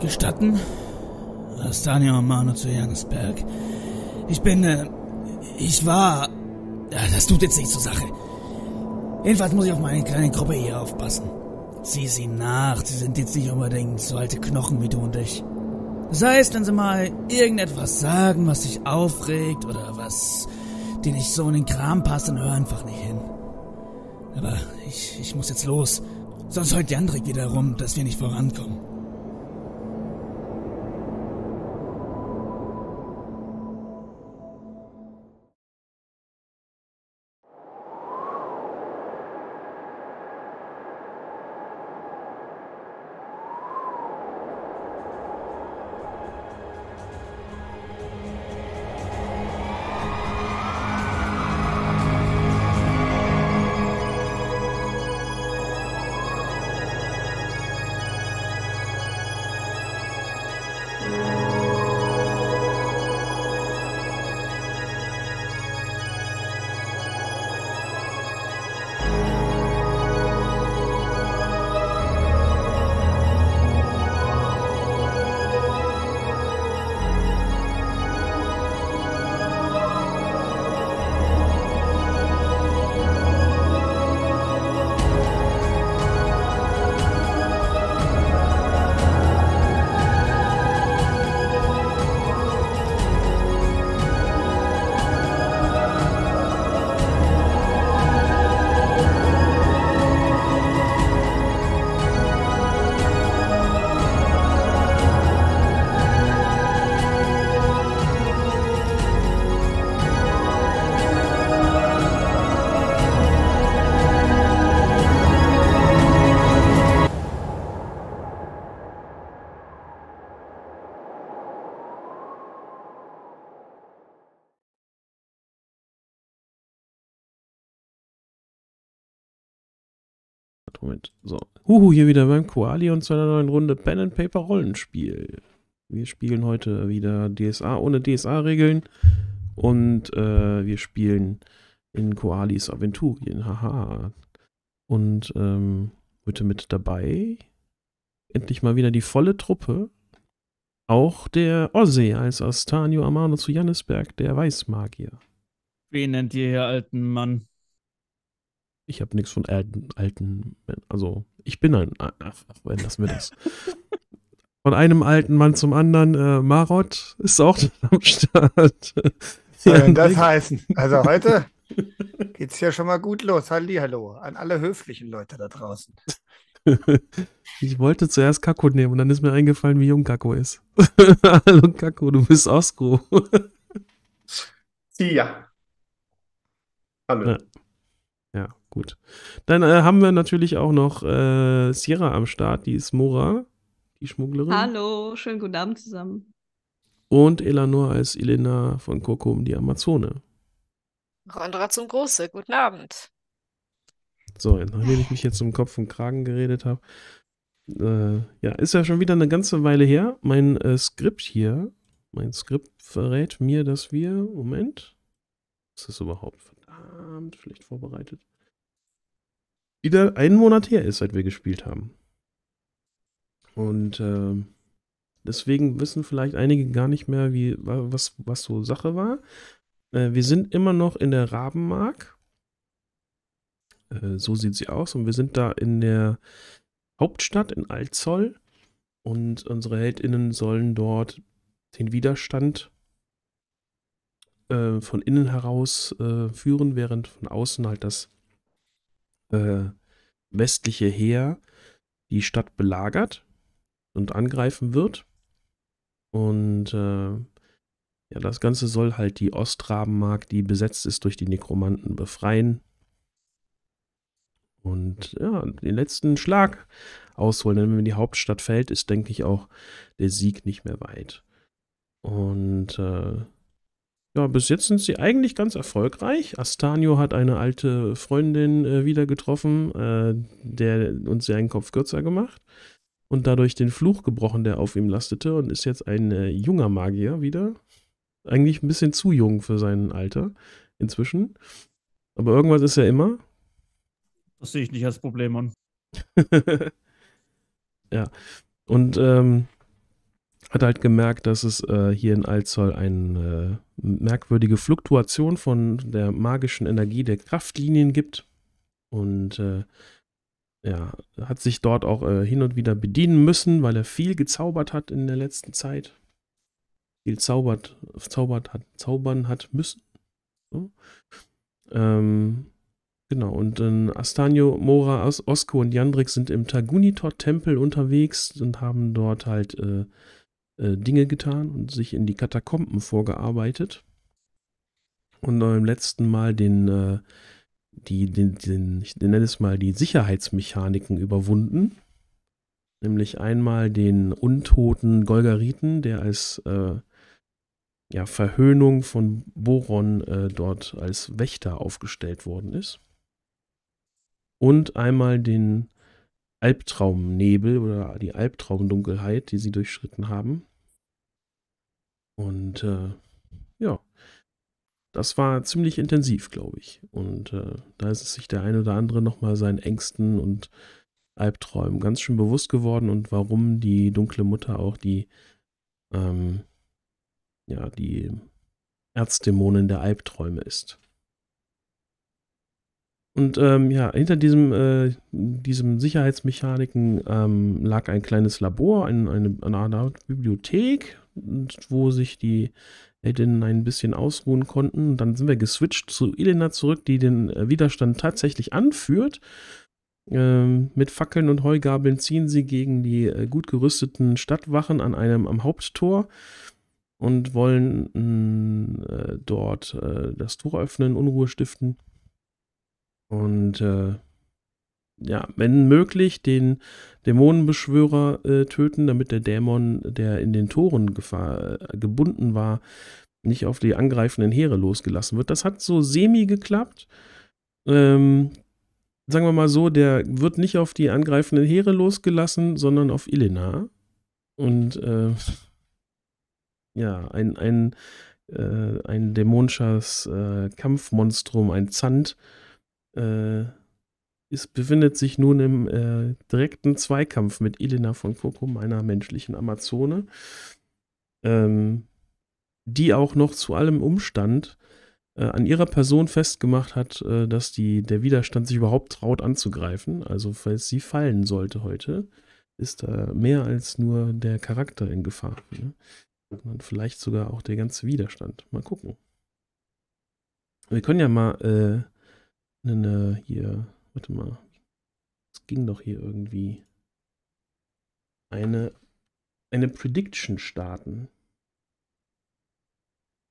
gestatten? Astania Romano zu Jansberg. Ich bin, äh, ich war... Ja, das tut jetzt nicht zur Sache. Jedenfalls muss ich auf meine kleine Gruppe hier aufpassen. Sieh sie nach, sie sind jetzt nicht unbedingt so alte Knochen wie du und ich. Das heißt, wenn sie mal irgendetwas sagen, was dich aufregt oder was dir nicht so in den Kram passt, dann hör einfach nicht hin. Aber ich, ich muss jetzt los. Sonst heult andere wieder rum, dass wir nicht vorankommen. Huhu, hier wieder beim Koali und zu einer neuen Runde Pen and Paper Rollenspiel. Wir spielen heute wieder DSA ohne DSA-Regeln und äh, wir spielen in Koalis Aventurien, haha. Und ähm, heute mit dabei endlich mal wieder die volle Truppe. Auch der Ose als Astanio Amano zu Jannisberg, der Weißmagier. Wen nennt ihr hier alten Mann? Ich habe nichts von alten, alten, also ich bin ein. Ah, ah, ach, wenn lassen wir das. Von einem alten Mann zum anderen, äh, Marot ist auch am Start. Was soll denn das heißen? Also heute geht es ja schon mal gut los. Hallo an alle höflichen Leute da draußen. Ich wollte zuerst Kakko nehmen und dann ist mir eingefallen, wie jung Kakko ist. Hallo Kakko, du bist Oskro. ja. Hallo. Ja gut. Dann äh, haben wir natürlich auch noch äh, Sierra am Start, die ist Mora, die Schmugglerin. Hallo, schönen guten Abend zusammen. Und Elanor als Elena von Kurkum, die Amazone. Konrad zum Große, guten Abend. So, nachdem ich mich jetzt um Kopf und Kragen geredet habe. Äh, ja, ist ja schon wieder eine ganze Weile her. Mein äh, Skript hier, mein Skript verrät mir, dass wir. Moment. ist das überhaupt? Verdammt, schlecht vorbereitet wieder einen Monat her ist, seit wir gespielt haben. Und äh, deswegen wissen vielleicht einige gar nicht mehr, wie, was, was so Sache war. Äh, wir sind immer noch in der Rabenmark. Äh, so sieht sie aus. Und wir sind da in der Hauptstadt, in Altzoll. Und unsere HeldInnen sollen dort den Widerstand äh, von innen heraus äh, führen, während von außen halt das äh, westliche Heer die Stadt belagert und angreifen wird. Und äh, ja, das Ganze soll halt die Ostrabenmark, die besetzt ist durch die Nekromanten, befreien. Und ja, den letzten Schlag ausholen. Denn wenn die Hauptstadt fällt, ist, denke ich, auch der Sieg nicht mehr weit. Und äh, ja, bis jetzt sind sie eigentlich ganz erfolgreich. Astanio hat eine alte Freundin äh, wieder getroffen, äh, der uns seinen Kopf kürzer gemacht und dadurch den Fluch gebrochen, der auf ihm lastete und ist jetzt ein äh, junger Magier wieder. Eigentlich ein bisschen zu jung für sein Alter inzwischen. Aber irgendwas ist er immer. Das sehe ich nicht als Problem an. ja. Und ähm, hat halt gemerkt, dass es äh, hier in Alzoll eine äh, merkwürdige Fluktuation von der magischen Energie der Kraftlinien gibt und äh, ja, hat sich dort auch äh, hin und wieder bedienen müssen, weil er viel gezaubert hat in der letzten Zeit. Viel zaubert, zaubert hat, zaubern hat müssen. So. Ähm, Genau, und äh, Astanio, Mora, Os Osko und Jandrik sind im Tagunitor-Tempel unterwegs und haben dort halt äh, äh, Dinge getan und sich in die Katakomben vorgearbeitet. Und beim letzten Mal den, äh, die, den, den, ich nenne es mal die Sicherheitsmechaniken überwunden. Nämlich einmal den untoten Golgariten, der als äh, ja, Verhöhnung von Boron äh, dort als Wächter aufgestellt worden ist. Und einmal den Albtraumnebel oder die Albtraumdunkelheit, die sie durchschritten haben. Und äh, ja, das war ziemlich intensiv, glaube ich. Und äh, da ist es sich der ein oder andere nochmal seinen Ängsten und Albträumen ganz schön bewusst geworden und warum die dunkle Mutter auch die, ähm, ja, die Erzdämonin der Albträume ist. Und ähm, ja, hinter diesem, äh, diesem Sicherheitsmechaniken ähm, lag ein kleines Labor, ein, eine, eine Art Bibliothek, wo sich die Heldinnen ein bisschen ausruhen konnten. Dann sind wir geswitcht zu Elena zurück, die den äh, Widerstand tatsächlich anführt. Ähm, mit Fackeln und Heugabeln ziehen sie gegen die äh, gut gerüsteten Stadtwachen an einem am Haupttor und wollen mm, äh, dort äh, das Tor öffnen, Unruhe stiften. Und äh, ja, wenn möglich, den Dämonenbeschwörer äh, töten, damit der Dämon, der in den Toren gefahr, äh, gebunden war, nicht auf die angreifenden Heere losgelassen wird. Das hat so semi geklappt. Ähm, sagen wir mal so, der wird nicht auf die angreifenden Heere losgelassen, sondern auf Ilena. Und äh, ja, ein, ein, äh, ein dämonisches äh, Kampfmonstrum, ein Zand, äh, ist, befindet sich nun im äh, direkten Zweikampf mit Elena von Coco, meiner menschlichen Amazone, ähm, die auch noch zu allem Umstand äh, an ihrer Person festgemacht hat, äh, dass die, der Widerstand sich überhaupt traut anzugreifen. Also falls sie fallen sollte heute, ist da mehr als nur der Charakter in Gefahr. Ne? Sondern vielleicht sogar auch der ganze Widerstand. Mal gucken. Wir können ja mal äh, eine hier Warte mal. Es ging doch hier irgendwie. Eine, eine Prediction starten.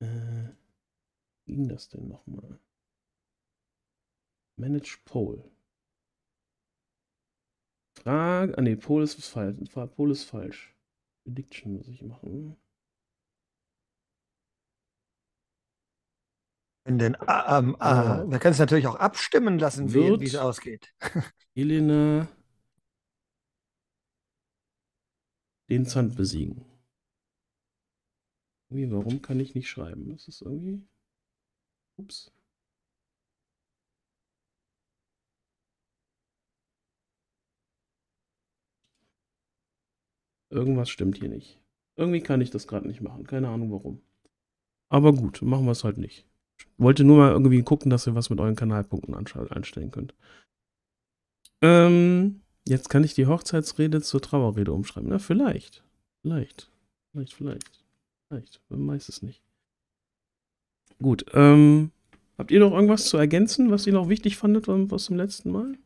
Äh, ging das denn nochmal? Manage Poll. Frage. Ah ne, Poll ist falsch. Poll ist falsch. Prediction muss ich machen. Denn, ah, ähm, äh, ja. wir können es natürlich auch abstimmen lassen, wie es ausgeht. Elena den Zand besiegen. Irgendwie, warum kann ich nicht schreiben? Das ist irgendwie. Ups. Irgendwas stimmt hier nicht. Irgendwie kann ich das gerade nicht machen. Keine Ahnung warum. Aber gut, machen wir es halt nicht wollte nur mal irgendwie gucken, dass ihr was mit euren Kanalpunkten einstellen könnt. Ähm, jetzt kann ich die Hochzeitsrede zur Trauerrede umschreiben. Na, vielleicht. Vielleicht. Vielleicht, vielleicht. Vielleicht. Man weiß es nicht. Gut. Ähm, habt ihr noch irgendwas zu ergänzen, was ihr noch wichtig fandet was zum letzten Mal?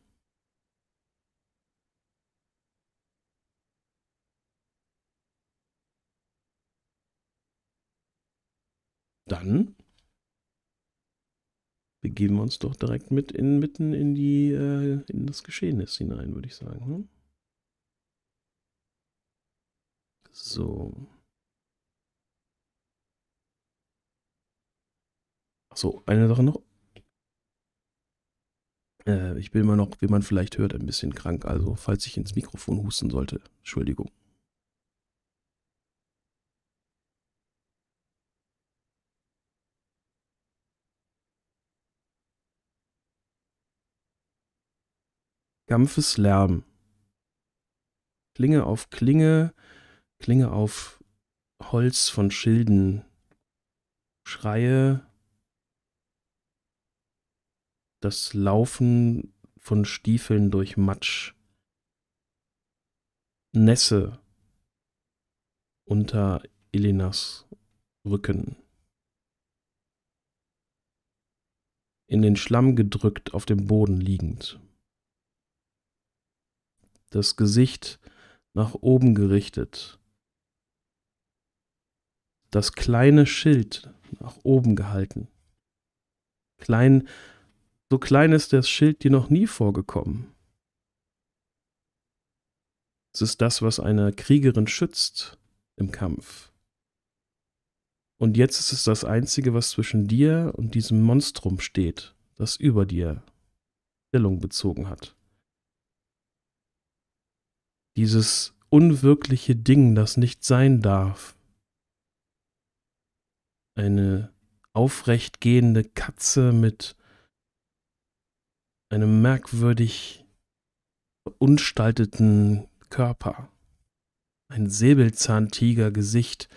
Dann begeben wir uns doch direkt mit in, mitten in, die, äh, in das Geschehnis hinein, würde ich sagen. Ne? So. Achso, eine Sache noch. Äh, ich bin immer noch, wie man vielleicht hört, ein bisschen krank. Also, falls ich ins Mikrofon husten sollte, Entschuldigung. Kampfes Lärm. Klinge auf Klinge, Klinge auf Holz von Schilden. Schreie. Das Laufen von Stiefeln durch Matsch. Nässe unter Elenas Rücken. In den Schlamm gedrückt auf dem Boden liegend das Gesicht nach oben gerichtet, das kleine Schild nach oben gehalten. Klein, so klein ist das Schild dir noch nie vorgekommen. Es ist das, was eine Kriegerin schützt im Kampf. Und jetzt ist es das Einzige, was zwischen dir und diesem Monstrum steht, das über dir Stellung bezogen hat dieses unwirkliche Ding, das nicht sein darf. Eine aufrechtgehende Katze mit einem merkwürdig verunstalteten Körper. Ein Säbelzahntiger-Gesicht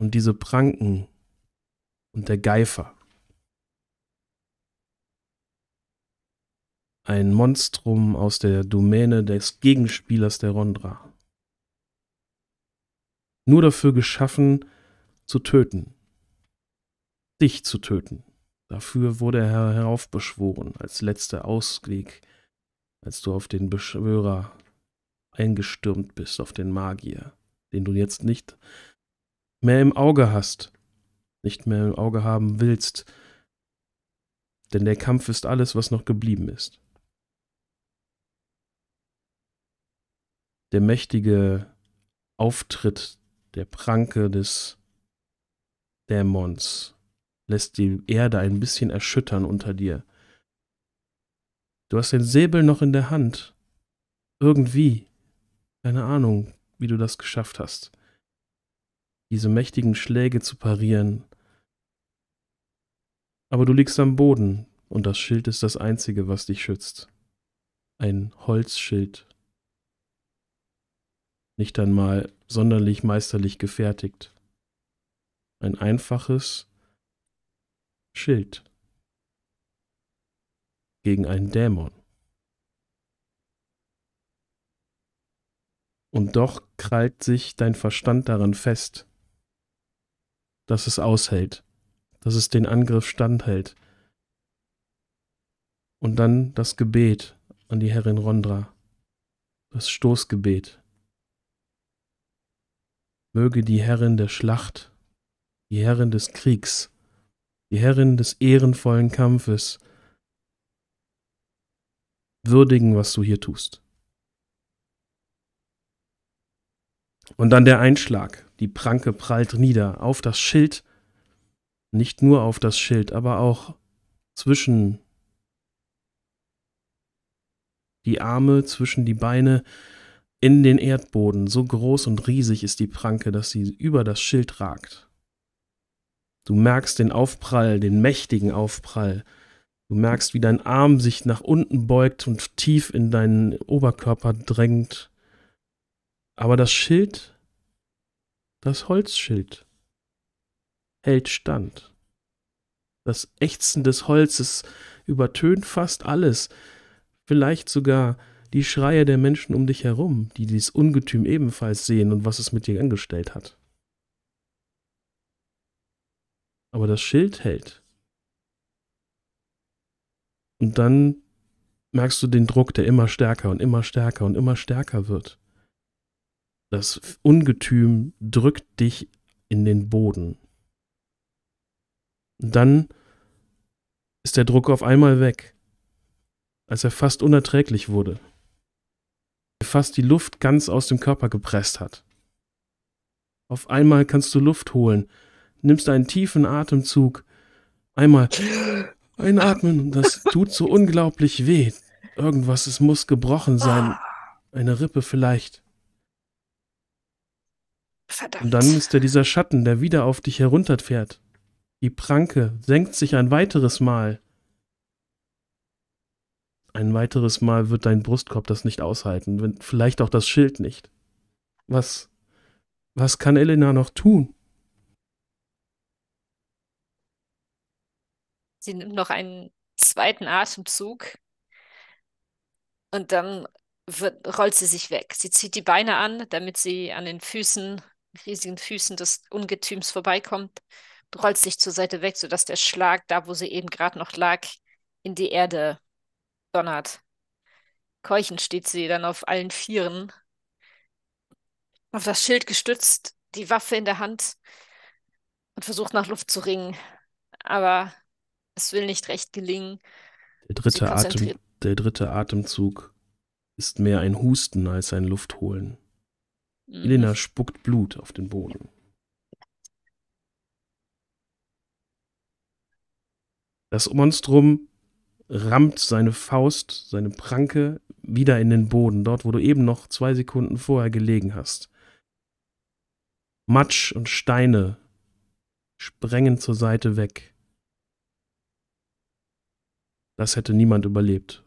und diese Pranken und der Geifer. ein Monstrum aus der Domäne des Gegenspielers der Rondra. Nur dafür geschaffen, zu töten. Dich zu töten. Dafür wurde er heraufbeschworen, als letzter Ausweg, als du auf den Beschwörer eingestürmt bist, auf den Magier, den du jetzt nicht mehr im Auge hast, nicht mehr im Auge haben willst. Denn der Kampf ist alles, was noch geblieben ist. der mächtige Auftritt der Pranke des Dämons lässt die Erde ein bisschen erschüttern unter dir. Du hast den Säbel noch in der Hand. Irgendwie. Keine Ahnung, wie du das geschafft hast. Diese mächtigen Schläge zu parieren. Aber du liegst am Boden und das Schild ist das Einzige, was dich schützt. Ein Holzschild nicht einmal sonderlich meisterlich gefertigt. Ein einfaches Schild gegen einen Dämon. Und doch krallt sich dein Verstand daran fest, dass es aushält, dass es den Angriff standhält. Und dann das Gebet an die Herrin Rondra, das Stoßgebet möge die Herrin der Schlacht, die Herrin des Kriegs, die Herrin des ehrenvollen Kampfes würdigen, was du hier tust. Und dann der Einschlag, die Pranke prallt nieder auf das Schild, nicht nur auf das Schild, aber auch zwischen die Arme, zwischen die Beine, in den Erdboden. So groß und riesig ist die Pranke, dass sie über das Schild ragt. Du merkst den Aufprall, den mächtigen Aufprall. Du merkst, wie dein Arm sich nach unten beugt und tief in deinen Oberkörper drängt. Aber das Schild, das Holzschild, hält stand. Das Ächzen des Holzes übertönt fast alles, vielleicht sogar die Schreie der Menschen um dich herum, die dieses Ungetüm ebenfalls sehen und was es mit dir angestellt hat. Aber das Schild hält. Und dann merkst du den Druck, der immer stärker und immer stärker und immer stärker wird. Das Ungetüm drückt dich in den Boden. Und dann ist der Druck auf einmal weg, als er fast unerträglich wurde fast die Luft ganz aus dem Körper gepresst hat. Auf einmal kannst du Luft holen, nimmst einen tiefen Atemzug, einmal einatmen, das tut so unglaublich weh. Irgendwas, es muss gebrochen sein. Eine Rippe vielleicht. Verdammt. Und dann ist er dieser Schatten, der wieder auf dich herunterfährt. Die Pranke senkt sich ein weiteres Mal. Ein weiteres Mal wird dein Brustkorb das nicht aushalten, wenn, vielleicht auch das Schild nicht. Was, was kann Elena noch tun? Sie nimmt noch einen zweiten Atemzug und dann wird, rollt sie sich weg. Sie zieht die Beine an, damit sie an den Füßen, riesigen Füßen des Ungetüms vorbeikommt, rollt sich zur Seite weg, sodass der Schlag, da wo sie eben gerade noch lag, in die Erde donnert. Keuchend steht sie dann auf allen Vieren, auf das Schild gestützt, die Waffe in der Hand und versucht nach Luft zu ringen. Aber es will nicht recht gelingen. Der dritte, Atem, der dritte Atemzug ist mehr ein Husten als ein Luftholen. Mhm. Elena spuckt Blut auf den Boden. Das Monstrum rammt seine Faust, seine Pranke wieder in den Boden, dort, wo du eben noch zwei Sekunden vorher gelegen hast. Matsch und Steine sprengen zur Seite weg. Das hätte niemand überlebt.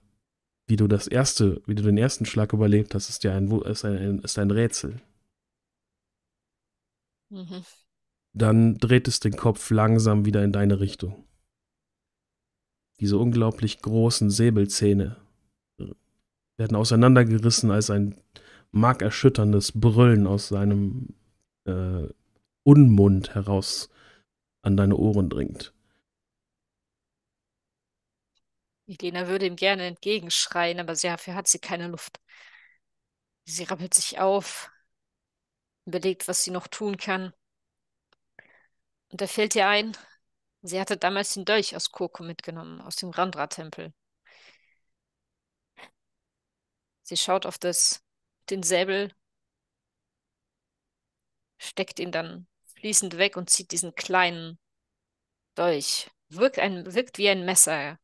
Wie du das erste, wie du den ersten Schlag überlebt hast, ist ja ein, ist ein, ist ein Rätsel. Mhm. Dann dreht es den Kopf langsam wieder in deine Richtung. Diese unglaublich großen Säbelzähne äh, werden auseinandergerissen als ein markerschütterndes Brüllen aus seinem äh, Unmund heraus an deine Ohren dringt. Elena würde ihm gerne entgegenschreien, aber dafür hat sie keine Luft. Sie rappelt sich auf, überlegt, was sie noch tun kann. Und da fällt ihr ein, Sie hatte damals den Dolch aus Koko mitgenommen, aus dem Randra-Tempel. Sie schaut auf das, den Säbel, steckt ihn dann fließend weg und zieht diesen kleinen Dolch. Wirkt, ein, wirkt wie ein Messer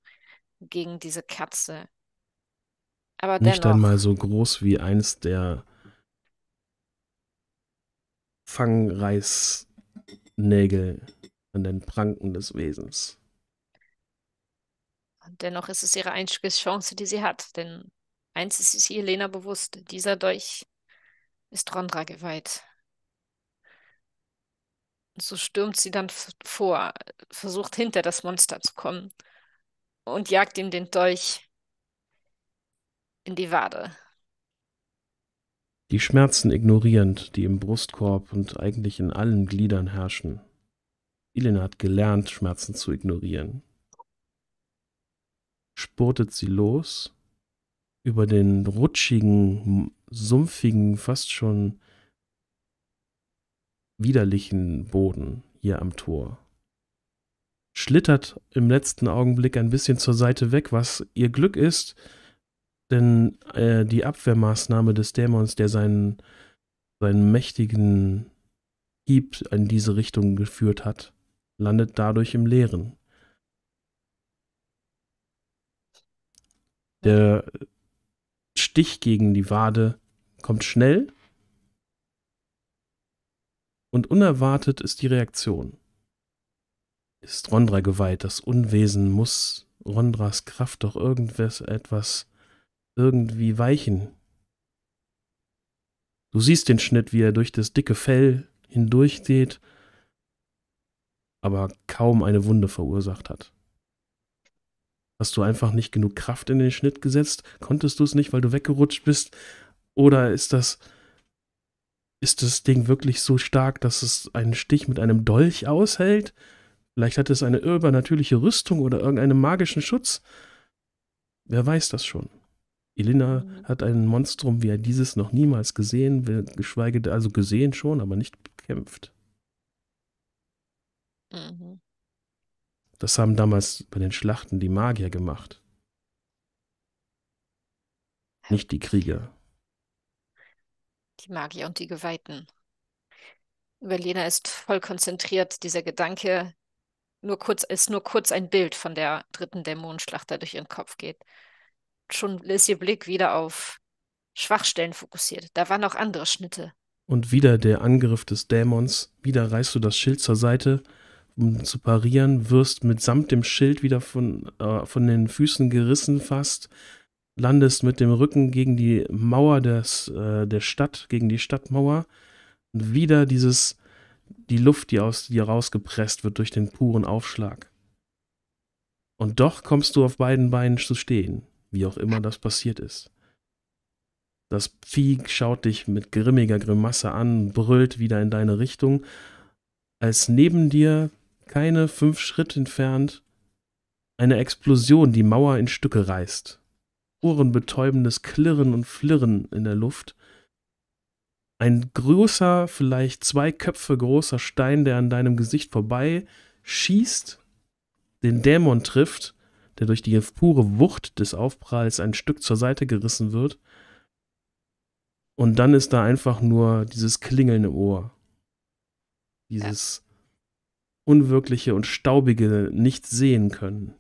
gegen diese Katze. Aber Nicht dennoch, einmal so groß wie eins der Fangreißnägel an den Pranken des Wesens. Und dennoch ist es ihre einzige Chance, die sie hat, denn eins ist es Elena bewusst, dieser Dolch ist Rondra geweiht. Und so stürmt sie dann vor, versucht hinter das Monster zu kommen und jagt ihm den Dolch in die Wade. Die Schmerzen ignorierend, die im Brustkorb und eigentlich in allen Gliedern herrschen. Elena hat gelernt, Schmerzen zu ignorieren. Spurtet sie los über den rutschigen, sumpfigen, fast schon widerlichen Boden hier am Tor. Schlittert im letzten Augenblick ein bisschen zur Seite weg, was ihr Glück ist, denn äh, die Abwehrmaßnahme des Dämons, der seinen, seinen mächtigen Hieb in diese Richtung geführt hat, landet dadurch im Leeren. Der Stich gegen die Wade kommt schnell und unerwartet ist die Reaktion. Ist Rondra geweiht, das Unwesen muss Rondras Kraft doch irgendwas etwas irgendwie weichen. Du siehst den Schnitt, wie er durch das dicke Fell hindurchgeht aber kaum eine Wunde verursacht hat. Hast du einfach nicht genug Kraft in den Schnitt gesetzt? Konntest du es nicht, weil du weggerutscht bist? Oder ist das ist das Ding wirklich so stark, dass es einen Stich mit einem Dolch aushält? Vielleicht hat es eine übernatürliche Rüstung oder irgendeinen magischen Schutz. Wer weiß das schon? Elina mhm. hat ein Monstrum wie er dieses noch niemals gesehen, geschweige also gesehen schon, aber nicht bekämpft. Mhm. Das haben damals bei den Schlachten die Magier gemacht. Nicht die Krieger. Die Magier und die Geweihten. Über ist voll konzentriert dieser Gedanke, nur kurz, ist nur kurz ein Bild von der dritten Dämonenschlacht, der durch ihren Kopf geht. Schon ist ihr Blick wieder auf Schwachstellen fokussiert. Da waren auch andere Schnitte. Und wieder der Angriff des Dämons. Wieder reißt du das Schild zur Seite um zu parieren, wirst mitsamt dem Schild wieder von, äh, von den Füßen gerissen fast, landest mit dem Rücken gegen die Mauer des, äh, der Stadt, gegen die Stadtmauer und wieder dieses, die Luft, die aus dir rausgepresst wird durch den puren Aufschlag. Und doch kommst du auf beiden Beinen zu stehen, wie auch immer das passiert ist. Das Vieh schaut dich mit grimmiger Grimasse an, brüllt wieder in deine Richtung, als neben dir keine fünf Schritte entfernt eine Explosion die Mauer in Stücke reißt. Ohrenbetäubendes Klirren und Flirren in der Luft. Ein großer, vielleicht zwei Köpfe großer Stein, der an deinem Gesicht vorbei schießt, den Dämon trifft, der durch die pure Wucht des Aufpralls ein Stück zur Seite gerissen wird. Und dann ist da einfach nur dieses Klingeln im Ohr. Dieses unwirkliche und staubige nicht sehen können.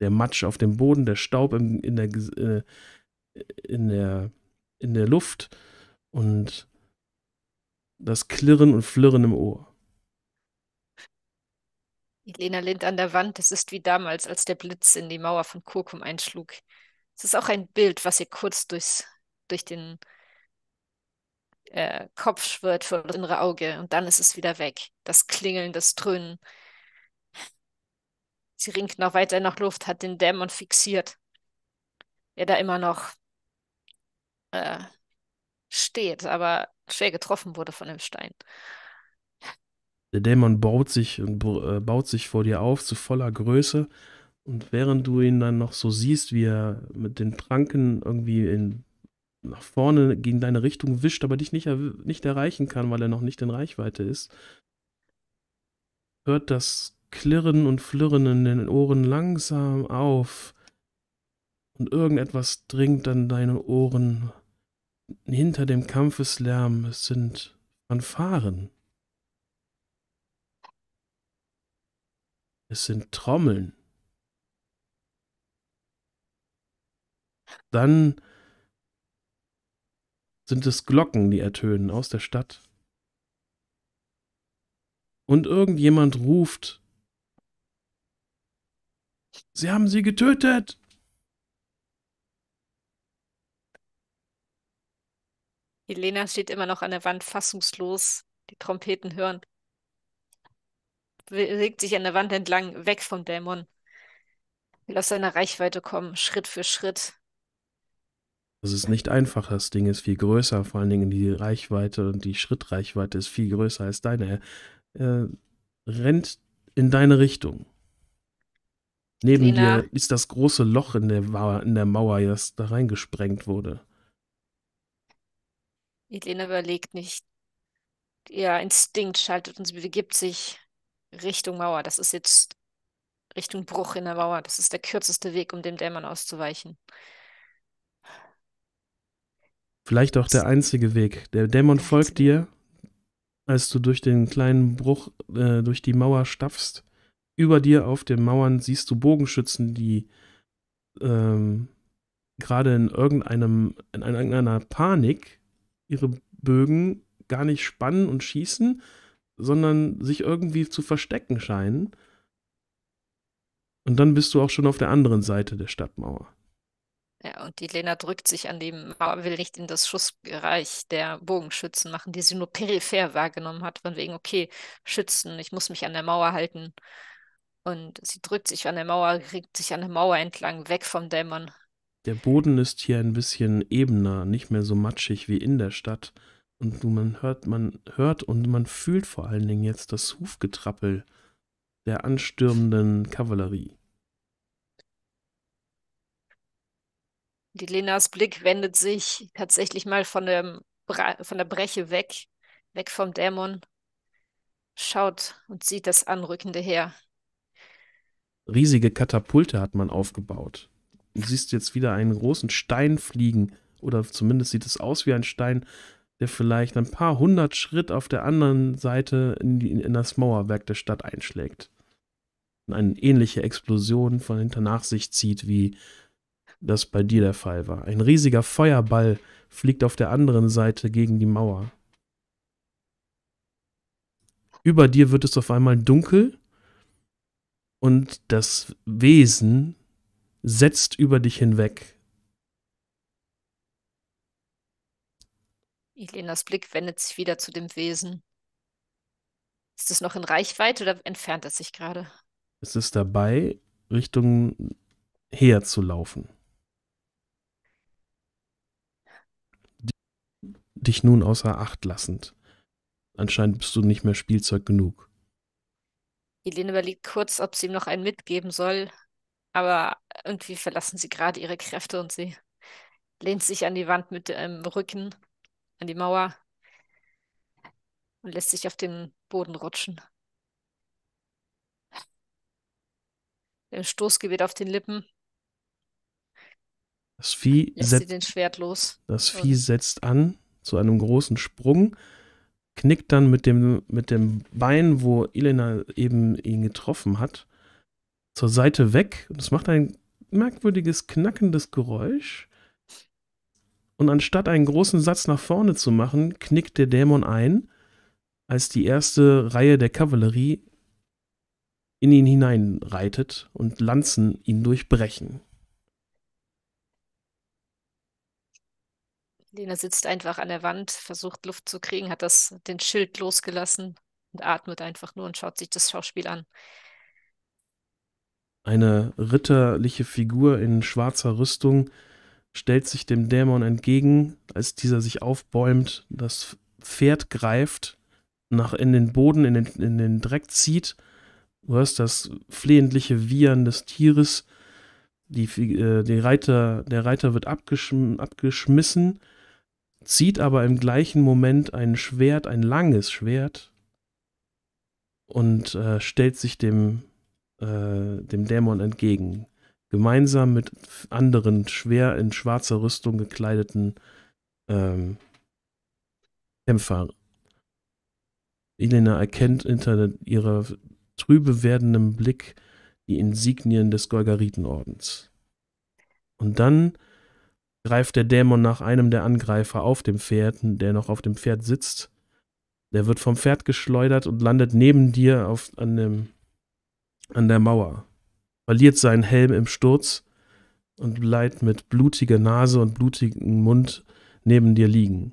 Der Matsch auf dem Boden, der Staub in, in, der, äh, in, der, in der Luft und das Klirren und Flirren im Ohr. Elena lehnt an der Wand, es ist wie damals, als der Blitz in die Mauer von Kurkum einschlug. Es ist auch ein Bild, was ihr kurz durchs, durch den äh, Kopf schwirrt für das innere Auge und dann ist es wieder weg. Das Klingeln, das Dröhnen. Sie ringt noch weiter nach Luft, hat den Dämon fixiert, der da immer noch äh, steht, aber schwer getroffen wurde von dem Stein. Der Dämon baut sich, äh, baut sich vor dir auf zu voller Größe. Und während du ihn dann noch so siehst, wie er mit den Pranken irgendwie in nach vorne gegen deine Richtung wischt, aber dich nicht, nicht erreichen kann, weil er noch nicht in Reichweite ist, hört das Klirren und Flirren in den Ohren langsam auf und irgendetwas dringt an deine Ohren. Hinter dem Kampfeslärm es sind Fanfaren. Es sind Trommeln. Dann sind es Glocken, die ertönen aus der Stadt. Und irgendjemand ruft, Sie haben sie getötet! Helena steht immer noch an der Wand, fassungslos, die Trompeten hören. Bewegt sich an der Wand entlang, weg vom Dämon. Will aus seiner Reichweite kommen, Schritt für Schritt. Das ist nicht einfach, das Ding ist viel größer, vor allen Dingen die Reichweite und die Schrittreichweite ist viel größer als deine. Er äh, rennt in deine Richtung. Neben Lena. dir ist das große Loch in der, in der Mauer, das da reingesprengt wurde. Elena überlegt nicht. Ihr Instinkt schaltet und sie begibt sich Richtung Mauer. Das ist jetzt Richtung Bruch in der Mauer. Das ist der kürzeste Weg, um dem Dämon auszuweichen. Vielleicht auch der einzige Weg. Der Dämon folgt dir, als du durch den kleinen Bruch äh, durch die Mauer stapfst. Über dir auf den Mauern siehst du Bogenschützen, die ähm, gerade in irgendeinem, in irgendeiner Panik ihre Bögen gar nicht spannen und schießen, sondern sich irgendwie zu verstecken scheinen. Und dann bist du auch schon auf der anderen Seite der Stadtmauer. Ja, und die Lena drückt sich an dem Mauer, will nicht in das Schussbereich der Bogenschützen machen, die sie nur peripher wahrgenommen hat, von wegen, okay, Schützen, ich muss mich an der Mauer halten. Und sie drückt sich an der Mauer, kriegt sich an der Mauer entlang, weg vom Dämmern. Der Boden ist hier ein bisschen ebener, nicht mehr so matschig wie in der Stadt. Und man hört, man hört und man fühlt vor allen Dingen jetzt das Hufgetrappel der anstürmenden Kavallerie. Die Lenas Blick wendet sich tatsächlich mal von, dem von der Breche weg, weg vom Dämon, schaut und sieht das anrückende Heer. Riesige Katapulte hat man aufgebaut. Du siehst jetzt wieder einen großen Stein fliegen, oder zumindest sieht es aus wie ein Stein, der vielleicht ein paar hundert Schritt auf der anderen Seite in, die, in das Mauerwerk der Stadt einschlägt. Und eine ähnliche Explosion von hinter nach sich zieht wie das bei dir der Fall war. Ein riesiger Feuerball fliegt auf der anderen Seite gegen die Mauer. Über dir wird es auf einmal dunkel und das Wesen setzt über dich hinweg. Elenas Blick wendet sich wieder zu dem Wesen. Ist es noch in Reichweite oder entfernt es sich gerade? Es ist dabei, Richtung her zu laufen. dich nun außer Acht lassend. Anscheinend bist du nicht mehr Spielzeug genug. Helene überlegt kurz, ob sie ihm noch einen mitgeben soll, aber irgendwie verlassen sie gerade ihre Kräfte und sie lehnt sich an die Wand mit dem Rücken, an die Mauer und lässt sich auf den Boden rutschen. Im Stoßgebet auf den Lippen. Das Vieh lässt setzt, sie den Schwert los. Das Vieh setzt an zu einem großen Sprung, knickt dann mit dem, mit dem Bein, wo Elena eben ihn getroffen hat, zur Seite weg und es macht ein merkwürdiges, knackendes Geräusch. Und anstatt einen großen Satz nach vorne zu machen, knickt der Dämon ein, als die erste Reihe der Kavallerie in ihn hineinreitet und Lanzen ihn durchbrechen. Lena sitzt einfach an der Wand, versucht Luft zu kriegen, hat das, den Schild losgelassen und atmet einfach nur und schaut sich das Schauspiel an. Eine ritterliche Figur in schwarzer Rüstung stellt sich dem Dämon entgegen, als dieser sich aufbäumt, das Pferd greift, nach in den Boden, in den, in den Dreck zieht. Du hörst das flehentliche Wiehern des Tieres. Die, äh, die Reiter, der Reiter wird abgeschm abgeschmissen zieht aber im gleichen Moment ein Schwert, ein langes Schwert und äh, stellt sich dem, äh, dem Dämon entgegen. Gemeinsam mit anderen schwer in schwarzer Rüstung gekleideten ähm, Kämpfer. Elena erkennt hinter ihrer trübe werdenden Blick die Insignien des Golgaritenordens. Und dann greift der Dämon nach einem der Angreifer auf dem Pferd, der noch auf dem Pferd sitzt. Der wird vom Pferd geschleudert und landet neben dir auf, an, dem, an der Mauer. Verliert seinen Helm im Sturz und bleibt mit blutiger Nase und blutigem Mund neben dir liegen.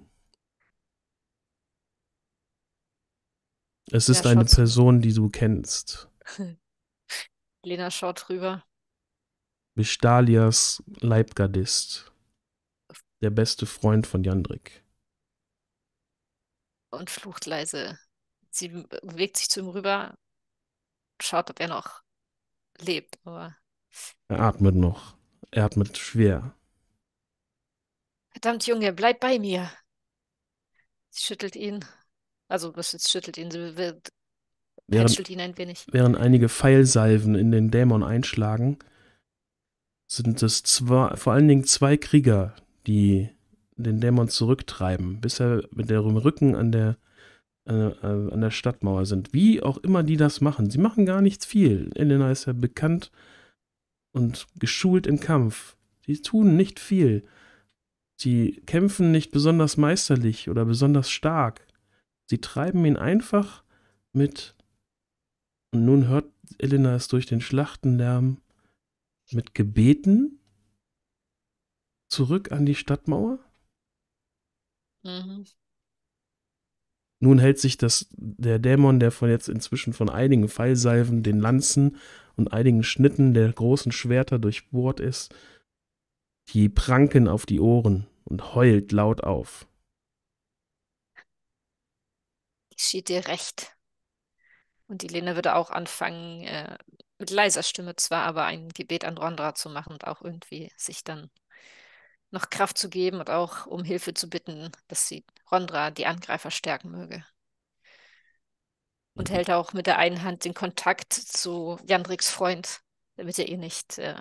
Es ist ja, eine Person, die du kennst. Lena schaut rüber. Bestalias Leibgardist der beste Freund von Jandrik. Und flucht leise. Sie bewegt sich zu ihm rüber, schaut, ob er noch lebt, aber. Er atmet noch. Er atmet schwer. Verdammt, Junge, bleib bei mir. Sie schüttelt ihn. Also, was jetzt schüttelt ihn? Sie wird während, ihn ein wenig. Während einige Pfeilsalven in den Dämon einschlagen, sind es zwar vor allen Dingen zwei Krieger, die, den Dämon zurücktreiben, bis er mit ihrem Rücken an der, äh, äh, an der Stadtmauer sind. Wie auch immer die das machen. Sie machen gar nichts viel. Elena ist ja bekannt und geschult im Kampf. Sie tun nicht viel. Sie kämpfen nicht besonders meisterlich oder besonders stark. Sie treiben ihn einfach mit. Und nun hört Elena es durch den Schlachtenlärm mit Gebeten zurück an die Stadtmauer. Mhm. Nun hält sich das, der Dämon, der von jetzt inzwischen von einigen Pfeilsalven, den Lanzen und einigen Schnitten der großen Schwerter durchbohrt ist, die Pranken auf die Ohren und heult laut auf. Geschieht dir recht. Und die Lena würde auch anfangen, äh, mit leiser Stimme zwar, aber ein Gebet an Rondra zu machen und auch irgendwie sich dann noch Kraft zu geben und auch um Hilfe zu bitten, dass sie Rondra, die Angreifer, stärken möge. Und mhm. hält auch mit der einen Hand den Kontakt zu Jandriks Freund, damit er ihr nicht, äh,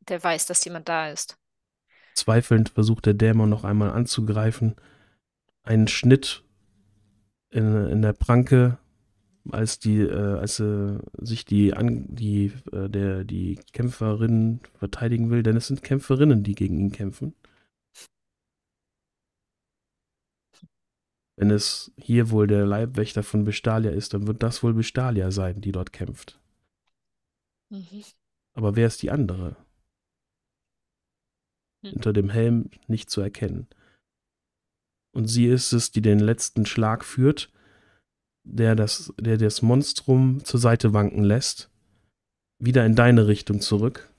der weiß, dass jemand da ist. Zweifelnd versucht der Dämon noch einmal anzugreifen. Einen Schnitt in, in der Pranke als die, äh, als äh, sich die, an, die, äh, der, die Kämpferin verteidigen will, denn es sind Kämpferinnen, die gegen ihn kämpfen. Wenn es hier wohl der Leibwächter von Bestalia ist, dann wird das wohl Bestalia sein, die dort kämpft. Mhm. Aber wer ist die andere? Mhm. Hinter dem Helm nicht zu erkennen. Und sie ist es, die den letzten Schlag führt der das, der das Monstrum zur Seite wanken lässt, wieder in deine Richtung zurück.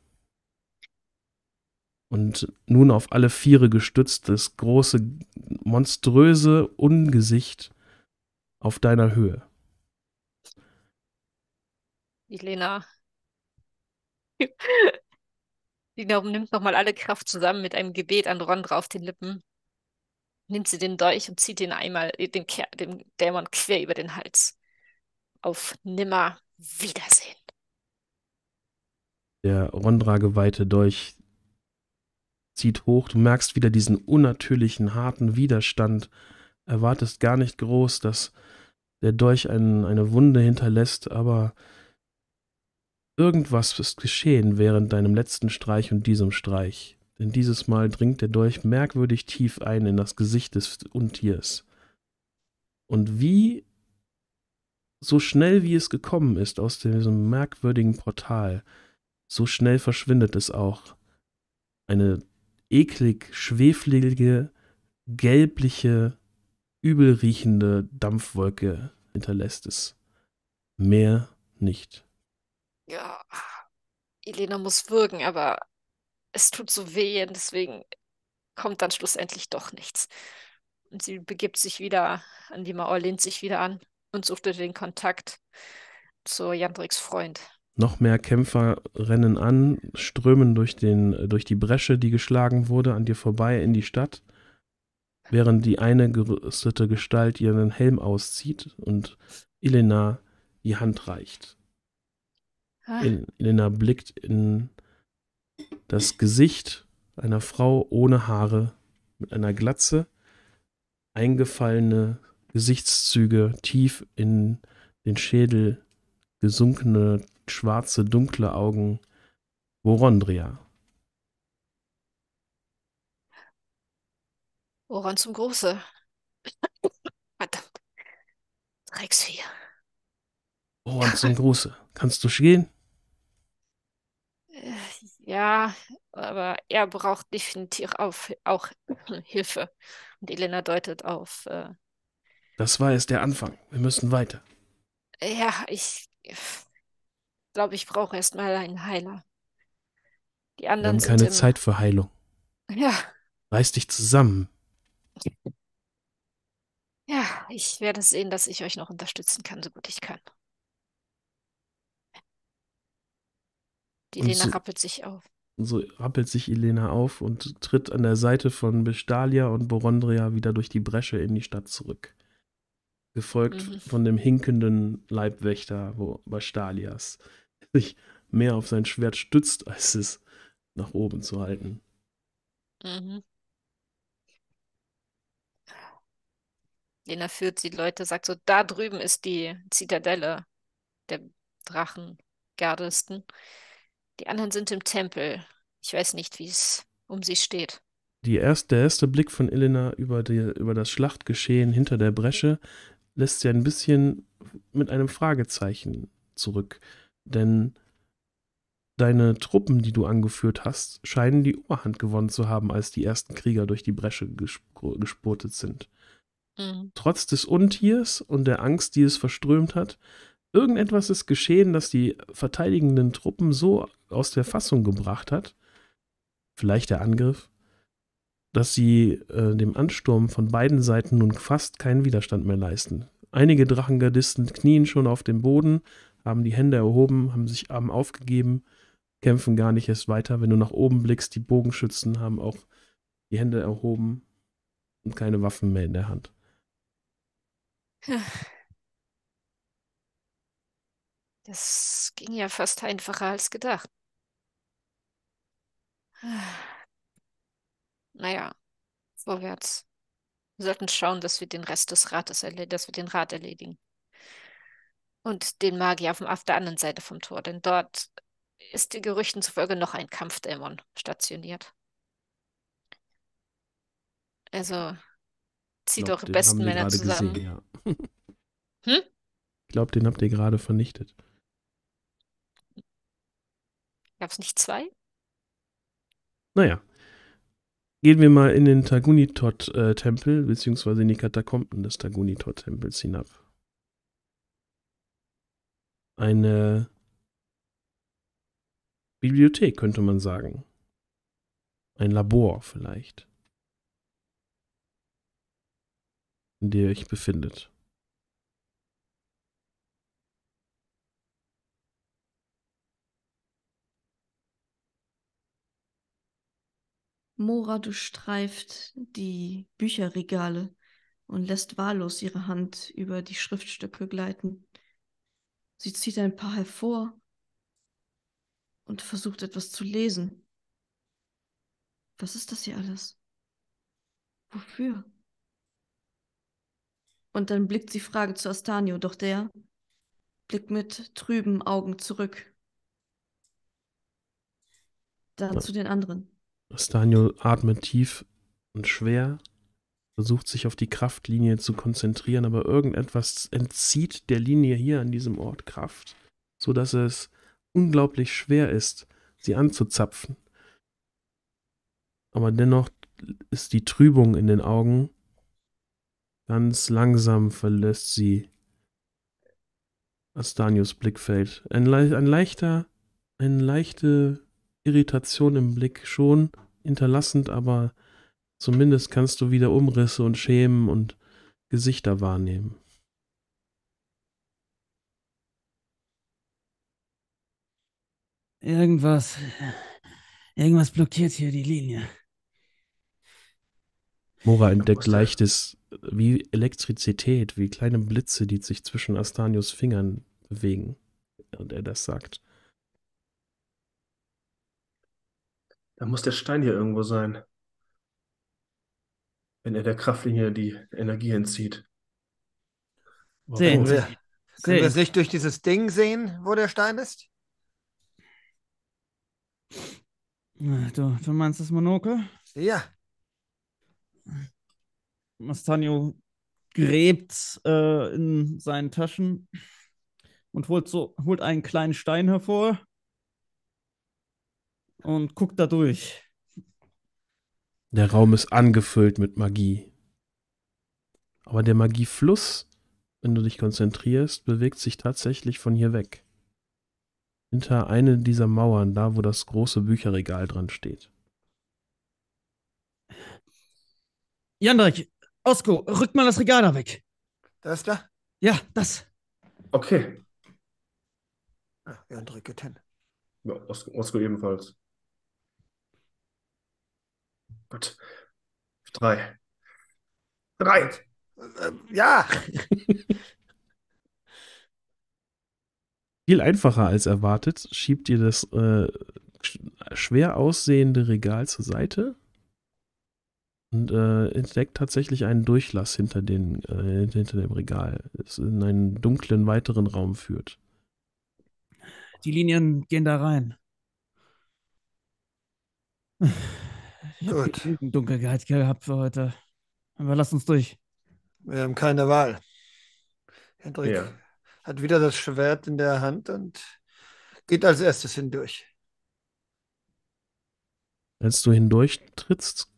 Und nun auf alle Viere gestützt, das große, monströse Ungesicht auf deiner Höhe. Elena. Elena nimmt nochmal alle Kraft zusammen mit einem Gebet an Rondra auf den Lippen nimmt sie den Dolch und zieht ihn einmal äh, den Ker dem Dämon quer über den Hals. Auf nimmer Wiedersehen. Der Rondra geweihte Dolch zieht hoch. Du merkst wieder diesen unnatürlichen, harten Widerstand. Erwartest gar nicht groß, dass der Dolch einen, eine Wunde hinterlässt, aber irgendwas ist geschehen während deinem letzten Streich und diesem Streich. Denn dieses Mal dringt der Dolch merkwürdig tief ein in das Gesicht des Untiers. Und wie so schnell wie es gekommen ist aus diesem merkwürdigen Portal, so schnell verschwindet es auch. Eine eklig schweflige, gelbliche, übelriechende Dampfwolke hinterlässt es. Mehr nicht. Ja, Elena muss würgen, aber es tut so weh und deswegen kommt dann schlussendlich doch nichts. Und sie begibt sich wieder an die Mauer, lehnt sich wieder an und sucht den Kontakt zu Jandriks Freund. Noch mehr Kämpfer rennen an, strömen durch, den, durch die Bresche, die geschlagen wurde, an dir vorbei in die Stadt, während die eine gerüstete Gestalt ihren Helm auszieht und Elena die Hand reicht. Ah. Elena blickt in das Gesicht einer Frau ohne Haare mit einer Glatze, eingefallene Gesichtszüge, tief in den Schädel gesunkene, schwarze, dunkle Augen. Vorondria. Woran zum Große. Verdammt. Drecksvieh. Woran zum Große. Kannst du stehen? Äh, ja, aber er braucht definitiv auf, auch Hilfe. Und Elena deutet auf. Äh, das war erst der Anfang. Wir müssen weiter. Ja, ich glaube, ich brauche erstmal einen Heiler. Die anderen Wir haben keine im... Zeit für Heilung. Ja. Reiß dich zusammen. Ja, ich werde sehen, dass ich euch noch unterstützen kann, so gut ich kann. Die Elena so, rappelt sich auf. So rappelt sich Elena auf und tritt an der Seite von Bestalia und Borondria wieder durch die Bresche in die Stadt zurück. Gefolgt mhm. von dem hinkenden Leibwächter wo der sich mehr auf sein Schwert stützt, als es nach oben zu halten. Mhm. Lena führt sie Leute, sagt so, da drüben ist die Zitadelle der Drachengardisten. Die anderen sind im Tempel. Ich weiß nicht, wie es um sie steht. Erste, der erste Blick von Elena über, die, über das Schlachtgeschehen hinter der Bresche lässt sie ein bisschen mit einem Fragezeichen zurück. Denn deine Truppen, die du angeführt hast, scheinen die Oberhand gewonnen zu haben, als die ersten Krieger durch die Bresche gesp gespurtet sind. Mhm. Trotz des Untiers und der Angst, die es verströmt hat, irgendetwas ist geschehen, das die verteidigenden Truppen so aus der Fassung gebracht hat, vielleicht der Angriff, dass sie äh, dem Ansturm von beiden Seiten nun fast keinen Widerstand mehr leisten. Einige Drachengardisten knien schon auf dem Boden, haben die Hände erhoben, haben sich haben aufgegeben, kämpfen gar nicht erst weiter. Wenn du nach oben blickst, die Bogenschützen haben auch die Hände erhoben und keine Waffen mehr in der Hand. Das ging ja fast einfacher als gedacht. Naja, vorwärts. Wir sollten schauen, dass wir den Rest des Rates dass wir den Rat erledigen. Und den Magier auf, dem, auf der anderen Seite vom Tor, denn dort ist den Gerüchten zufolge noch ein Kampfdämon stationiert. Also, zieht eure besten Männer zusammen. Gesehen, ja. hm? Ich glaube, den habt ihr gerade vernichtet. Gab es nicht zwei? Naja. Gehen wir mal in den Tagunitot-Tempel, äh, beziehungsweise in die Katakomben des Tagunitot-Tempels hinab. Eine Bibliothek, könnte man sagen. Ein Labor vielleicht. In der ihr euch befindet. Mora durchstreift die Bücherregale und lässt wahllos ihre Hand über die Schriftstücke gleiten. Sie zieht ein paar hervor und versucht etwas zu lesen. Was ist das hier alles? Wofür? Und dann blickt sie Frage zu Astanio, doch der blickt mit trüben Augen zurück. Dann zu den anderen. Staniel atmet tief und schwer, versucht sich auf die Kraftlinie zu konzentrieren, aber irgendetwas entzieht der Linie hier an diesem Ort Kraft, sodass es unglaublich schwer ist, sie anzuzapfen. Aber dennoch ist die Trübung in den Augen. Ganz langsam verlässt sie Astanius Blickfeld. Ein, ein leichter, eine leichte Irritation im Blick schon, hinterlassend, aber zumindest kannst du wieder Umrisse und Schemen und Gesichter wahrnehmen. Irgendwas. Irgendwas blockiert hier die Linie. Mora entdeckt leichtes, wie Elektrizität, wie kleine Blitze, die sich zwischen Astanios Fingern bewegen, und er das sagt. Da muss der Stein hier irgendwo sein. Wenn er der Kraftlinie die Energie entzieht. Wo sehen wir, können sehen. wir es durch dieses Ding sehen, wo der Stein ist? Du, du meinst das Monokel? Ja. Mastanio gräbt äh, in seinen Taschen und holt, so, holt einen kleinen Stein hervor und guckt da durch. Der Raum ist angefüllt mit Magie. Aber der Magiefluss, wenn du dich konzentrierst, bewegt sich tatsächlich von hier weg. Hinter eine dieser Mauern, da wo das große Bücherregal dran steht. Jandrek, Osko, rück mal das Regal da weg. Das da? Ja, das. Okay. Ja, ah, Jandrek geht hin. Ja, Osko, Osko ebenfalls. Gott. Drei. Drei. Ähm, ja. Viel einfacher als erwartet. Schiebt ihr das äh, schwer aussehende Regal zur Seite und äh, entdeckt tatsächlich einen Durchlass hinter, den, äh, hinter dem Regal. das in einen dunklen weiteren Raum führt. Die Linien gehen da rein. Ich Gut. Genügend Dunkelheit gehabt für heute. Aber lass uns durch. Wir haben keine Wahl. Hendrik ja. hat wieder das Schwert in der Hand und geht als erstes hindurch. Als du hindurch trittst,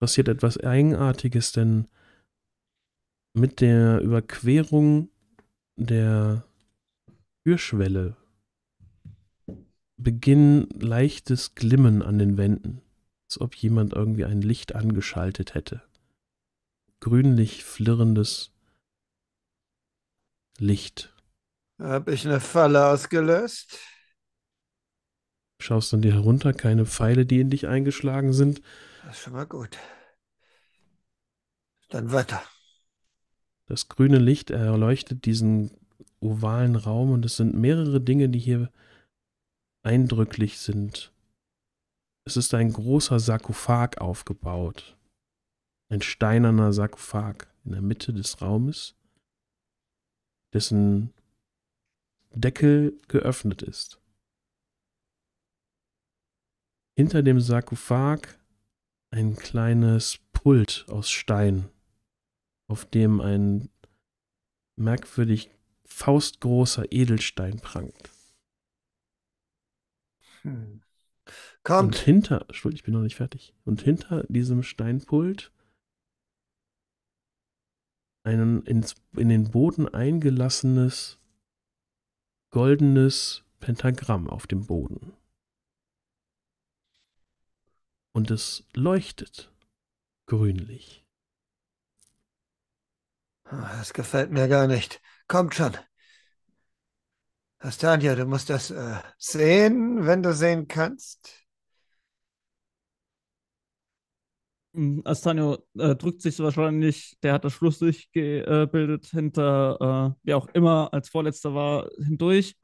passiert etwas Eigenartiges, denn mit der Überquerung der Türschwelle beginnen leichtes Glimmen an den Wänden als ob jemand irgendwie ein Licht angeschaltet hätte. Grünlich flirrendes Licht. Hab ich eine Falle ausgelöst? Schaust an dir herunter, keine Pfeile, die in dich eingeschlagen sind. Das ist schon mal gut. Dann weiter. Das grüne Licht erleuchtet diesen ovalen Raum und es sind mehrere Dinge, die hier eindrücklich sind. Es ist ein großer Sarkophag aufgebaut. Ein steinerner Sarkophag in der Mitte des Raumes, dessen Deckel geöffnet ist. Hinter dem Sarkophag ein kleines Pult aus Stein, auf dem ein merkwürdig faustgroßer Edelstein prangt. Hm. Kommt. Und hinter, Entschuldigung, ich bin noch nicht fertig. Und hinter diesem Steinpult ein ins, in den Boden eingelassenes goldenes Pentagramm auf dem Boden. Und es leuchtet grünlich. Ah, das gefällt mir gar nicht. Kommt schon. Astania, du musst das äh, sehen, wenn du sehen kannst. Hm, Astanio äh, drückt sich wahrscheinlich, der hat das Schlusslicht gebildet, hinter äh, wer auch immer als Vorletzter war, hindurch.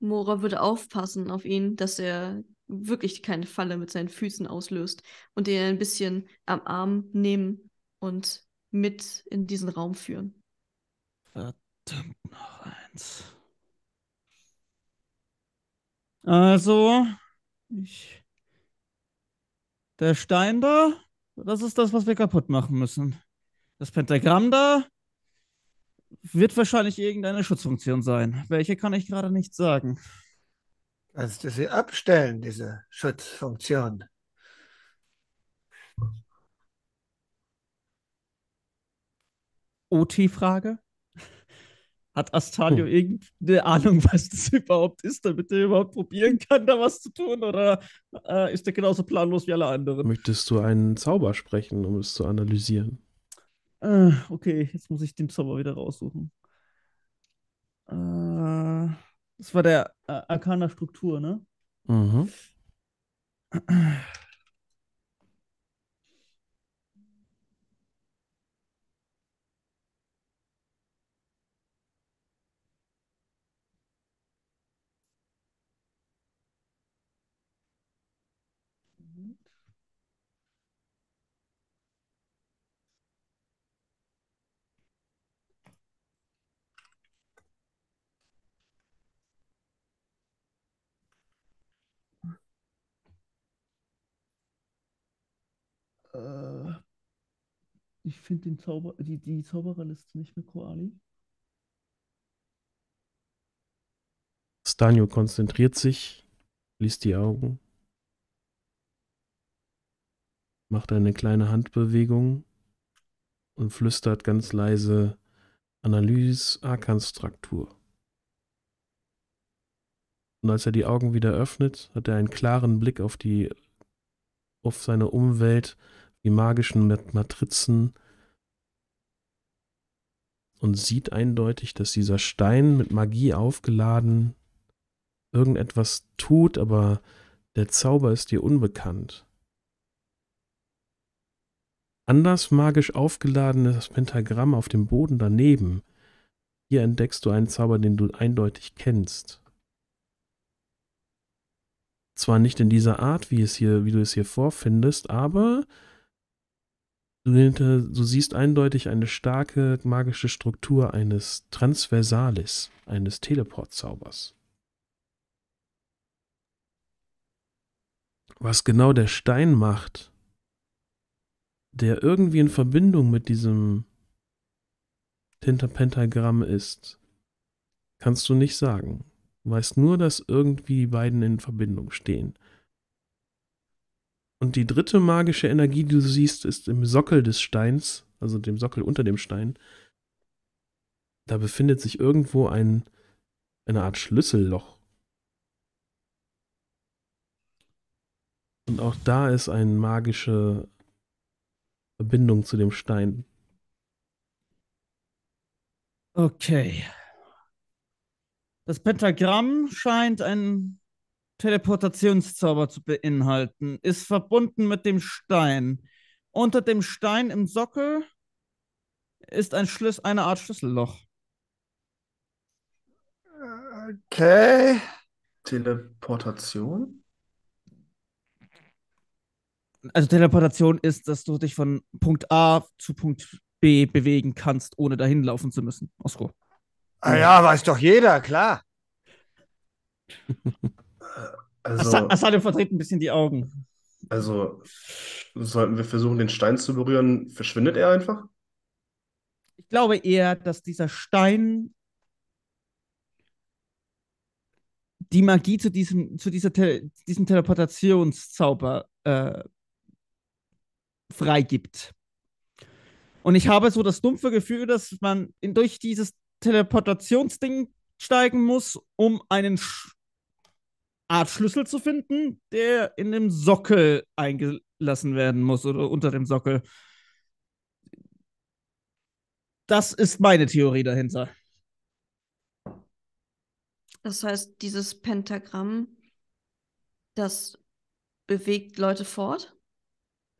Mora würde aufpassen auf ihn, dass er wirklich keine Falle mit seinen Füßen auslöst und ihn ein bisschen am Arm nehmen und mit in diesen Raum führen. Verdammt noch eins. Also, ich der Stein da, das ist das, was wir kaputt machen müssen. Das Pentagramm da wird wahrscheinlich irgendeine Schutzfunktion sein. Welche kann ich gerade nicht sagen. Kannst du sie abstellen, diese Schutzfunktion? OT-Frage? Hat Astanio hm. irgendeine Ahnung, was das überhaupt ist, damit er überhaupt probieren kann, da was zu tun? Oder äh, ist er genauso planlos wie alle anderen? Möchtest du einen Zauber sprechen, um es zu analysieren? Äh, okay, jetzt muss ich den Zauber wieder raussuchen. Äh, das war der äh, Arcana Struktur, ne? Mhm. Äh, ich finde Zauber, die, die Zaubererliste nicht mit Koali. Stanio konzentriert sich, liest die Augen, macht eine kleine Handbewegung und flüstert ganz leise Analyse Arkans Und als er die Augen wieder öffnet, hat er einen klaren Blick auf die auf seine Umwelt die magischen Matrizen und sieht eindeutig, dass dieser Stein mit Magie aufgeladen irgendetwas tut, aber der Zauber ist dir unbekannt. Anders magisch aufgeladenes Pentagramm auf dem Boden daneben. Hier entdeckst du einen Zauber, den du eindeutig kennst. Zwar nicht in dieser Art, wie, es hier, wie du es hier vorfindest, aber Du, siehst eindeutig eine starke magische Struktur eines Transversalis, eines Teleport-Zaubers. Was genau der Stein macht, der irgendwie in Verbindung mit diesem Tinterpentagramm ist, kannst du nicht sagen. Du weißt nur, dass irgendwie die beiden in Verbindung stehen. Und die dritte magische Energie, die du siehst, ist im Sockel des Steins, also dem Sockel unter dem Stein. Da befindet sich irgendwo ein, eine Art Schlüsselloch. Und auch da ist eine magische Verbindung zu dem Stein. Okay. Das Pentagramm scheint ein Teleportationszauber zu beinhalten, ist verbunden mit dem Stein. Unter dem Stein im Sockel ist ein Schlüssel, eine Art Schlüsselloch. Okay. Teleportation? Also Teleportation ist, dass du dich von Punkt A zu Punkt B bewegen kannst, ohne dahin laufen zu müssen. Osko. Ah ja, weiß doch jeder, klar. Also, Asade verdreht ein bisschen die Augen. Also sollten wir versuchen, den Stein zu berühren, verschwindet er einfach? Ich glaube eher, dass dieser Stein die Magie zu diesem, zu dieser Te diesem Teleportationszauber äh, freigibt. Und ich habe so das dumpfe Gefühl, dass man in, durch dieses Teleportationsding steigen muss, um einen Sch Art Schlüssel zu finden, der in dem Sockel eingelassen werden muss oder unter dem Sockel. Das ist meine Theorie dahinter. Das heißt, dieses Pentagramm, das bewegt Leute fort?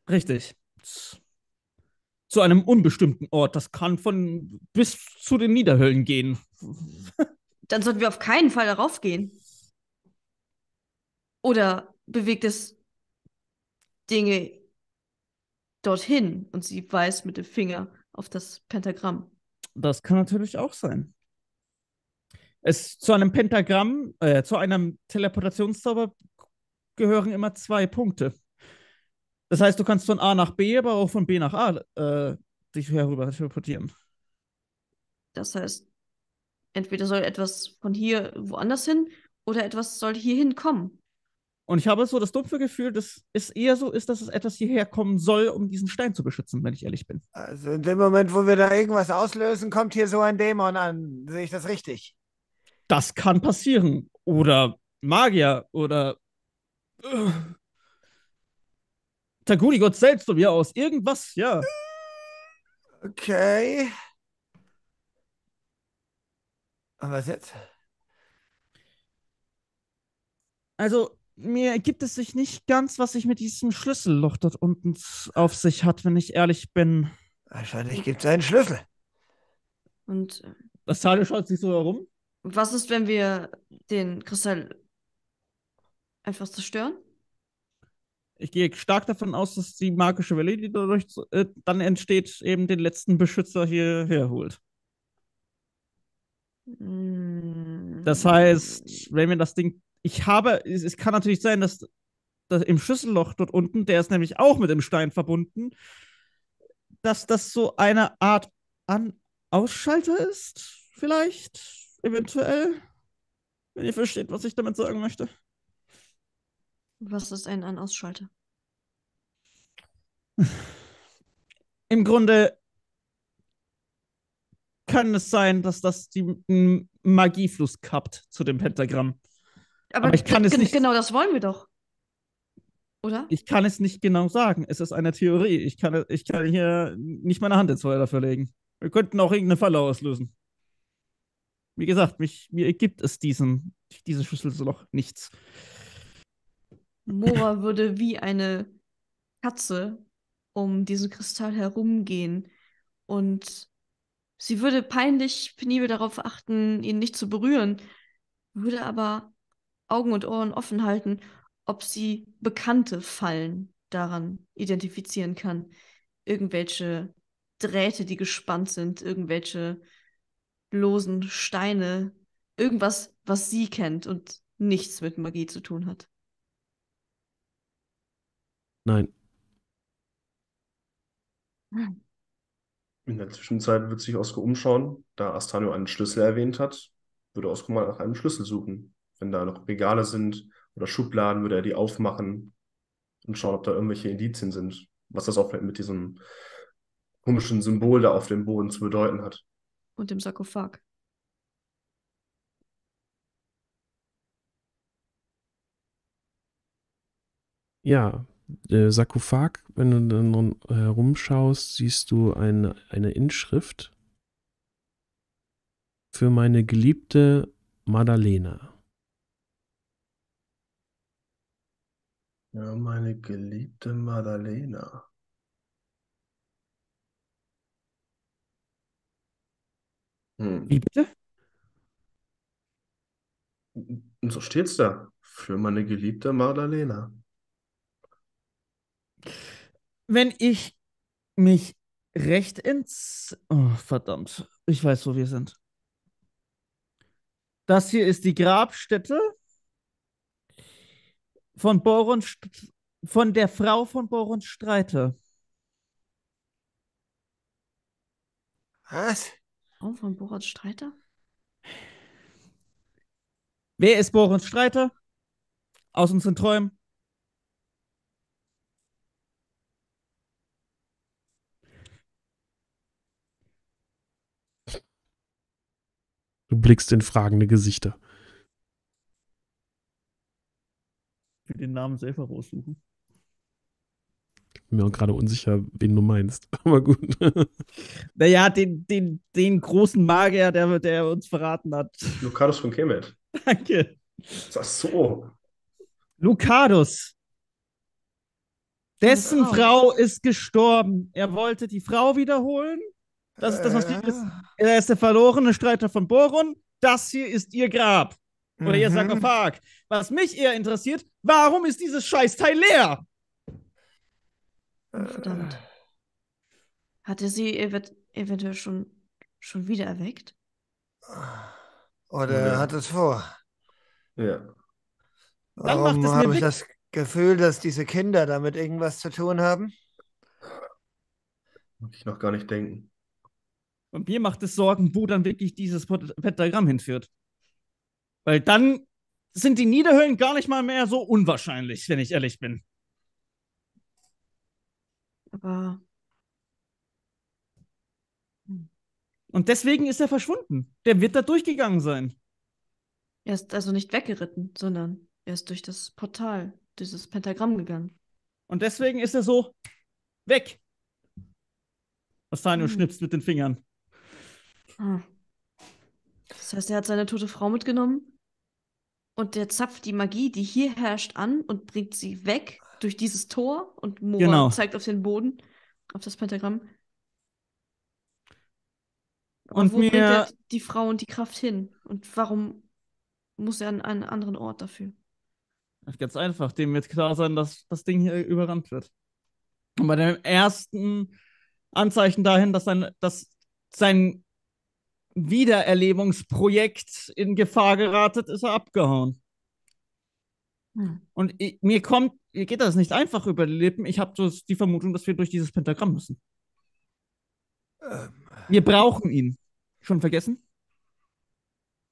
Richtig. Zu einem unbestimmten Ort. Das kann von bis zu den Niederhöllen gehen. Dann sollten wir auf keinen Fall darauf gehen. Oder bewegt es Dinge dorthin und sie weist mit dem Finger auf das Pentagramm? Das kann natürlich auch sein. Es zu einem Pentagramm, äh, zu einem Teleportationszauber gehören immer zwei Punkte. Das heißt, du kannst von A nach B, aber auch von B nach A äh, dich herüber teleportieren. Das heißt, entweder soll etwas von hier woanders hin oder etwas soll hier hinkommen. Und ich habe so das dumpfe Gefühl, dass es eher so ist, dass es etwas hierher kommen soll, um diesen Stein zu beschützen, wenn ich ehrlich bin. Also in dem Moment, wo wir da irgendwas auslösen, kommt hier so ein Dämon an. Sehe ich das richtig? Das kann passieren. Oder Magier oder äh, Taguni Gott selbst von mir aus. Irgendwas, ja. Okay. Und was jetzt? Also, mir ergibt es sich nicht ganz, was sich mit diesem Schlüsselloch dort unten auf sich hat, wenn ich ehrlich bin. Wahrscheinlich gibt es einen Schlüssel. Und. Äh, das Zahle schaut sich so herum. Was ist, wenn wir den Kristall einfach zerstören? Ich gehe stark davon aus, dass die magische Welle, die dadurch äh, dann entsteht, eben den letzten Beschützer hier herholt. Hm. Das heißt, wenn wir das Ding ich habe, es, es kann natürlich sein, dass, dass im Schlüsselloch dort unten, der ist nämlich auch mit dem Stein verbunden, dass das so eine Art An-Ausschalter ist, vielleicht, eventuell. Wenn ihr versteht, was ich damit sagen möchte. Was ist ein An-Ausschalter? Im Grunde kann es sein, dass das die Magiefluss kappt zu dem Pentagramm aber, aber ich kann es nicht. Genau, das wollen wir doch. Oder? Ich kann es nicht genau sagen. Es ist eine Theorie. Ich kann, ich kann hier nicht meine Hand ins Feuer dafür legen. Wir könnten auch irgendeine Falle auslösen. Wie gesagt, mich, mir gibt es diesen, diese Schüssel so noch nichts. Mora würde wie eine Katze um diesen Kristall herumgehen und sie würde peinlich penibel darauf achten, ihn nicht zu berühren, würde aber Augen und Ohren offen halten, ob sie bekannte Fallen daran identifizieren kann. Irgendwelche Drähte, die gespannt sind, irgendwelche losen Steine, irgendwas, was sie kennt und nichts mit Magie zu tun hat. Nein. In der Zwischenzeit wird sich Oskar umschauen, da Astanio einen Schlüssel erwähnt hat, würde Oskar mal nach einem Schlüssel suchen. Wenn da noch Regale sind oder Schubladen, würde er die aufmachen und schauen, ob da irgendwelche Indizien sind. Was das auch vielleicht mit diesem komischen Symbol da auf dem Boden zu bedeuten hat. Und dem Sarkophag. Ja, äh, Sarkophag, wenn du dann herumschaust, äh, siehst du eine, eine Inschrift für meine geliebte Madalena. Ja, meine geliebte Madalena. Hm. Wie bitte? Und so steht's da. Für meine geliebte Madalena. Wenn ich mich recht ins... Oh, verdammt. Ich weiß, wo wir sind. Das hier ist die Grabstätte von Boron, von der Frau von Boron Streiter. Was? Frau von Boron Streiter? Wer ist Boron Streiter? Aus unseren Träumen. Du blickst in fragende Gesichter. für den Namen selber raussuchen. Ich bin mir auch gerade unsicher, wen du meinst. Aber gut. Naja, den, den, den großen Magier, der, der uns verraten hat. Lucadus von Kemet. Danke. Ach so. Lucadus. Dessen oh. Frau ist gestorben. Er wollte die Frau wiederholen. Das ist das, was äh. wissen. Er ist der verlorene Streiter von Boron. Das hier ist ihr Grab. Oder mhm. ihr Sarkophag. Was mich eher interessiert, warum ist dieses Scheißteil leer? Oh, verdammt. Hatte sie ev eventuell schon, schon wieder erweckt? Oder ja. hat es vor? Ja. Warum habe ich das Gefühl, dass diese Kinder damit irgendwas zu tun haben? Muss ich noch gar nicht denken. Und mir macht es Sorgen, wo dann wirklich dieses Pentagramm hinführt. Weil dann sind die Niederhöhlen gar nicht mal mehr so unwahrscheinlich, wenn ich ehrlich bin. Aber. Hm. Und deswegen ist er verschwunden. Der wird da durchgegangen sein. Er ist also nicht weggeritten, sondern er ist durch das Portal, dieses Pentagramm gegangen. Und deswegen ist er so weg. Bassani hm. schnipst mit den Fingern. Ah. Das heißt, er hat seine tote Frau mitgenommen? und der zapft die Magie, die hier herrscht, an und bringt sie weg durch dieses Tor und Moa genau. zeigt auf den Boden, auf das Pentagramm. Und, und wo mir... bringt er die Frau und die Kraft hin? Und warum muss er an einen anderen Ort dafür? Ganz einfach, dem wird klar sein, dass das Ding hier überrannt wird. Und bei dem ersten Anzeichen dahin, dass sein, dass sein Wiedererlebungsprojekt in Gefahr geratet, ist er abgehauen. Hm. Und ich, mir kommt, mir geht das nicht einfach über die Lippen. Ich habe die Vermutung, dass wir durch dieses Pentagramm müssen. Ähm. Wir brauchen ihn. Schon vergessen?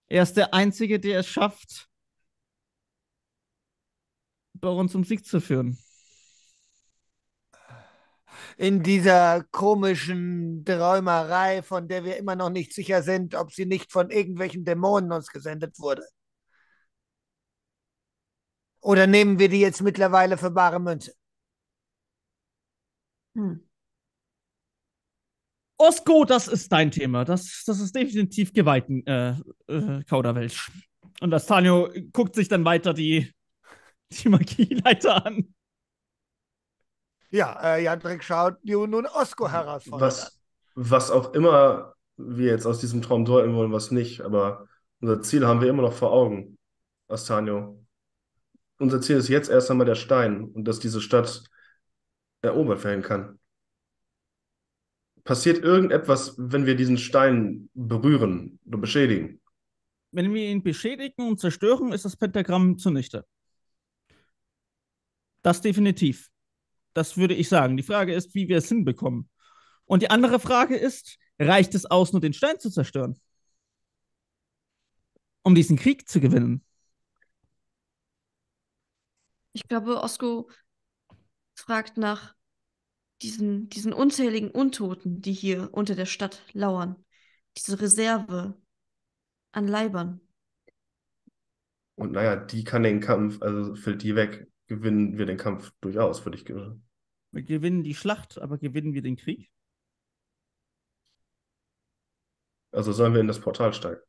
Er ist der Einzige, der es schafft, bei uns um Sieg zu führen in dieser komischen Träumerei, von der wir immer noch nicht sicher sind, ob sie nicht von irgendwelchen Dämonen uns gesendet wurde. Oder nehmen wir die jetzt mittlerweile für bare Münze? Hm. Osko, das ist dein Thema. Das, das ist definitiv geweihten äh, äh, Kauderwelsch. Und das Tanio guckt sich dann weiter die, die Magieleiter an ja, äh, Jandrik schaut nun Osko heraus. Was, was auch immer wir jetzt aus diesem Traum deuten wollen, was nicht, aber unser Ziel haben wir immer noch vor Augen, Astanio. Unser Ziel ist jetzt erst einmal der Stein und dass diese Stadt erobert werden kann. Passiert irgendetwas, wenn wir diesen Stein berühren oder beschädigen? Wenn wir ihn beschädigen und zerstören, ist das Pentagramm zunichte. Das definitiv. Das würde ich sagen. Die Frage ist, wie wir es hinbekommen. Und die andere Frage ist, reicht es aus, nur den Stein zu zerstören? Um diesen Krieg zu gewinnen? Ich glaube, Osko fragt nach diesen, diesen unzähligen Untoten, die hier unter der Stadt lauern. Diese Reserve an Leibern. Und naja, die kann den Kampf, also fällt die weg, gewinnen wir den Kampf durchaus, würde ich wir gewinnen die Schlacht, aber gewinnen wir den Krieg? Also sollen wir in das Portal steigen?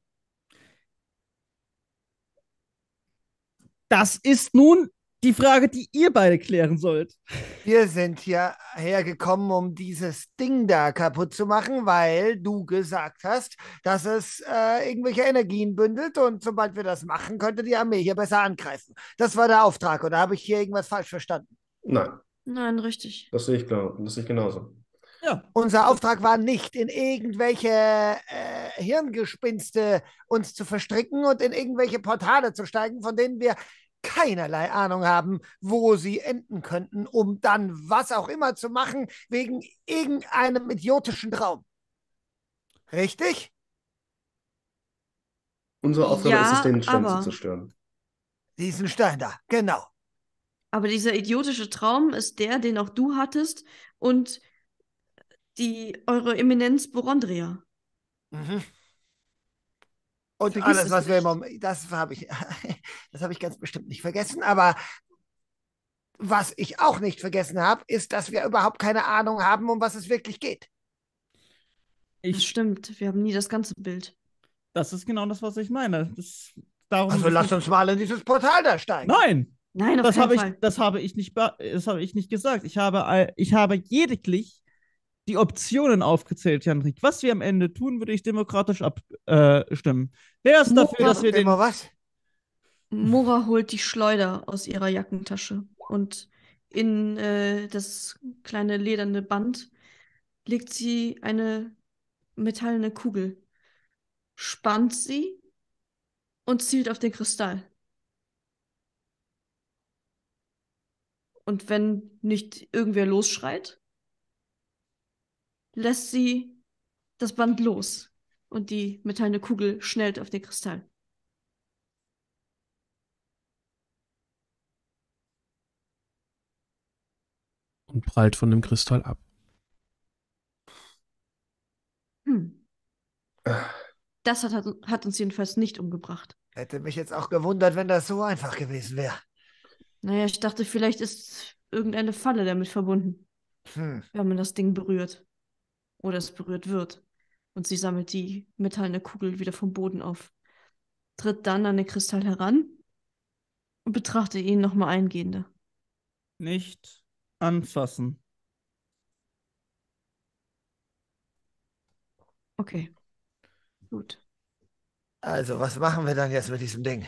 Das ist nun die Frage, die ihr beide klären sollt. Wir sind ja hergekommen, um dieses Ding da kaputt zu machen, weil du gesagt hast, dass es äh, irgendwelche Energien bündelt und sobald wir das machen, könnte die Armee hier besser angreifen. Das war der Auftrag oder habe ich hier irgendwas falsch verstanden? Nein. Nein, richtig. Das sehe ich, glaub, das sehe ich genauso. Ja. Unser Auftrag war nicht, in irgendwelche äh, Hirngespinste uns zu verstricken und in irgendwelche Portale zu steigen, von denen wir keinerlei Ahnung haben, wo sie enden könnten, um dann was auch immer zu machen, wegen irgendeinem idiotischen Traum. Richtig? Unsere Aufgabe ja, ist es, den Stein zu zerstören. Diesen Stein da, genau. Aber dieser idiotische Traum ist der, den auch du hattest und die eure Eminenz Borondria. Mhm. Und Vergiss alles, was wir im Moment, das habe ich, das habe ich ganz bestimmt nicht vergessen, aber was ich auch nicht vergessen habe, ist, dass wir überhaupt keine Ahnung haben, um was es wirklich geht. Ich, das stimmt, wir haben nie das ganze Bild. Das ist genau das, was ich meine. Das, darum also lass uns mal in dieses Portal da steigen. Nein! Nein, auf das habe ich, das habe ich nicht, das habe ich nicht gesagt. Ich habe, ich habe lediglich die Optionen aufgezählt, Janrik. Was wir am Ende tun, würde ich demokratisch abstimmen. Äh, Wer ist dafür, dass wir den? Was? Mora holt die Schleuder aus ihrer Jackentasche und in äh, das kleine lederne Band legt sie eine metallene Kugel, spannt sie und zielt auf den Kristall. Und wenn nicht irgendwer losschreit, lässt sie das Band los und die metallene Kugel schnellt auf den Kristall. Und prallt von dem Kristall ab. Hm. Ah. Das hat, hat, uns jedenfalls nicht umgebracht. Hätte mich jetzt auch gewundert, wenn das so einfach gewesen wäre. Naja, ich dachte, vielleicht ist irgendeine Falle damit verbunden. Hm. Wenn man das Ding berührt. Oder es berührt wird. Und sie sammelt die metallene Kugel wieder vom Boden auf. Tritt dann an den Kristall heran und betrachtet ihn nochmal eingehender. Nicht anfassen. Okay. Gut. Also, was machen wir dann jetzt mit diesem Ding?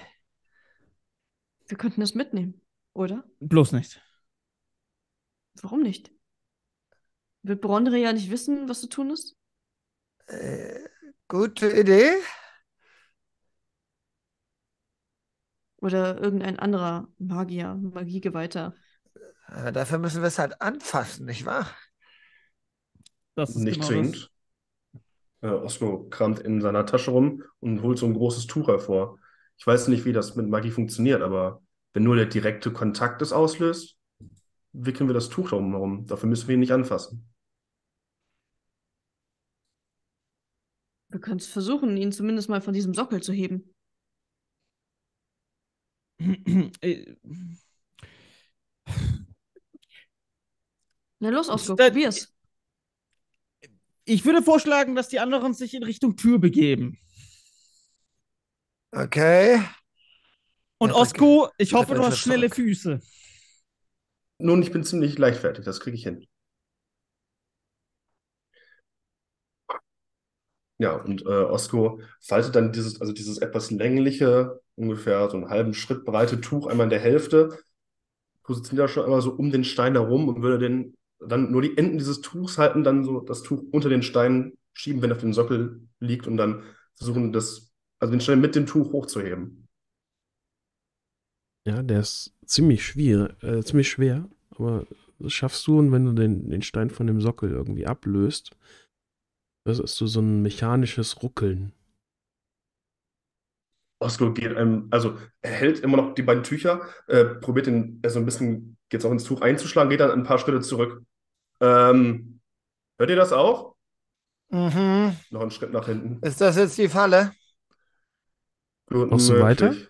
Wir könnten es mitnehmen. Oder? Bloß nicht. Warum nicht? Wird Brondre ja nicht wissen, was zu tun ist? Äh, gute Idee. Oder irgendein anderer Magier, Magiegeweihter. dafür müssen wir es halt anfassen, nicht wahr? Das ist nicht genau zwingend. Äh, Oslo kramt in seiner Tasche rum und holt so ein großes Tuch hervor. Ich weiß nicht, wie das mit Magie funktioniert, aber wenn nur der direkte Kontakt es auslöst, wickeln wir das Tuch darum herum. Dafür müssen wir ihn nicht anfassen. Wir können es versuchen, ihn zumindest mal von diesem Sockel zu heben. Äh, Na los, Oskar, probier's. Ich würde vorschlagen, dass die anderen sich in Richtung Tür begeben. Okay. Und ja, Osko, ich hoffe, du hast schnelle Füße. Nun, ich bin ziemlich leichtfertig, das kriege ich hin. Ja, und äh, Osko faltet dann dieses, also dieses etwas längliche, ungefähr so einen halben Schritt breite Tuch einmal in der Hälfte, positioniert das schon einmal so um den Stein herum und würde den, dann nur die Enden dieses Tuchs halten, dann so das Tuch unter den Stein schieben, wenn er auf dem Sockel liegt und dann versuchen, das, also den Stein mit dem Tuch hochzuheben. Ja, der ist ziemlich schwer, äh, ziemlich schwer, aber das schaffst du und wenn du den, den Stein von dem Sockel irgendwie ablöst, das ist so, so ein mechanisches Ruckeln. Oslo geht einem, also er hält immer noch die beiden Tücher, äh, probiert den so also ein bisschen jetzt auch ins Tuch einzuschlagen, geht dann ein paar Schritte zurück. Ähm, hört ihr das auch? Mhm. Noch einen Schritt nach hinten. Ist das jetzt die Falle? Noch so weiter? möglich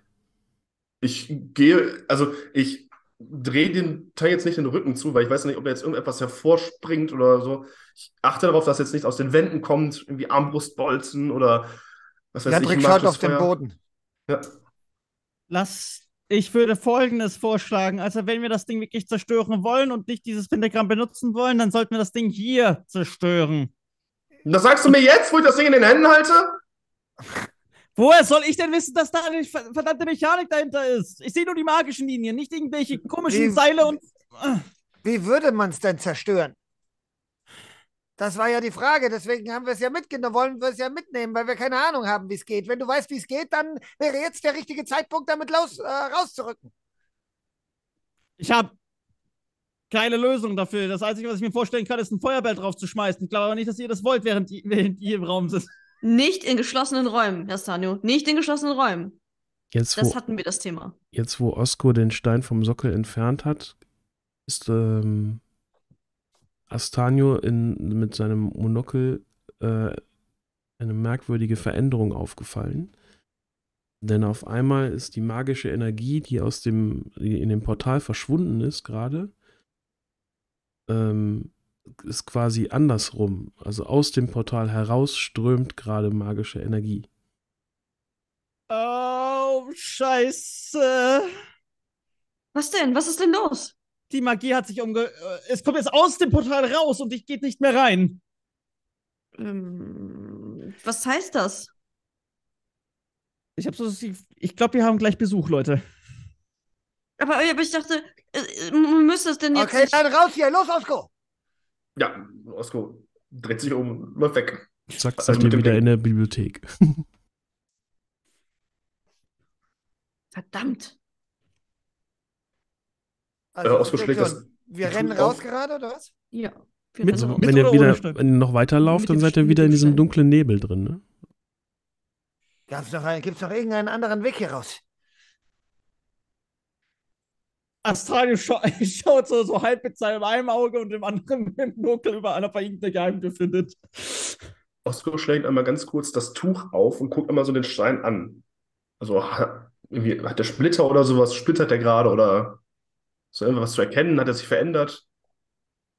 ich gehe, also ich drehe den Teil jetzt nicht den Rücken zu, weil ich weiß nicht, ob da jetzt irgendetwas hervorspringt oder so. Ich achte darauf, dass jetzt nichts aus den Wänden kommt, irgendwie Armbrustbolzen oder was weiß Jandrik ich. Jandrik schaut auf Feuer. den Boden. Ja. Lass, ich würde Folgendes vorschlagen. Also wenn wir das Ding wirklich zerstören wollen und nicht dieses Pentagramm benutzen wollen, dann sollten wir das Ding hier zerstören. Das sagst du mir jetzt, wo ich das Ding in den Händen halte? Woher soll ich denn wissen, dass da eine verdammte Mechanik dahinter ist? Ich sehe nur die magischen Linien, nicht irgendwelche komischen wie, Seile und. Äh. Wie würde man es denn zerstören? Das war ja die Frage, deswegen haben wir es ja mitgenommen, wollen wir es ja mitnehmen, weil wir keine Ahnung haben, wie es geht. Wenn du weißt, wie es geht, dann wäre jetzt der richtige Zeitpunkt, damit los, äh, rauszurücken. Ich habe keine Lösung dafür. Das Einzige, was ich mir vorstellen kann, ist ein Feuerball drauf zu schmeißen. Ich glaube aber nicht, dass ihr das wollt, während, während ihr im Raum sitzt. Nicht in geschlossenen Räumen, Herr Stanio. Nicht in geschlossenen Räumen. Jetzt, das wo, hatten wir das Thema. Jetzt, wo Osko den Stein vom Sockel entfernt hat, ist ähm, Astanio in, mit seinem Monokel äh, eine merkwürdige Veränderung aufgefallen. Denn auf einmal ist die magische Energie, die aus dem, die in dem Portal verschwunden ist gerade, ähm, ist quasi andersrum. Also aus dem Portal heraus strömt gerade magische Energie. Oh, scheiße. Was denn? Was ist denn los? Die Magie hat sich umge... Äh, es kommt jetzt aus dem Portal raus und ich gehe nicht mehr rein. Ähm, was heißt das? Ich habe so... Ich glaube, wir haben gleich Besuch, Leute. Aber, aber ich dachte, äh, äh, müsste es denn jetzt... Okay, nicht... dann raus hier. Los, Osko! Ja, Osko dreht sich um, läuft weg. Zack, seid ihr wieder Ding. in der Bibliothek. Verdammt. Äh, also, äh, Osko schlägt das. Wir rennen raus auf. gerade, oder was? Ja. Also, mit, also, mit wenn, ihr wieder, wenn ihr noch weiterlauft, dann seid ihr wieder in diesem dunklen Nebel drin, ne? Gibt's noch, noch irgendeinen anderen Weg hier raus? Astral schaut so, so halb mit seinem einen Auge und dem anderen mit dem Nockel überall, ob er irgendeine Geheimtür findet. Oskar schlägt einmal ganz kurz das Tuch auf und guckt einmal so den Stein an. Also irgendwie hat der Splitter oder sowas, splittert der gerade oder so irgendwas zu erkennen? Hat er sich verändert?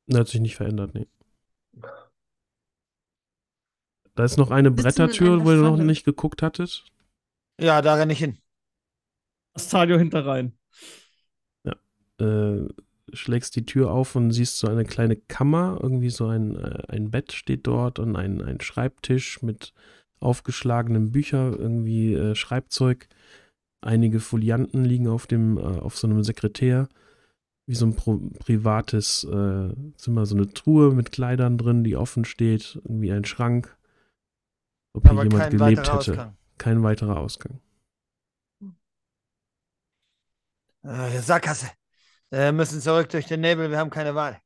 Er hat sich nicht verändert, nee. Da ist noch eine Brettertür, wo ihr noch nicht geguckt hattet. Ja, da renne ich hin. Stadio hinter rein äh, schlägst die Tür auf und siehst so eine kleine Kammer, irgendwie so ein, äh, ein Bett steht dort und ein, ein Schreibtisch mit aufgeschlagenen Büchern, irgendwie äh, Schreibzeug. Einige Folianten liegen auf dem, äh, auf so einem Sekretär, wie so ein Pro privates äh, Zimmer, so eine Truhe mit Kleidern drin, die offen steht, irgendwie ein Schrank. Ob hier jemand gelebt hätte. Ausgang. Kein weiterer Ausgang. Äh, Sackgasse. Wir äh, müssen zurück durch den Nebel, wir haben keine Wahl.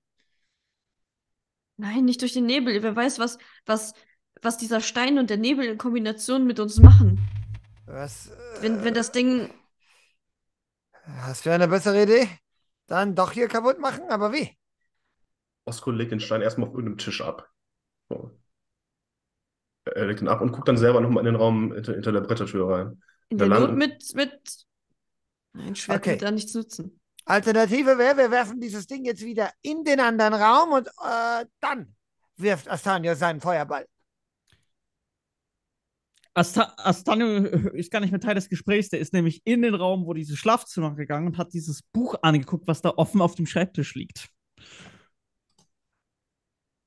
Nein, nicht durch den Nebel. Wer weiß, was, was, was dieser Stein und der Nebel in Kombination mit uns machen. Was? wenn, wenn das Ding. Äh, hast du eine bessere Idee? Dann doch hier kaputt machen, aber wie? Osko legt den Stein erstmal auf irgendeinem Tisch ab. Er legt ihn ab und guckt dann selber nochmal in den Raum hinter, hinter der Brettertür rein. In der, der Not mit, mit. Nein, Schwert okay. wird da nichts nutzen. Alternative wäre, wir werfen dieses Ding jetzt wieder in den anderen Raum und äh, dann wirft Astanio seinen Feuerball. Astanio ist gar nicht mehr Teil des Gesprächs. Der ist nämlich in den Raum, wo dieses Schlafzimmer gegangen und hat dieses Buch angeguckt, was da offen auf dem Schreibtisch liegt.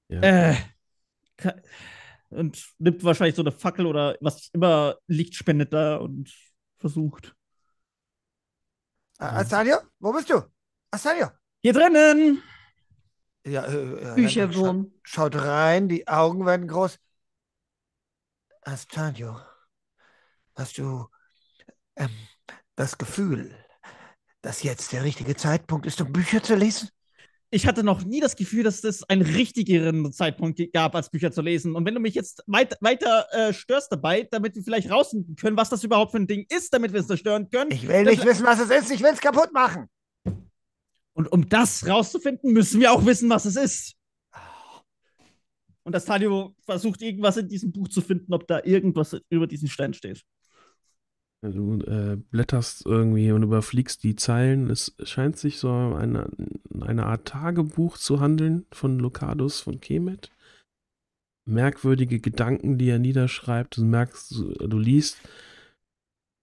Ja. Äh, und nimmt wahrscheinlich so eine Fackel oder was immer Licht spendet da und versucht. Ah, Asadio, wo bist du? Asadio. Hier drinnen. Ja, äh, äh Bücherwurm. Schaut, schaut rein, die Augen werden groß. Astadio, hast du ähm, das Gefühl, dass jetzt der richtige Zeitpunkt ist, um Bücher zu lesen? ich hatte noch nie das Gefühl, dass es einen richtigeren Zeitpunkt gab, als Bücher zu lesen. Und wenn du mich jetzt weit, weiter äh, störst dabei, damit wir vielleicht rausfinden können, was das überhaupt für ein Ding ist, damit wir es zerstören können. Ich will nicht wissen, was es ist. Ich will es kaputt machen. Und um das rauszufinden, müssen wir auch wissen, was es ist. Und das Tadio versucht, irgendwas in diesem Buch zu finden, ob da irgendwas über diesen Stein steht. Du also, äh, blätterst irgendwie und überfliegst die Zeilen. Es scheint sich so eine, eine Art Tagebuch zu handeln von Locados von Kemet. Merkwürdige Gedanken, die er niederschreibt. Du merkst, du liest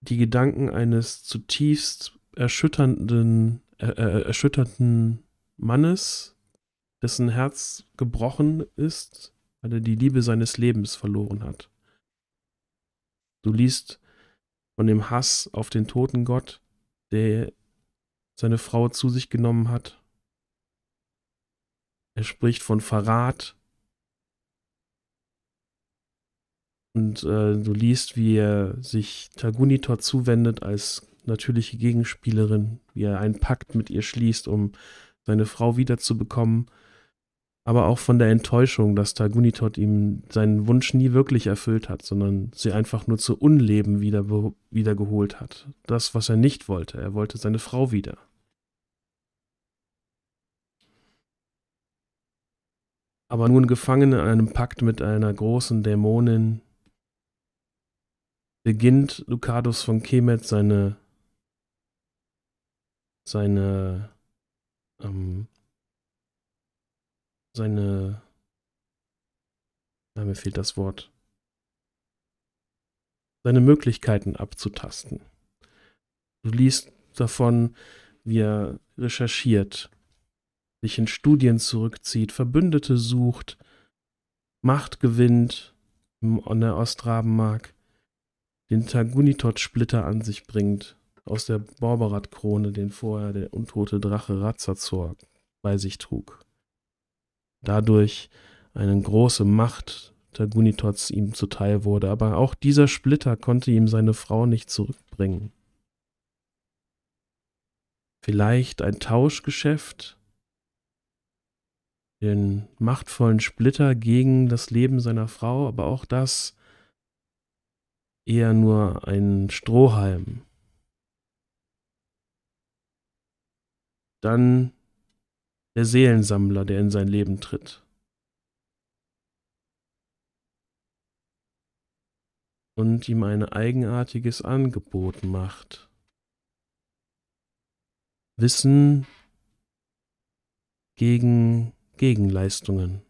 die Gedanken eines zutiefst erschütternden, äh, äh erschütterten Mannes, dessen Herz gebrochen ist, weil er die Liebe seines Lebens verloren hat. Du liest von dem Hass auf den toten Gott, der seine Frau zu sich genommen hat. Er spricht von Verrat. Und äh, du liest, wie er sich Tagunitor zuwendet als natürliche Gegenspielerin, wie er einen Pakt mit ihr schließt, um seine Frau wiederzubekommen aber auch von der Enttäuschung, dass da ihm seinen Wunsch nie wirklich erfüllt hat, sondern sie einfach nur zu Unleben wieder, wiedergeholt hat. Das, was er nicht wollte. Er wollte seine Frau wieder. Aber nun gefangen in einem Pakt mit einer großen Dämonin, beginnt Lucadus von Kemet seine, seine ähm, seine. Na, mir fehlt das Wort. Seine Möglichkeiten abzutasten. Du liest davon, wie er recherchiert, sich in Studien zurückzieht, Verbündete sucht, Macht gewinnt an der Ostrabenmark, den Tagunitot-Splitter an sich bringt, aus der Borberat-Krone, den vorher der untote Drache Razazor bei sich trug dadurch eine große Macht der Gunitots ihm zuteil wurde. Aber auch dieser Splitter konnte ihm seine Frau nicht zurückbringen. Vielleicht ein Tauschgeschäft, den machtvollen Splitter gegen das Leben seiner Frau, aber auch das eher nur ein Strohhalm. Dann der Seelensammler, der in sein Leben tritt. Und ihm ein eigenartiges Angebot macht. Wissen gegen Gegenleistungen.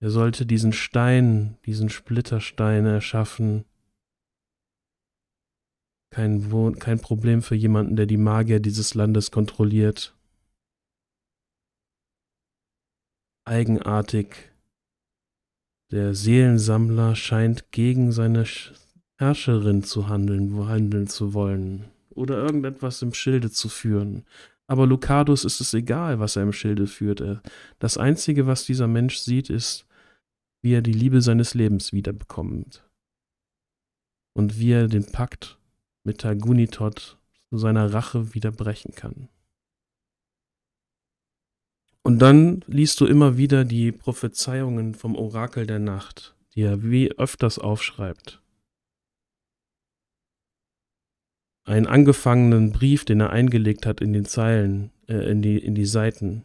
Er sollte diesen Stein, diesen Splitterstein erschaffen, kein, kein Problem für jemanden, der die Magier dieses Landes kontrolliert. Eigenartig. Der Seelensammler scheint gegen seine Herrscherin zu handeln, handeln zu wollen. Oder irgendetwas im Schilde zu führen. Aber Lucardus ist es egal, was er im Schilde führt. Das Einzige, was dieser Mensch sieht, ist, wie er die Liebe seines Lebens wiederbekommt. Und wie er den Pakt mit Tagunitot zu seiner Rache wieder brechen kann. Und dann liest du immer wieder die Prophezeiungen vom Orakel der Nacht, die er wie öfters aufschreibt. Einen angefangenen Brief, den er eingelegt hat in den Zeilen, äh, in, die, in die Seiten,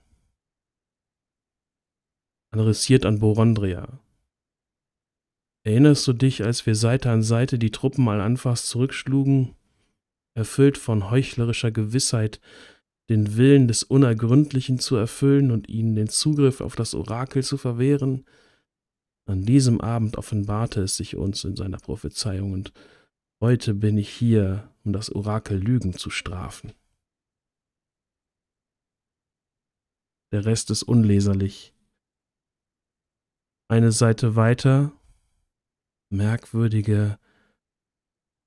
adressiert an Borondria, Erinnerst du dich, als wir Seite an Seite die Truppen mal anfas zurückschlugen, erfüllt von heuchlerischer Gewissheit, den Willen des Unergründlichen zu erfüllen und ihnen den Zugriff auf das Orakel zu verwehren? An diesem Abend offenbarte es sich uns in seiner Prophezeiung und heute bin ich hier, um das Orakel Lügen zu strafen. Der Rest ist unleserlich. Eine Seite weiter merkwürdige,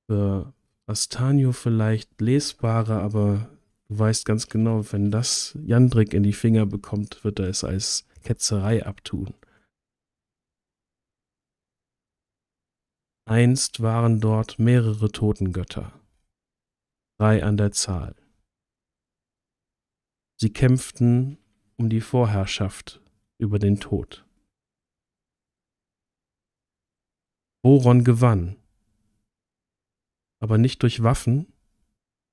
für äh, Astanio vielleicht lesbare, aber du weißt ganz genau, wenn das Jandrik in die Finger bekommt, wird er es als Ketzerei abtun. Einst waren dort mehrere Totengötter, drei an der Zahl. Sie kämpften um die Vorherrschaft über den Tod. Boron gewann. Aber nicht durch Waffen,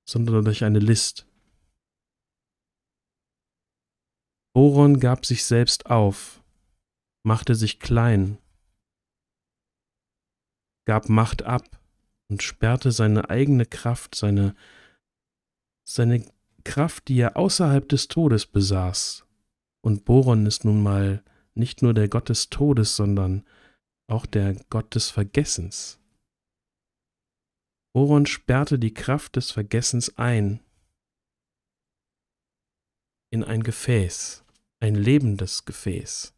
sondern durch eine List. Boron gab sich selbst auf, machte sich klein, gab Macht ab und sperrte seine eigene Kraft, seine, seine Kraft, die er außerhalb des Todes besaß. Und Boron ist nun mal nicht nur der Gott des Todes, sondern auch der Gott des Vergessens. Oron sperrte die Kraft des Vergessens ein in ein Gefäß, ein lebendes Gefäß,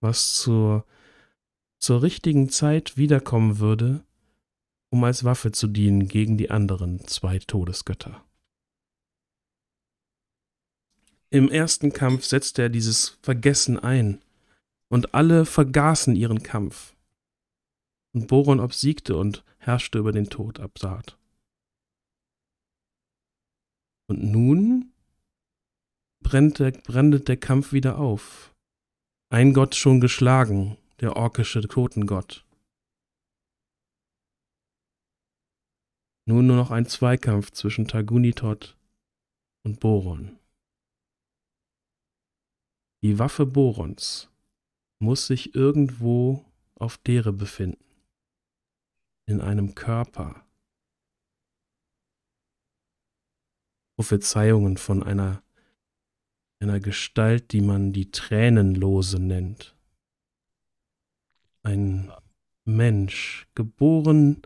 was zur, zur richtigen Zeit wiederkommen würde, um als Waffe zu dienen gegen die anderen zwei Todesgötter. Im ersten Kampf setzte er dieses Vergessen ein und alle vergaßen ihren Kampf. Und Boron obsiegte und herrschte über den Tod absaat. Und nun brennt der, brennt der Kampf wieder auf. Ein Gott schon geschlagen, der orkische Totengott. Nun nur noch ein Zweikampf zwischen Targunitot und Boron. Die Waffe Borons muss sich irgendwo auf Dere befinden. In einem Körper. Prophezeiungen von einer, einer Gestalt, die man die Tränenlose nennt. Ein Mensch, geboren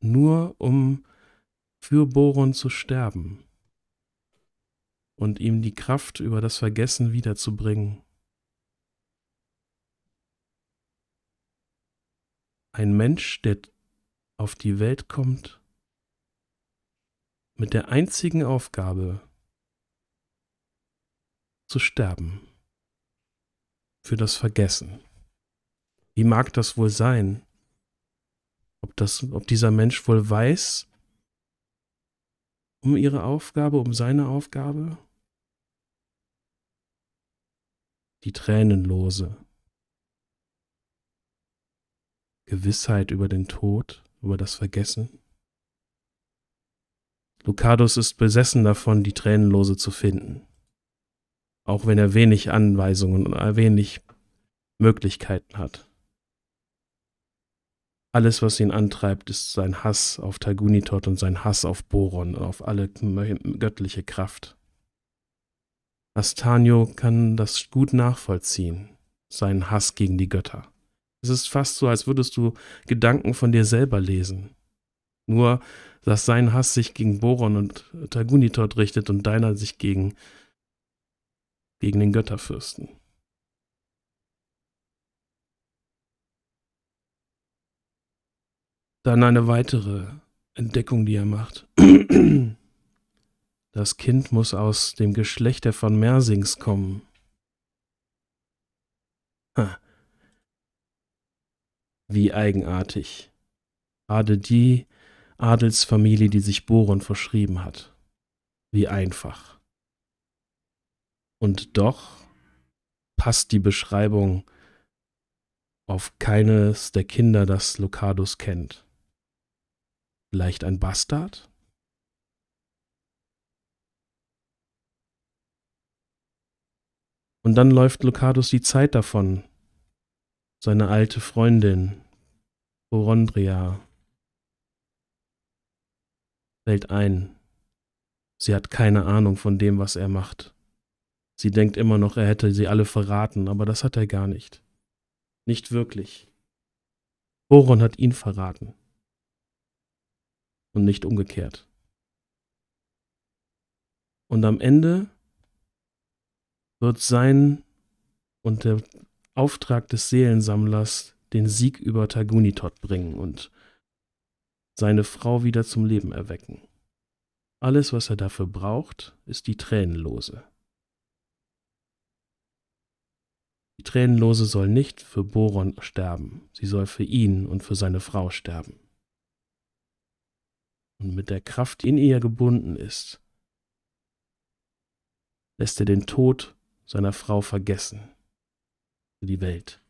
nur um für Boron zu sterben und ihm die Kraft über das Vergessen wiederzubringen. ein Mensch, der auf die Welt kommt, mit der einzigen Aufgabe zu sterben für das Vergessen. Wie mag das wohl sein? Ob, das, ob dieser Mensch wohl weiß um ihre Aufgabe, um seine Aufgabe? Die Tränenlose. Gewissheit über den Tod, über das Vergessen. Lucadus ist besessen davon, die Tränenlose zu finden, auch wenn er wenig Anweisungen und wenig Möglichkeiten hat. Alles, was ihn antreibt, ist sein Hass auf Targunitot und sein Hass auf Boron und auf alle göttliche Kraft. Astanio kann das gut nachvollziehen, seinen Hass gegen die Götter. Es ist fast so, als würdest du Gedanken von dir selber lesen. Nur, dass sein Hass sich gegen Boron und Targunitod richtet und deiner sich gegen, gegen den Götterfürsten. Dann eine weitere Entdeckung, die er macht. Das Kind muss aus dem Geschlecht der von Mersings kommen. Ha. Wie eigenartig. Gerade die Adelsfamilie, die sich Bohren verschrieben hat. Wie einfach. Und doch passt die Beschreibung auf keines der Kinder, das Lucardus kennt. Vielleicht ein Bastard? Und dann läuft Lucardus die Zeit davon, seine alte Freundin, Borondria, fällt ein. Sie hat keine Ahnung von dem, was er macht. Sie denkt immer noch, er hätte sie alle verraten, aber das hat er gar nicht. Nicht wirklich. Boron hat ihn verraten. Und nicht umgekehrt. Und am Ende wird sein und der Auftrag des Seelensammlers den Sieg über Targunitot bringen und seine Frau wieder zum Leben erwecken. Alles, was er dafür braucht, ist die Tränenlose. Die Tränenlose soll nicht für Boron sterben, sie soll für ihn und für seine Frau sterben. Und mit der Kraft, die in ihr gebunden ist, lässt er den Tod seiner Frau vergessen für die Welt.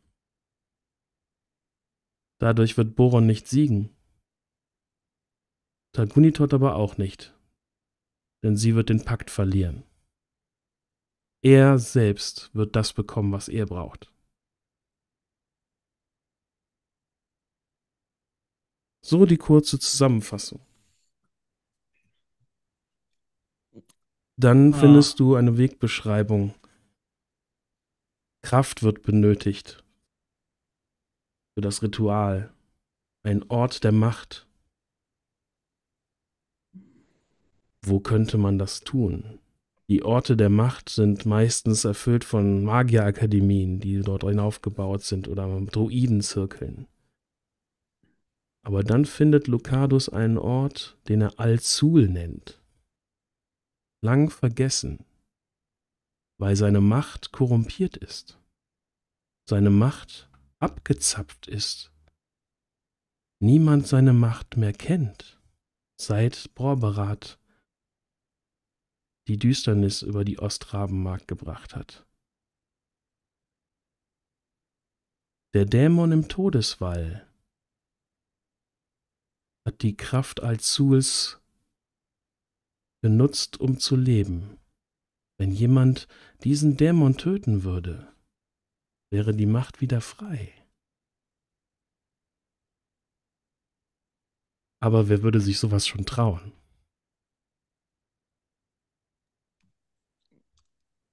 Dadurch wird Boron nicht siegen. Talgunitot aber auch nicht, denn sie wird den Pakt verlieren. Er selbst wird das bekommen, was er braucht. So die kurze Zusammenfassung. Dann ah. findest ah. du eine Wegbeschreibung Kraft wird benötigt für das Ritual. Ein Ort der Macht. Wo könnte man das tun? Die Orte der Macht sind meistens erfüllt von Magierakademien, die dort hinaufgebaut sind oder Druidenzirkeln. Aber dann findet Lucardus einen Ort, den er Al-Sul nennt. Lang vergessen weil seine Macht korrumpiert ist, seine Macht abgezapft ist, niemand seine Macht mehr kennt, seit Borberat die Düsternis über die Ostrabenmark gebracht hat. Der Dämon im Todeswall hat die Kraft als Suls genutzt, um zu leben. Wenn jemand diesen Dämon töten würde, wäre die Macht wieder frei. Aber wer würde sich sowas schon trauen?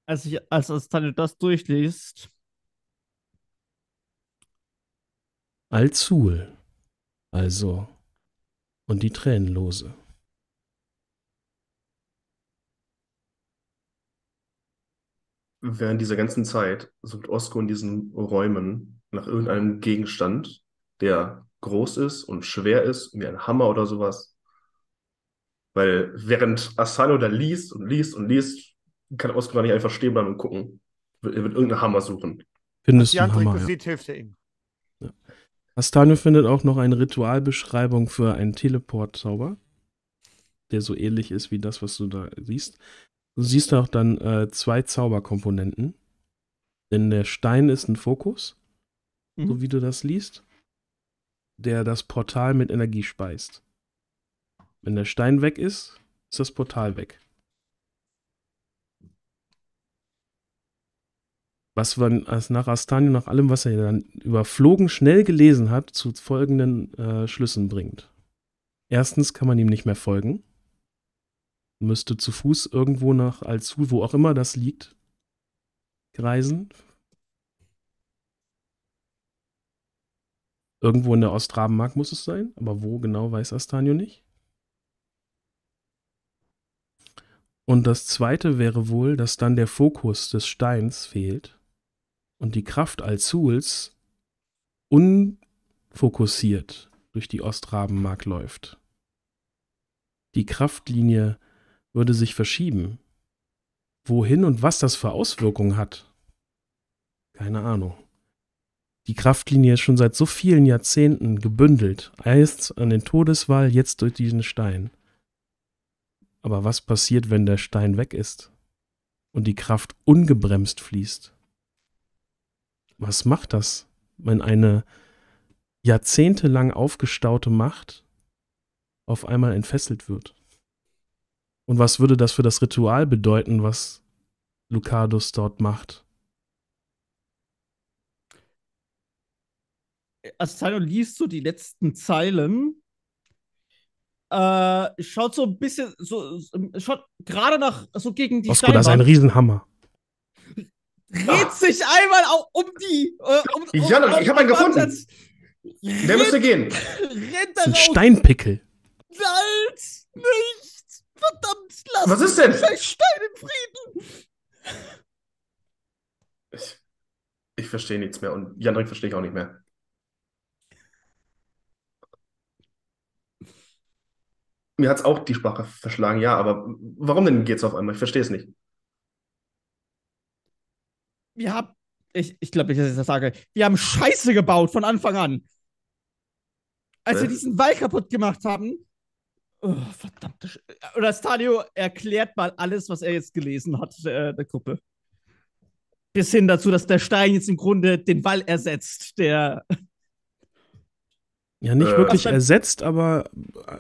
Als ich, als, als du das durchliest. Alzul, also, und die Tränenlose. während dieser ganzen Zeit sucht Osko in diesen Räumen nach irgendeinem Gegenstand, der groß ist und schwer ist, wie ein Hammer oder sowas. Weil während Asano da liest und liest und liest, kann Osko gar nicht einfach stehen bleiben und gucken. Er wird irgendeinen Hammer suchen. Findest du einen Hammer, ja. sieht, hilft er ihm. Ja. Astano findet auch noch eine Ritualbeschreibung für einen Teleport-Zauber, der so ähnlich ist wie das, was du da siehst. Du siehst auch dann äh, zwei Zauberkomponenten. Denn der Stein ist ein Fokus, mhm. so wie du das liest, der das Portal mit Energie speist. Wenn der Stein weg ist, ist das Portal weg. was man als nach Astanio, nach allem, was er dann überflogen, schnell gelesen hat, zu folgenden äh, Schlüssen bringt. Erstens kann man ihm nicht mehr folgen müsste zu Fuß irgendwo nach Alzu, wo auch immer das liegt, reisen. Irgendwo in der Ostrabenmark muss es sein, aber wo genau weiß Astanio nicht. Und das zweite wäre wohl, dass dann der Fokus des Steins fehlt und die Kraft Alzuls unfokussiert durch die Ostrabenmark läuft. Die Kraftlinie würde sich verschieben. Wohin und was das für Auswirkungen hat, keine Ahnung. Die Kraftlinie ist schon seit so vielen Jahrzehnten gebündelt. Erst an den Todeswall, jetzt durch diesen Stein. Aber was passiert, wenn der Stein weg ist und die Kraft ungebremst fließt? Was macht das, wenn eine jahrzehntelang aufgestaute Macht auf einmal entfesselt wird? Und was würde das für das Ritual bedeuten, was Lucardus dort macht? Asano liest so die letzten Zeilen, äh, schaut so ein bisschen, so, schaut gerade nach, so gegen die Osko, das ist ein Riesenhammer. Dreht sich einmal auch um die. Äh, um, um, ich habe hab einen gefunden. Als, der müsste gehen. Rennt daraus. Ein Steinpickel. Halt nicht. Verdammt, lass Was ist denn? Stein im Frieden. Ich, ich verstehe nichts mehr und Jandrik verstehe ich auch nicht mehr. Mir hat es auch die Sprache verschlagen, ja, aber warum denn geht's auf einmal? Ich verstehe es nicht. Wir haben, ich, ich glaube nicht, dass ich das sage, wir haben Scheiße gebaut von Anfang an. Als äh? wir diesen Wall kaputt gemacht haben, Oh, verdammte Sch äh, Oder Stadio erklärt mal alles, was er jetzt gelesen hat, der, äh, der Gruppe. Bis hin dazu, dass der Stein jetzt im Grunde den Wall ersetzt, der. Ja, nicht äh, wirklich ersetzt, aber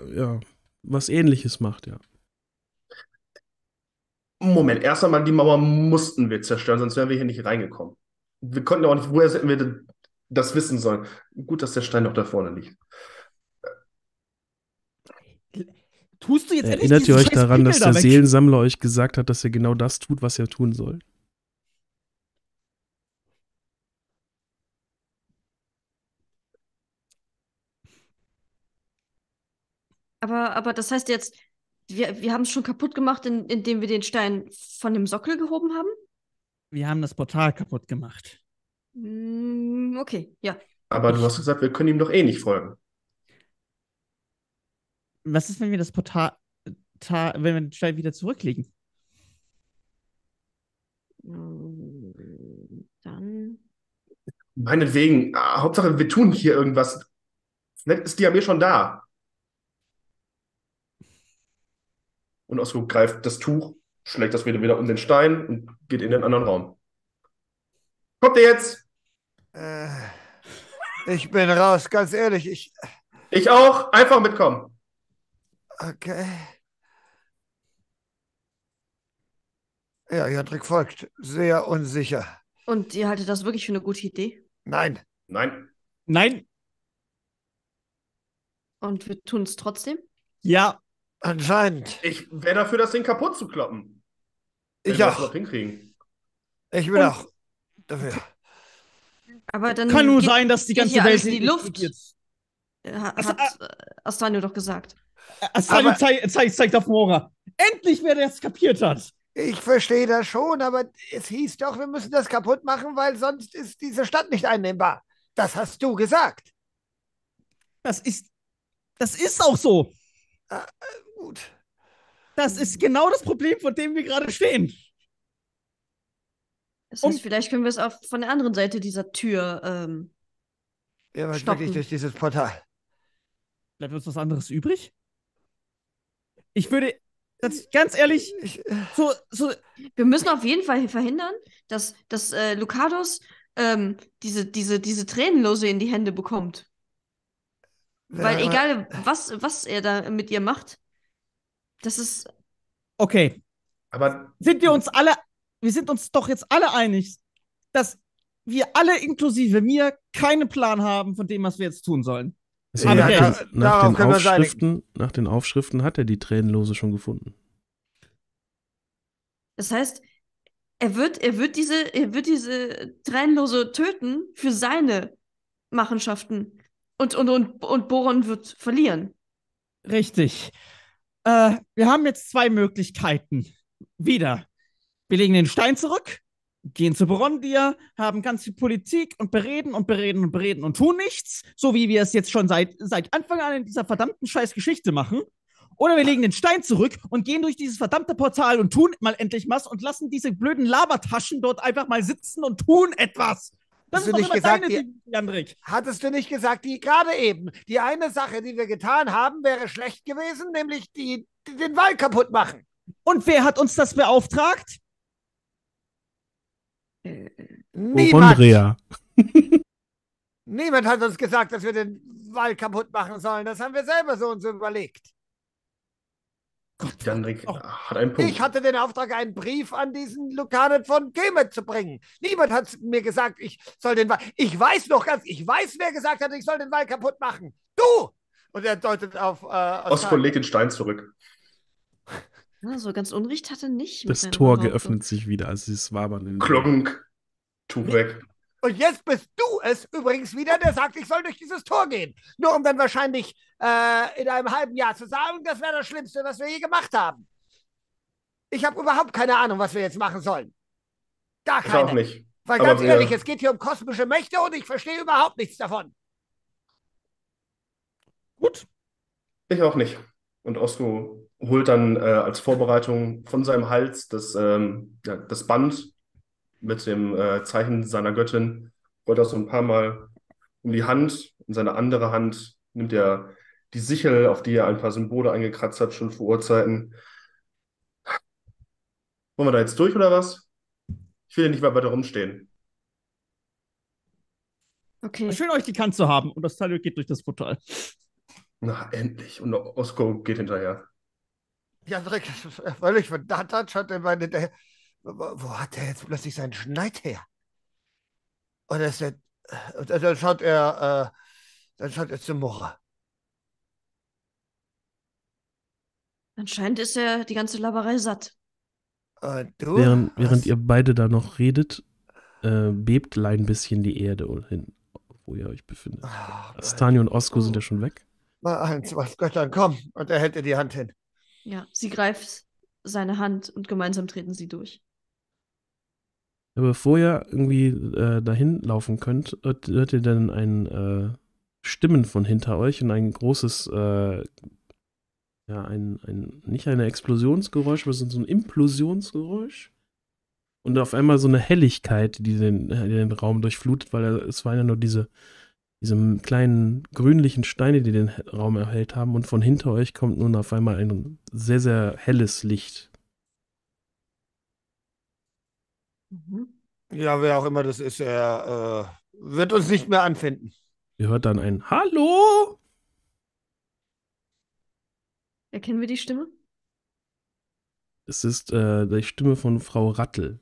äh, ja, was ähnliches macht, ja. Moment, erst einmal die Mauer mussten wir zerstören, sonst wären wir hier nicht reingekommen. Wir konnten auch nicht, woher hätten wir das wissen sollen? Gut, dass der Stein noch da vorne liegt. Tust du jetzt Erinnert ihr euch daran, dass der da Seelensammler euch gesagt hat, dass er genau das tut, was er tun soll? Aber, aber das heißt jetzt, wir, wir haben es schon kaputt gemacht, in, indem wir den Stein von dem Sockel gehoben haben? Wir haben das Portal kaputt gemacht. Mm, okay, ja. Aber du hast gesagt, wir können ihm doch eh nicht folgen was ist, wenn wir das Portal, wenn wir den Stein wieder zurücklegen? Ähm, dann. Meinetwegen. Äh, Hauptsache, wir tun hier irgendwas. Vielleicht ist die Armee schon da. Und Oslo greift das Tuch, schlägt das wieder, wieder um den Stein und geht in den anderen Raum. Kommt ihr jetzt? Äh, ich bin raus, ganz ehrlich. Ich, ich auch. Einfach mitkommen. Okay. Ja, Jandrik folgt. Sehr unsicher. Und ihr haltet das wirklich für eine gute Idee? Nein. Nein. Nein. Und wir tun es trotzdem? Ja. Anscheinend. Ich wäre dafür, das Ding kaputt zu kloppen. Wenn ich wir auch. hinkriegen. Ich bin Und auch dafür. Aber dann Kann nur sein, dass die ganze Welt in die Luft. Äh, hat, also, hat äh, Astanio doch gesagt. Asadi äh, zeigt zeig, zeig auf Mora. Endlich, wer das kapiert hat. Ich verstehe das schon, aber es hieß doch, wir müssen das kaputt machen, weil sonst ist diese Stadt nicht einnehmbar. Das hast du gesagt. Das ist. Das ist auch so. Ah, äh, gut. Das ist genau das Problem, vor dem wir gerade stehen. Das heißt, vielleicht können wir es auch von der anderen Seite dieser Tür. Ähm, ja, wahrscheinlich durch dieses Portal. Bleibt uns was anderes übrig? Ich würde ganz ehrlich, so, so. Wir müssen auf jeden Fall verhindern, dass, dass äh, Lucados ähm, diese, diese, diese Tränenlose in die Hände bekommt. Ja, Weil egal, was, was er da mit ihr macht, das ist. Okay. Aber. Sind wir uns alle, wir sind uns doch jetzt alle einig, dass wir alle inklusive mir keinen Plan haben von dem, was wir jetzt tun sollen. Also ah, nach, den, nach, den Aufschriften, nach den Aufschriften hat er die Tränenlose schon gefunden. Das heißt, er wird, er wird diese, er wird diese Tränenlose töten für seine Machenschaften. Und, und, und, und Boron wird verlieren. Richtig. Äh, wir haben jetzt zwei Möglichkeiten. Wieder. Wir legen den Stein zurück gehen zu Borondia, haben ganz viel Politik und bereden und bereden und bereden und tun nichts, so wie wir es jetzt schon seit, seit Anfang an in dieser verdammten Scheißgeschichte machen. Oder wir legen den Stein zurück und gehen durch dieses verdammte Portal und tun mal endlich was und lassen diese blöden Labertaschen dort einfach mal sitzen und tun etwas. Das Hast ist doch gesagt, deine die, Hattest du nicht gesagt, die gerade eben, die eine Sache, die wir getan haben, wäre schlecht gewesen, nämlich die, die den Wald kaputt machen. Und wer hat uns das beauftragt? niemand, niemand hat uns gesagt, dass wir den Wald kaputt machen sollen. Das haben wir selber so uns überlegt. Gott, Jandrik oh. hat einen Punkt. Ich hatte den Auftrag, einen Brief an diesen Lukanen von Kemet zu bringen. Niemand hat mir gesagt, ich soll den Wald. Ich weiß noch ganz, ich weiß, wer gesagt hat, ich soll den Wald kaputt machen. Du! Und er deutet auf. Äh, Oskar legt den Stein zurück. Ja, so ganz Unrecht hatte nicht. Das Tor geöffnet sich wieder, also es war aber ein. Klonk. Tu weg. Und jetzt bist du es übrigens wieder, der sagt, ich soll durch dieses Tor gehen. Nur um dann wahrscheinlich äh, in einem halben Jahr zu sagen, das wäre das Schlimmste, was wir je gemacht haben. Ich habe überhaupt keine Ahnung, was wir jetzt machen sollen. Gar keine. Ich auch nicht. Weil aber ganz ehrlich, es geht hier um kosmische Mächte und ich verstehe überhaupt nichts davon. Gut. Ich auch nicht. Und Osko holt dann äh, als Vorbereitung von seinem Hals das, ähm, ja, das Band mit dem äh, Zeichen seiner Göttin, rollt das so ein paar Mal um die Hand. In seine andere Hand nimmt er die Sichel, auf die er ein paar Symbole eingekratzt hat, schon vor Urzeiten. Wollen wir da jetzt durch oder was? Ich will ja nicht mal weiter rumstehen. Okay. Schön, euch gekannt zu haben. Und das Teil geht durch das Portal. Na, endlich. Und Osko geht hinterher. Jandrik völlig verdattert, hat er meine, der, wo hat er jetzt plötzlich seinen Schneid her? Und, ist der, dann schaut er, äh, dann schaut er zu Mora. Anscheinend ist er die ganze Laberei satt. Und du? Während, während ihr beide da noch redet, äh, bebt ein bisschen die Erde hin, wo ihr euch befindet. Oh, ah, Astani und Osko sind ja schon weg. Mal eins, was Göttern, komm! Und er hält dir die Hand hin. Ja, sie greift seine Hand und gemeinsam treten sie durch. bevor ihr irgendwie äh, dahin laufen könnt, hört, ihr dann ein äh, Stimmen von hinter euch und ein großes, äh, ja, ein, ein, nicht eine Explosionsgeräusch, sondern so ein Implosionsgeräusch. Und auf einmal so eine Helligkeit, die den, den Raum durchflutet, weil es waren ja nur diese diese kleinen grünlichen Steine, die den Raum erhellt haben. Und von hinter euch kommt nun auf einmal ein sehr, sehr helles Licht. Mhm. Ja, wer auch immer das ist, er äh, wird uns nicht mehr anfinden. Ihr hört dann ein Hallo. Erkennen wir die Stimme? Es ist äh, die Stimme von Frau Rattel.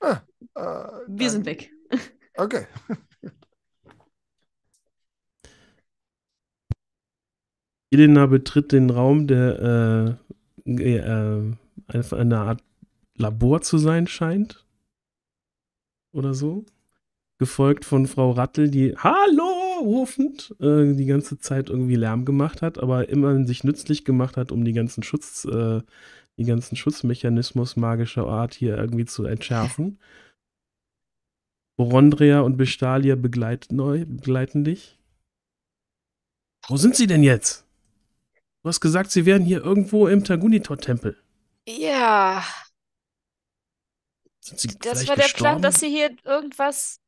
Ah, äh, wir sind weg. Okay. Elena betritt den Raum, der äh, äh, äh eine Art Labor zu sein scheint. Oder so. Gefolgt von Frau Rattel, die Hallo rufend äh, die ganze Zeit irgendwie Lärm gemacht hat, aber immer sich nützlich gemacht hat, um die ganzen Schutz, äh, die ganzen Schutzmechanismus magischer Art hier irgendwie zu entschärfen. Borondrea und Bestalia begleiten, begleiten dich. Wo sind sie denn jetzt? Du hast gesagt, sie wären hier irgendwo im Tagunitor-Tempel. Ja. das war der gestorben? Plan, dass sie hier irgendwas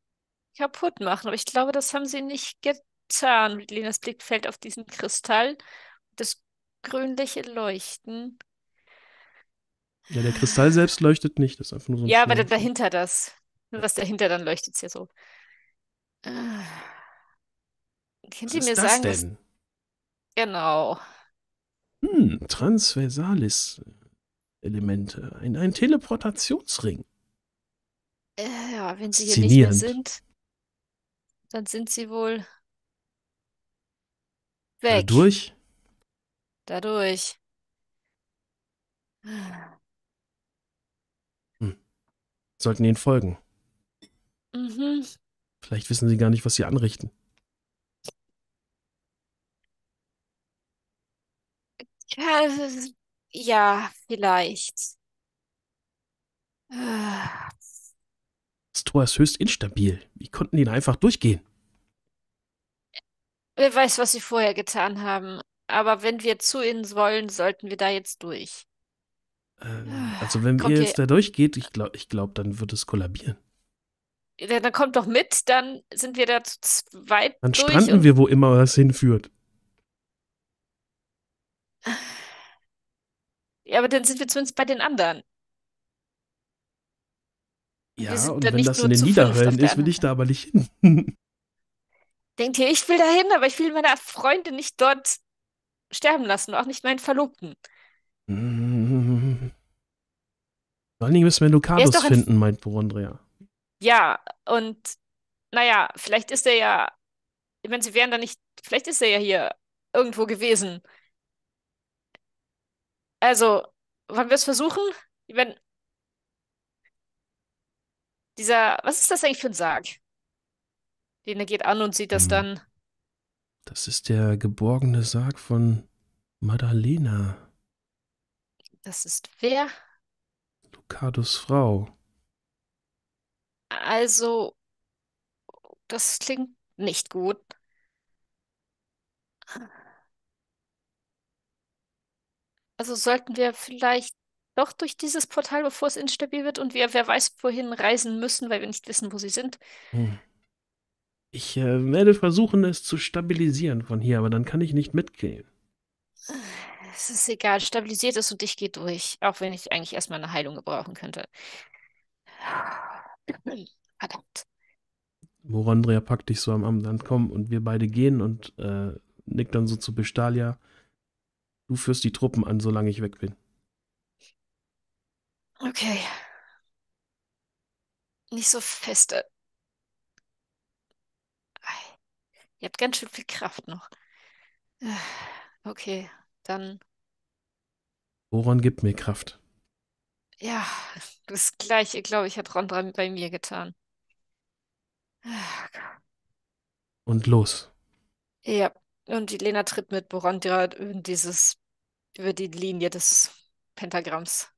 kaputt machen. Aber ich glaube, das haben sie nicht getan. Lenas Blick fällt auf diesen Kristall. Das grünliche Leuchten. Ja, der Kristall selbst leuchtet nicht. Das ist einfach nur so ein Ja, Schmerz. aber dahinter das. Nur was dahinter, dann leuchtet es ja so. Äh. Könnt ihr mir sagen, denn? was. Genau. Hm, Transversalis-Elemente. Ein, ein Teleportationsring. Äh, ja, wenn sie hier nicht mehr sind, dann sind sie wohl äh, weg. Dadurch? Dadurch. Hm. Sollten ihnen folgen. Mhm. Vielleicht wissen sie gar nicht, was sie anrichten. Ja, vielleicht. Das Tor ist höchst instabil. Wie konnten die da einfach durchgehen? Wer weiß, was sie vorher getan haben. Aber wenn wir zu ihnen wollen, sollten wir da jetzt durch. Ähm, also wenn Kommt ihr ihr, jetzt da durchgeht, ich glaube, ich glaub, dann wird es kollabieren. ja, dann kommt doch mit, dann sind wir da zu zweit Dann durch stranden und wir wo immer das hinführt. Ja, aber dann sind wir zumindest bei den anderen. Ja, und wenn das in den Niederrhein ist, will ich da aber nicht hin. Denkt ihr, ich will da hin, aber ich will meine Freunde nicht dort sterben lassen, auch nicht meinen Verlobten. Vor allen Dingen müssen wir Lucanus finden, meint Borondrea. Ja, und naja, vielleicht ist er ja, ich meine, sie wären da nicht, vielleicht ist er ja hier irgendwo gewesen. Also, wollen wir es versuchen? Wenn dieser, was ist das eigentlich für ein Sarg? Den er geht an und sieht das hm. dann. Das ist der geborgene Sarg von Maddalena. Das ist wer? Lucados Frau. Also, das klingt nicht gut. Also sollten wir vielleicht doch durch dieses Portal, bevor es instabil wird und wir, wer weiß, wohin reisen müssen, weil wir nicht wissen, wo sie sind. Hm. Ich äh, werde versuchen, es zu stabilisieren von hier, aber dann kann ich nicht mitgehen. Es ist egal, stabilisiert es und ich gehe durch, auch wenn ich eigentlich erstmal eine Heilung gebrauchen könnte. Verdammt. Morondria packt dich so am Arm, dann komm und wir beide gehen und äh, nickt dann so zu Bestalia. Du führst die Truppen an, solange ich weg bin. Okay. Nicht so feste. Ihr habt ganz schön viel Kraft noch. Okay, dann. Woran gibt mir Kraft. Ja, das gleiche, glaube ich, hat Rondra bei mir getan. Und los. Ja. Und die Lena tritt mit Borondra in dieses, über die Linie des Pentagramms.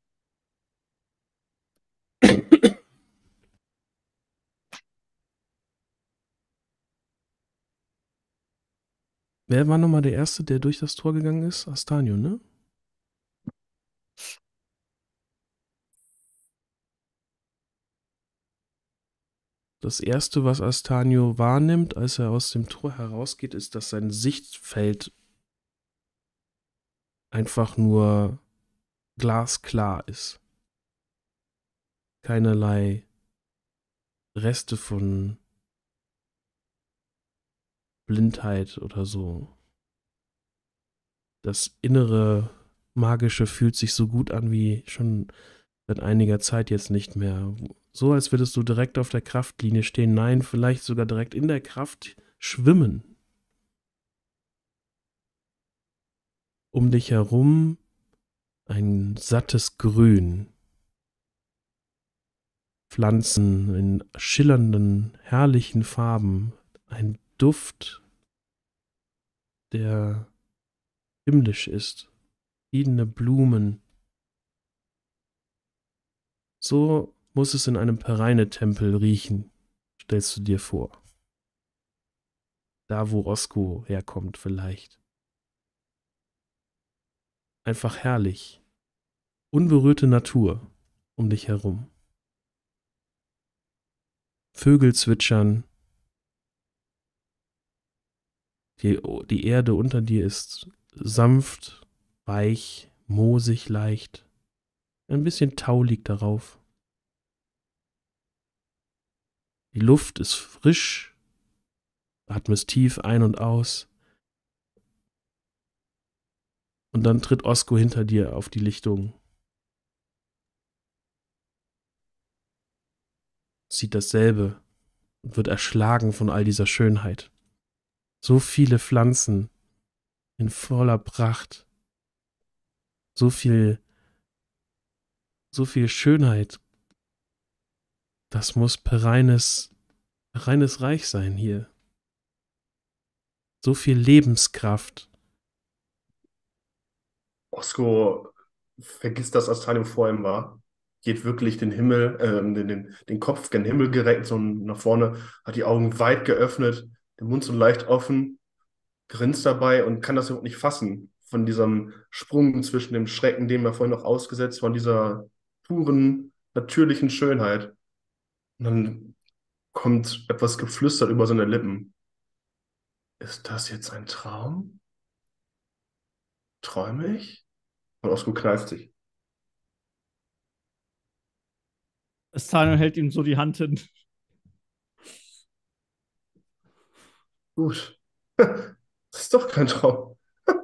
Wer war nochmal der Erste, der durch das Tor gegangen ist? Astanio, ne? Das erste, was Astanio wahrnimmt, als er aus dem Tor herausgeht, ist, dass sein Sichtfeld einfach nur glasklar ist. Keinerlei Reste von Blindheit oder so. Das innere Magische fühlt sich so gut an wie schon seit einiger Zeit jetzt nicht mehr, so, als würdest du direkt auf der Kraftlinie stehen. Nein, vielleicht sogar direkt in der Kraft schwimmen. Um dich herum ein sattes Grün. Pflanzen in schillernden, herrlichen Farben. Ein Duft, der himmlisch ist. Verschiedene Blumen. So muss es in einem Pereine-Tempel riechen, stellst du dir vor. Da, wo Roscoe herkommt, vielleicht. Einfach herrlich. Unberührte Natur um dich herum. Vögel zwitschern. Die, die Erde unter dir ist sanft, weich, moosig leicht. Ein bisschen Tau liegt darauf. Die Luft ist frisch. Atmest tief ein und aus. Und dann tritt Osko hinter dir auf die Lichtung. Sieht dasselbe und wird erschlagen von all dieser Schönheit. So viele Pflanzen in voller Pracht. So viel, so viel Schönheit das muss pereines, reines Reich sein hier. So viel Lebenskraft. Osko vergisst, das, was Astalium vor ihm war geht wirklich den Himmel, ähm, den, den, den Kopf gen Himmel gereckt, so nach vorne, hat die Augen weit geöffnet, den Mund so leicht offen, grinst dabei und kann das überhaupt nicht fassen. Von diesem Sprung zwischen dem Schrecken, dem er vorhin noch ausgesetzt war, und dieser puren, natürlichen Schönheit. Und dann kommt etwas geflüstert über seine Lippen. Ist das jetzt ein Traum? Träume ich? Und Osko kneift sich. Stano hält ihm so die Hand hin. Gut. Das ist doch kein Traum.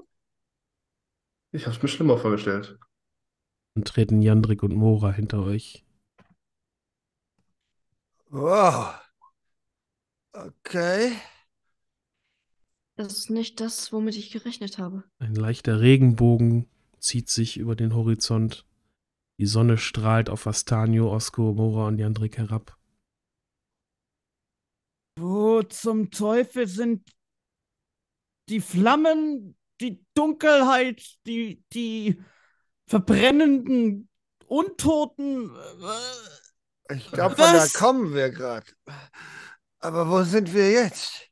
Ich hab's mir schlimmer vorgestellt. Dann treten Jandrik und Mora hinter euch Wow. Oh. Okay. Das ist nicht das, womit ich gerechnet habe. Ein leichter Regenbogen zieht sich über den Horizont. Die Sonne strahlt auf Astanio, Osko, Mora und Jandrik herab. Wo zum Teufel sind die Flammen, die Dunkelheit, die, die verbrennenden Untoten? Ich glaube, da kommen wir gerade. Aber wo sind wir jetzt?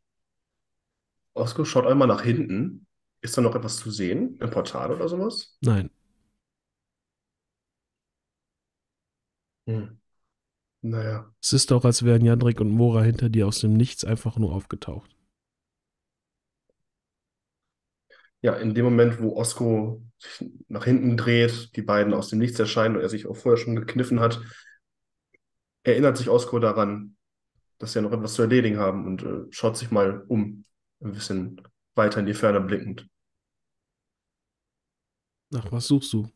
Osko schaut einmal nach hinten. Ist da noch etwas zu sehen? Ein Portal oder sowas? Nein. Hm. Naja. Es ist doch, als wären Jandrik und Mora hinter dir aus dem Nichts einfach nur aufgetaucht. Ja, in dem Moment, wo Osko sich nach hinten dreht, die beiden aus dem Nichts erscheinen und er sich auch vorher schon gekniffen hat, erinnert sich Osko daran, dass sie ja noch etwas zu erledigen haben und äh, schaut sich mal um, ein bisschen weiter in die Ferne blickend. Nach was suchst du?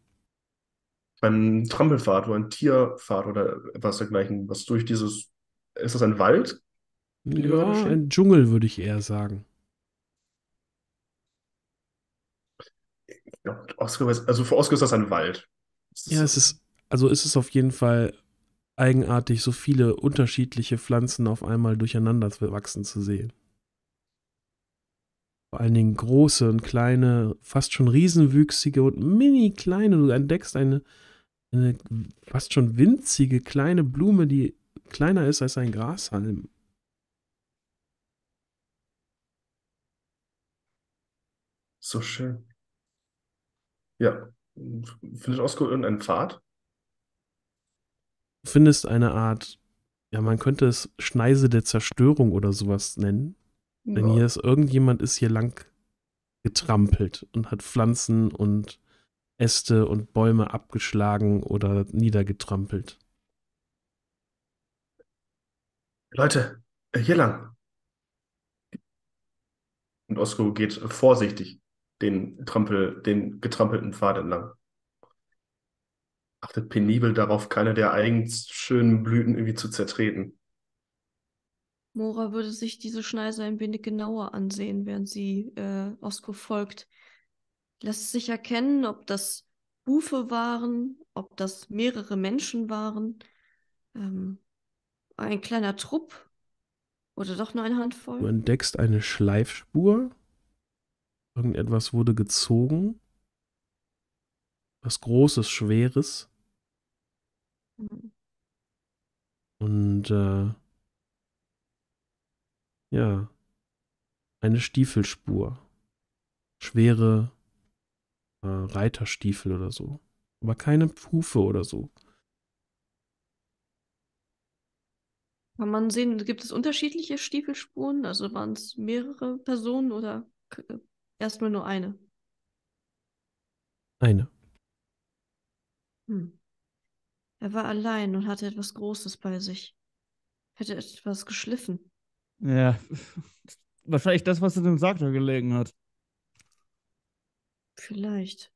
Beim Trampelfahrt oder ein Tierfahrt oder etwas dergleichen, was durch dieses. Ist das ein Wald? Ja, ein Dschungel würde ich eher sagen. Ja, Oscar, also für Oscar ist das ein Wald. Das ja, es ist, also ist es auf jeden Fall eigenartig, so viele unterschiedliche Pflanzen auf einmal durcheinander wachsen zu sehen. Vor allen Dingen große und kleine, fast schon riesenwüchsige und mini kleine. Du entdeckst eine, eine fast schon winzige kleine Blume, die kleiner ist als ein Grashalm. So schön. Ja, finde ich ausgeholt und einen Pfad findest eine Art, ja, man könnte es Schneise der Zerstörung oder sowas nennen. Ja. Denn hier ist irgendjemand ist hier lang getrampelt und hat Pflanzen und Äste und Bäume abgeschlagen oder niedergetrampelt. Leute, äh, hier lang. Und Osko geht vorsichtig den Trampel, den getrampelten Pfad entlang achtet penibel darauf, keine der eigens schönen Blüten irgendwie zu zertreten. Mora würde sich diese Schneise ein wenig genauer ansehen, während sie äh, Osko folgt. Lässt sich erkennen, ob das Hufe waren, ob das mehrere Menschen waren, ähm, ein kleiner Trupp oder doch nur eine Handvoll. Du entdeckst eine Schleifspur. Irgendetwas wurde gezogen was Großes, Schweres. Mhm. Und äh, ja, eine Stiefelspur. Schwere äh, Reiterstiefel oder so. Aber keine Hufe oder so. Kann man sehen, gibt es unterschiedliche Stiefelspuren? Also waren es mehrere Personen oder äh, erstmal nur eine? Eine. Hm. Er war allein und hatte etwas Großes bei sich. Hätte etwas geschliffen. Ja, wahrscheinlich das, was in dem Sarg da gelegen hat. Vielleicht.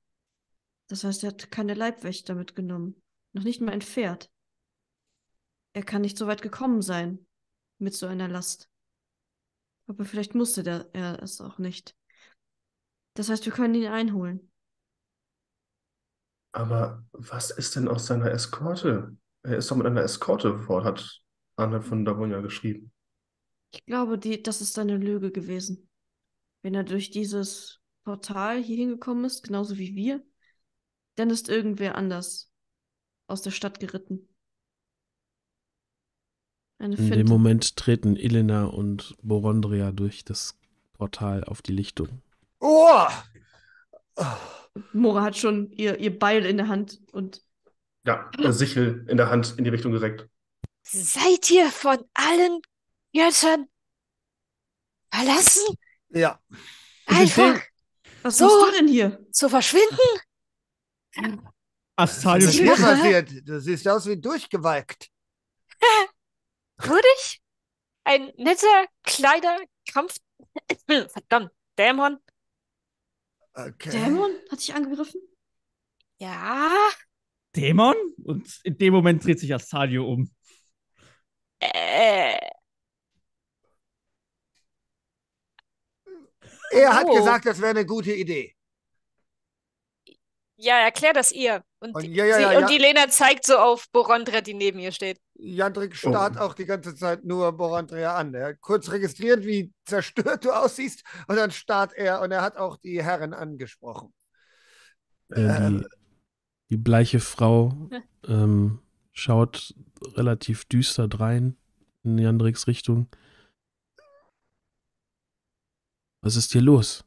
Das heißt, er hat keine Leibwächter mitgenommen. Noch nicht mal ein Pferd. Er kann nicht so weit gekommen sein mit so einer Last. Aber vielleicht musste der, er es auch nicht. Das heißt, wir können ihn einholen. Aber was ist denn aus seiner Eskorte? Er ist doch mit einer Eskorte vor, hat Anne von Davonia geschrieben. Ich glaube, die, das ist eine Lüge gewesen. Wenn er durch dieses Portal hier hingekommen ist, genauso wie wir, dann ist irgendwer anders aus der Stadt geritten. Eine In Finte. dem Moment treten Elena und Borondria durch das Portal auf die Lichtung. Oh! oh. Mora hat schon ihr, ihr Beil in der Hand und. Ja, eine Sichel in der Hand in die Richtung gereckt. Seid ihr von allen Göttern verlassen? Ja. Einfach. Was so, du denn hier? Zu verschwinden? Astalion Was ist passiert? Du siehst aus wie durchgewalkt. Würde Ein netter, kleiner Kampf. Verdammt, Dämon. Okay. Dämon hat sich angegriffen? Ja. Dämon? Und in dem Moment dreht sich Astadio um. Äh. Er oh. hat gesagt, das wäre eine gute Idee. Ja, erklär das ihr. Und, und, die, ja, ja, sie, ja, und die Lena zeigt so auf Borondra, die neben ihr steht. Jandrik starrt oh. auch die ganze Zeit nur Borondra an. Er kurz registriert, wie zerstört du aussiehst, und dann starrt er und er hat auch die Herren angesprochen. Äh, die, ähm. die, bleiche Frau ähm, schaut relativ düster drein in Jandriks Richtung. Was ist hier los?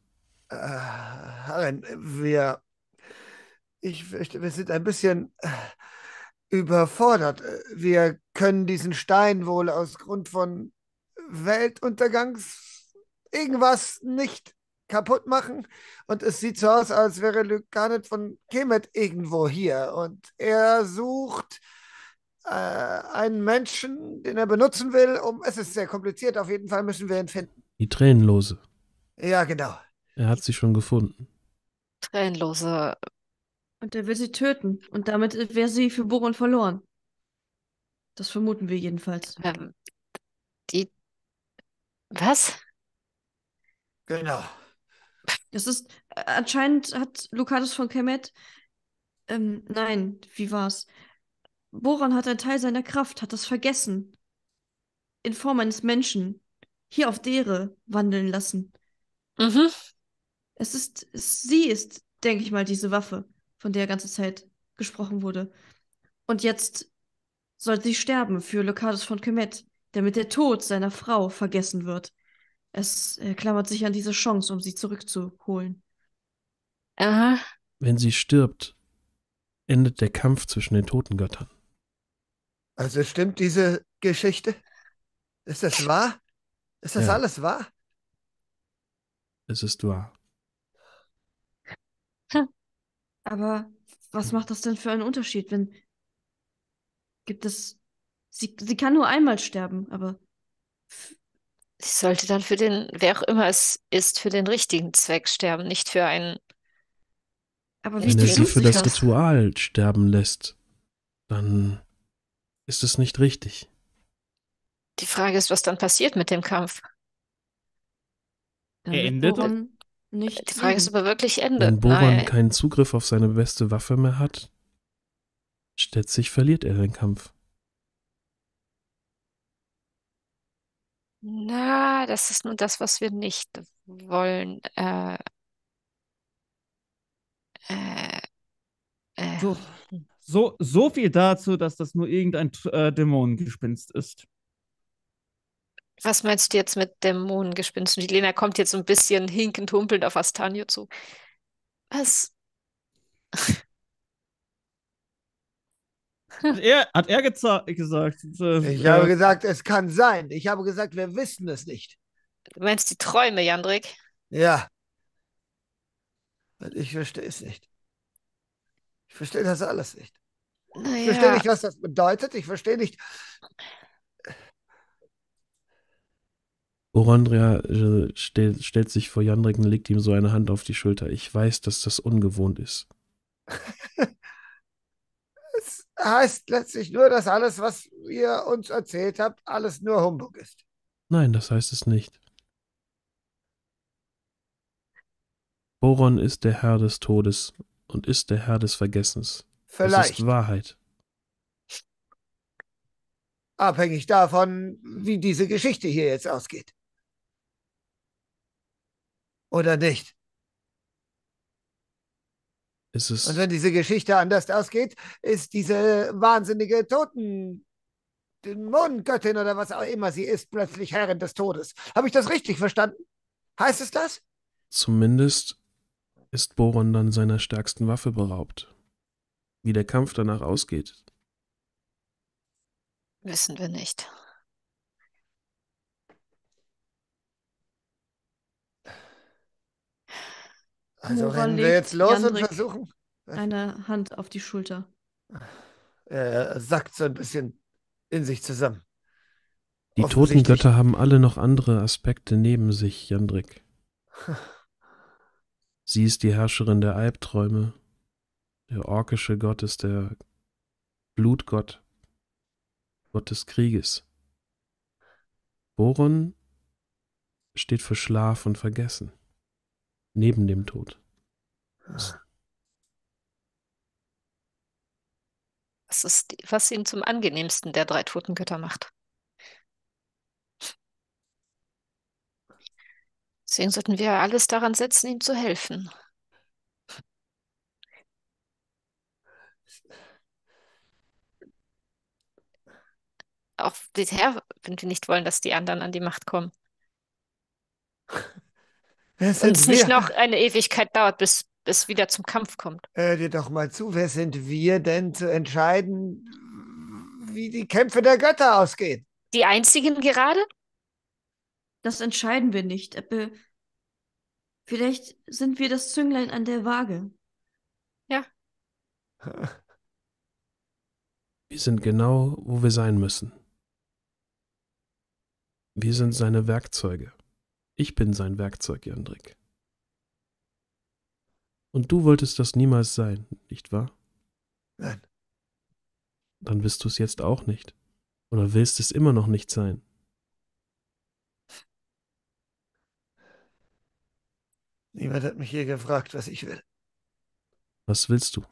Äh, Herren, wir ich, wir sind ein bisschen äh, überfordert. Wir können diesen Stein wohl aus Grund von Weltuntergangs irgendwas nicht kaputt machen. Und es sieht so aus, als wäre Lykanet von Kemet irgendwo hier. Und er sucht äh, einen Menschen, den er benutzen will, um. Es ist sehr kompliziert, auf jeden Fall müssen wir ihn finden. Die Tränenlose. Ja, genau. Er hat sie schon gefunden. Tränenlose und er will sie töten. Und damit wäre sie für Boron verloren. Das vermuten wir jedenfalls. Ähm, die. Was? Genau. Das ist. Äh, anscheinend hat Lucanus von Kemet. Ähm, nein, wie war's? Boron hat einen Teil seiner Kraft, hat das vergessen. In Form eines Menschen. Hier auf Dere wandeln lassen. Mhm. Es ist. sie ist, denke ich mal, diese Waffe von der ganze Zeit gesprochen wurde. Und jetzt soll sie sterben für Locatus von Kemet, damit der Tod seiner Frau vergessen wird. Es äh, klammert sich an diese Chance, um sie zurückzuholen. Aha. Wenn sie stirbt, endet der Kampf zwischen den Totengöttern. Also stimmt diese Geschichte? Ist das wahr? Ist das ja. alles wahr? Es ist wahr. Aber was macht das denn für einen Unterschied, wenn. Gibt es. Sie, sie kann nur einmal sterben, aber. Sie sollte dann für den, wer auch immer es ist, für den richtigen Zweck sterben, nicht für einen. Aber wie Wenn er sie für das, das Ritual sterben lässt, dann ist es nicht richtig. Die Frage ist, was dann passiert mit dem Kampf? Er endet, dann, nicht die Frage ist, aber wirklich endet. Wenn Boban keinen Zugriff auf seine beste Waffe mehr hat, letztlich verliert er den Kampf. Na, das ist nur das, was wir nicht wollen. Äh, äh, äh. So, so, so, viel dazu, dass das nur irgendein äh, Dämonengespinst ist. Was meinst du jetzt mit Dämonengespinsten? Die Lena kommt jetzt ein bisschen hinkend humpelnd auf Astanio zu. Was? Hat er, hat er gesagt. Ich ja. habe gesagt, es kann sein. Ich habe gesagt, wir wissen es nicht. Du meinst die Träume, Jandrik? Ja. Ich verstehe es nicht. Ich verstehe das alles nicht. Naja. Ich verstehe nicht, was das bedeutet. Ich verstehe nicht, Orondria äh, stell, stellt sich vor Jandrik und legt ihm so eine Hand auf die Schulter. Ich weiß, dass das ungewohnt ist. es heißt letztlich nur, dass alles, was ihr uns erzählt habt, alles nur Humbug ist. Nein, das heißt es nicht. Boron ist der Herr des Todes und ist der Herr des Vergessens. Vielleicht. Das ist Wahrheit. Abhängig davon, wie diese Geschichte hier jetzt ausgeht oder nicht. Und wenn diese Geschichte anders ausgeht, ist diese wahnsinnige Toten. Mondgöttin oder was auch immer sie ist, plötzlich Herrin des Todes. Habe ich das richtig verstanden? Heißt es das? Zumindest ist Boron dann seiner stärksten Waffe beraubt. Wie der Kampf danach ausgeht. Wissen wir nicht. Also Nora rennen wir jetzt los Jandrik und versuchen. Eine Hand auf die Schulter. Er sackt so ein bisschen in sich zusammen. Die toten Götter haben alle noch andere Aspekte neben sich, Jandrik. Sie ist die Herrscherin der Albträume. Der orkische Gott ist der Blutgott, Gott des Krieges. Boron steht für Schlaf und Vergessen neben dem Tod. Was ist, was ihn zum angenehmsten der drei toten Götter macht. Deswegen sollten wir alles daran setzen, ihm zu helfen. Auch bisher, wenn wir nicht wollen, dass die anderen an die Macht kommen. Es und es nicht noch eine Ewigkeit dauert, bis es wieder zum Kampf kommt. Hör dir doch mal zu, wer sind wir denn zu entscheiden, wie die Kämpfe der Götter ausgehen? Die einzigen gerade? Das entscheiden wir nicht. Eppe. Äh, Vielleicht sind wir das Zünglein an der Waage. Ja. Wir sind genau, wo wir sein müssen. Wir sind seine Werkzeuge. Ich bin sein Werkzeug, Jandrik. Und du wolltest das niemals sein, nicht wahr? Nein. Dann bist du es jetzt auch nicht. Oder willst es immer noch nicht sein? Niemand hat mich je gefragt, was ich will. Was willst du?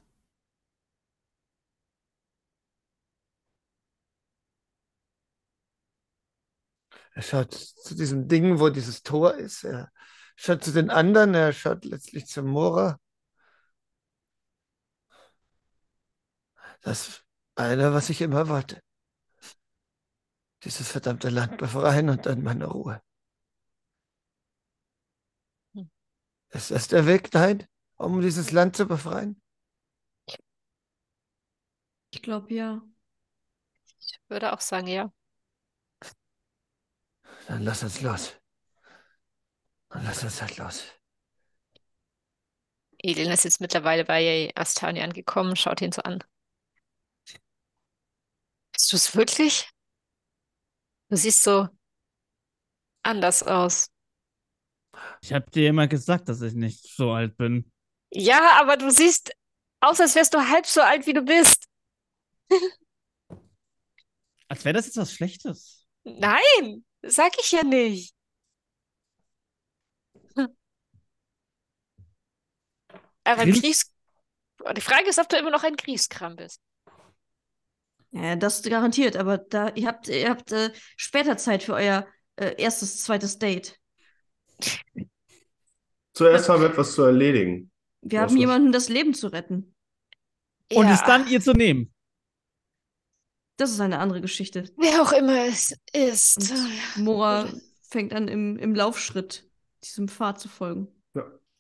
Er schaut zu diesem Ding, wo dieses Tor ist. Er schaut zu den anderen. Er schaut letztlich zu Mora. Das eine, was ich immer wollte. Dieses verdammte Land befreien und dann meine Ruhe. Hm. Ist das der Weg dahin, um dieses Land zu befreien? Ich glaube ja. Ich würde auch sagen, ja. Dann lass uns los. Dann lass uns halt los. Edelin ist jetzt mittlerweile bei Astani angekommen, schaut ihn so an. Bist du es wirklich? Du siehst so anders aus. Ich hab dir immer gesagt, dass ich nicht so alt bin. Ja, aber du siehst aus, als wärst du halb so alt, wie du bist. als wäre das jetzt was Schlechtes. Nein! Sag ich ja nicht. Aber Grieß. Die Frage ist, ob du immer noch ein Grießkram bist. Ja, das garantiert, aber da, ihr habt, ihr habt äh, später Zeit für euer äh, erstes, zweites Date. Zuerst haben wir etwas zu erledigen. Wir haben jemanden das Leben zu retten. Und ja. es dann ihr zu nehmen. Das ist eine andere Geschichte. Wer auch immer es ist. Und Mora fängt an, im, im Laufschritt diesem Pfad zu folgen.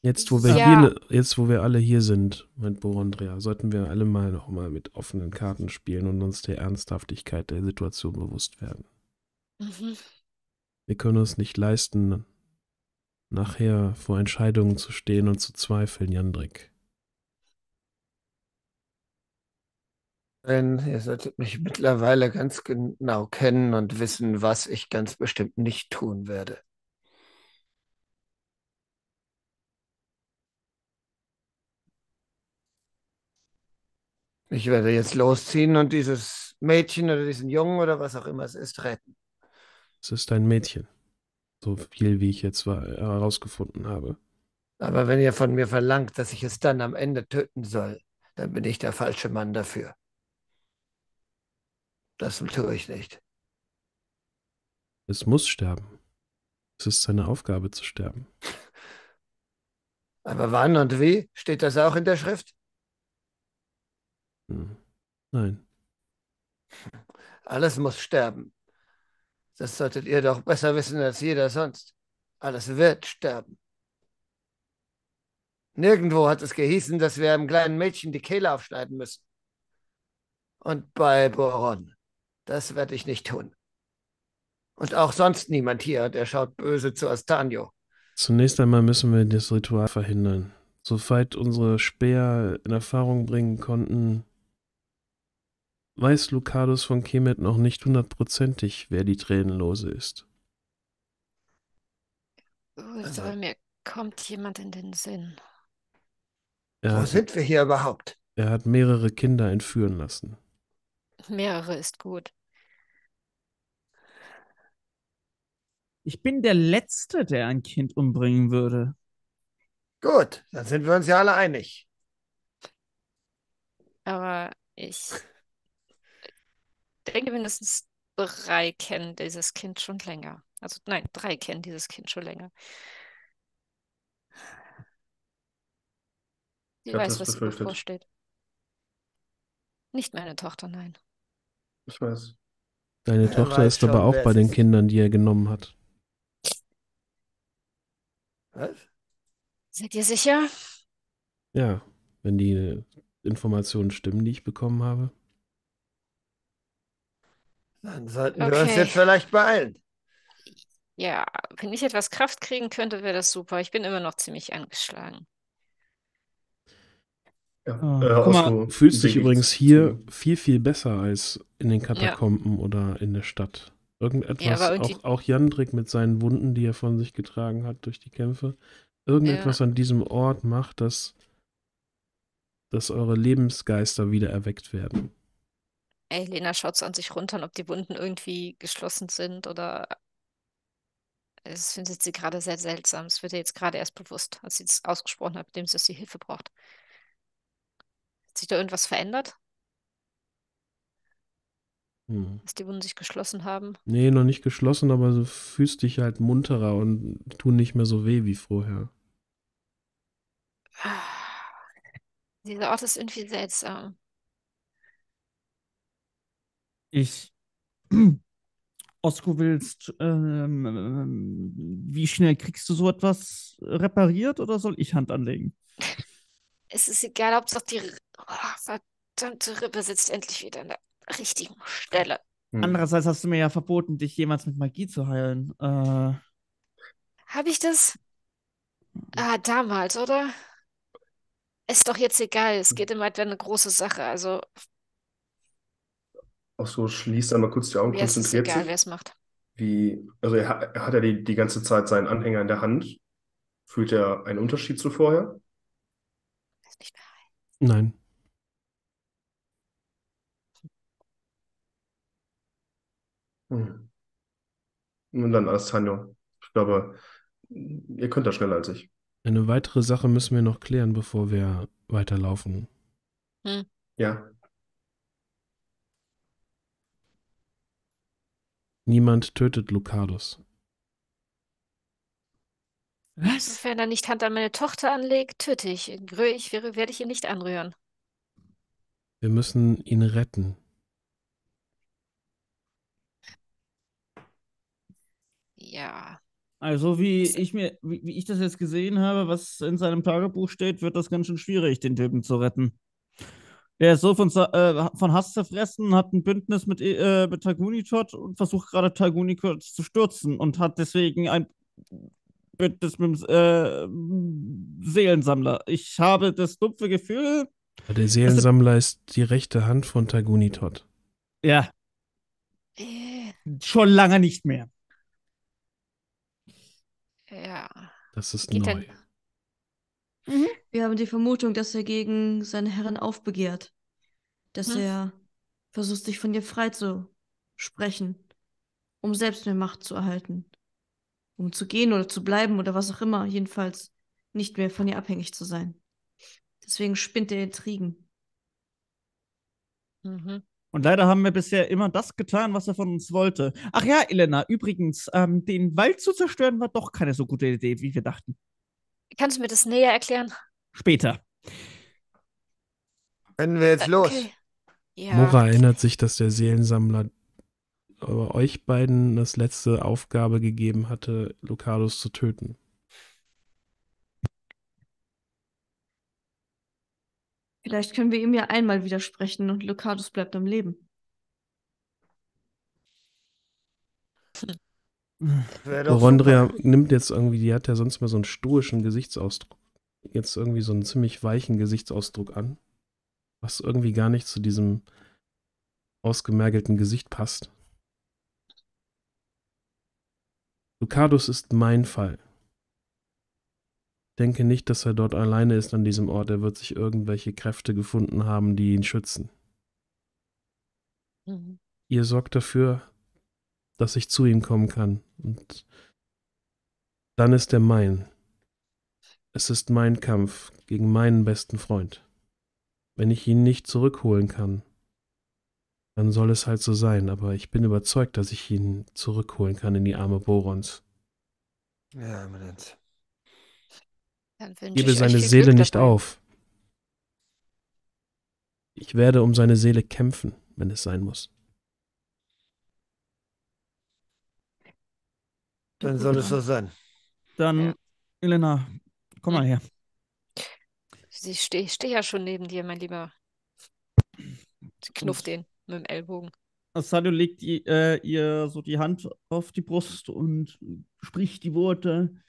Jetzt wo, wir ja. hier, ne, jetzt, wo wir alle hier sind, meint Borondrea, sollten wir alle mal noch mal mit offenen Karten spielen und uns der Ernsthaftigkeit der Situation bewusst werden. Mhm. Wir können uns nicht leisten, nachher vor Entscheidungen zu stehen und zu zweifeln, Jandrik. Denn ihr solltet mich mittlerweile ganz genau kennen und wissen, was ich ganz bestimmt nicht tun werde. Ich werde jetzt losziehen und dieses Mädchen oder diesen Jungen oder was auch immer es ist, retten. Es ist ein Mädchen. So viel, wie ich jetzt herausgefunden habe. Aber wenn ihr von mir verlangt, dass ich es dann am Ende töten soll, dann bin ich der falsche Mann dafür. Das tue ich nicht. Es muss sterben. Es ist seine Aufgabe zu sterben. Aber wann und wie? Steht das auch in der Schrift? Hm. Nein. Alles muss sterben. Das solltet ihr doch besser wissen als jeder sonst. Alles wird sterben. Nirgendwo hat es gehießen, dass wir einem kleinen Mädchen die Kehle aufschneiden müssen. Und bei Boron das werde ich nicht tun. Und auch sonst niemand hier, der schaut böse zu Astanio. Zunächst einmal müssen wir das Ritual verhindern. Soweit unsere Speer in Erfahrung bringen konnten, weiß Lucadus von Kemet noch nicht hundertprozentig, wer die Tränenlose ist. Oh, also, aber mir kommt jemand in den Sinn. Wo hat, sind wir hier überhaupt? Er hat mehrere Kinder entführen lassen. Mehrere ist gut. Ich bin der Letzte, der ein Kind umbringen würde. Gut, dann sind wir uns ja alle einig. Aber ich denke, mindestens drei kennen dieses Kind schon länger. Also nein, drei kennen dieses Kind schon länger. Sie weiß, was befürchtet. ihr bevorsteht. Nicht meine Tochter, nein. Ich weiß. Deine Tochter ist aber auch bei den Kindern, die er genommen hat. Was? Seid ihr sicher? Ja, wenn die Informationen stimmen, die ich bekommen habe. Dann sollten wir uns jetzt vielleicht beeilen. Ja, wenn ich etwas Kraft kriegen könnte, wäre das super. Ich bin immer noch ziemlich angeschlagen. Ja. Ah, äh, Guck mal, du fühlst dich übrigens hier viel, viel besser als in den Katakomben ja. oder in der Stadt. Irgendetwas, ja, auch, auch Jandrik mit seinen Wunden, die er von sich getragen hat durch die Kämpfe, irgendetwas ja. an diesem Ort macht, dass, dass eure Lebensgeister wieder erweckt werden. Ey, Lena schaut so an sich runter, ob die Wunden irgendwie geschlossen sind oder. Also das findet sie gerade sehr seltsam. Es wird ihr jetzt gerade erst bewusst, als sie es ausgesprochen hat, mit dem sie Hilfe braucht. Hat sich da irgendwas verändert? Hm. Dass die Wunden sich geschlossen haben? Nee, noch nicht geschlossen, aber du fühlst dich halt munterer und tun nicht mehr so weh wie vorher. Dieser Ort ist irgendwie seltsam. Ich. Osko willst, ähm, wie schnell kriegst du so etwas repariert oder soll ich Hand anlegen? Es ist egal, ob es doch die oh, verdammte Rippe sitzt endlich wieder in der richtigen Stelle. Hm. Andererseits hast du mir ja verboten, dich jemals mit Magie zu heilen. Äh... Habe ich das? Hm. Ah, damals, oder? Ist doch jetzt egal. Es geht immer etwa eine große Sache. Also. Auch so, schließt einmal kurz die Augen, mir konzentriert ist egal, wer es macht. Wie, also er, hat, er hat ja die, die ganze Zeit seinen Anhänger in der Hand. Fühlt er einen Unterschied zu vorher? Ist nicht mehr heil. Nein. Mhm. Und dann Astanio. Ich glaube, ihr könnt da schneller als ich. Eine weitere Sache müssen wir noch klären, bevor wir weiterlaufen. Hm. Ja. Niemand tötet Lucardus. Was? Wenn er nicht Hand an meine Tochter anlegt, töte ich. Rühre ich, werde ich ihn nicht anrühren. Wir müssen ihn retten. ja. Also wie ich mir, wie, wie, ich das jetzt gesehen habe, was in seinem Tagebuch steht, wird das ganz schön schwierig, den Typen zu retten. Er ist so von, äh, von Hass zerfressen, hat ein Bündnis mit, äh, mit Tagunitot und versucht gerade Tagunitot zu stürzen und hat deswegen ein Bündnis mit dem äh, Seelensammler. Ich habe das dumpfe Gefühl. Der Seelensammler ist die rechte Hand von Tagunitot. Ja. Äh. Schon lange nicht mehr ja. Das ist Geht neu. Mhm. Wir haben die Vermutung, dass er gegen seine Herren aufbegehrt. Dass hm. er versucht, sich von ihr frei zu sprechen, um selbst mehr Macht zu erhalten. Um zu gehen oder zu bleiben oder was auch immer, jedenfalls nicht mehr von ihr abhängig zu sein. Deswegen spinnt er Intrigen. Mhm. Und leider haben wir bisher immer das getan, was er von uns wollte. Ach ja, Elena, übrigens, ähm, den Wald zu zerstören war doch keine so gute Idee, wie wir dachten. Kannst du mir das näher erklären? Später. Rennen wir jetzt äh, los. Ja. Mora erinnert sich, dass der Seelensammler äh, euch beiden das letzte Aufgabe gegeben hatte, Lucarus zu töten. Vielleicht können wir ihm ja einmal widersprechen und Lucardus bleibt am Leben. Rondria nimmt jetzt irgendwie, die hat ja sonst mal so einen stoischen Gesichtsausdruck, jetzt irgendwie so einen ziemlich weichen Gesichtsausdruck an, was irgendwie gar nicht zu diesem ausgemergelten Gesicht passt. Lucardus ist mein Fall denke nicht, dass er dort alleine ist an diesem Ort. Er wird sich irgendwelche Kräfte gefunden haben, die ihn schützen. Mhm. Ihr sorgt dafür, dass ich zu ihm kommen kann. Und dann ist er mein. Es ist mein Kampf gegen meinen besten Freund. Wenn ich ihn nicht zurückholen kann, dann soll es halt so sein, aber ich bin überzeugt, dass ich ihn zurückholen kann in die Arme Borons. Ja, Eminent. Gebe seine Seele Glück nicht dabei. auf. Ich werde um seine Seele kämpfen, wenn es sein muss. Dann soll es so sein. Dann, ja. Elena, komm mal her. Ich stehe steh ja schon neben dir, mein Lieber. Knuff den mit dem Ellbogen. Asadio legt ihr, äh, ihr so die Hand auf die Brust und spricht die Worte.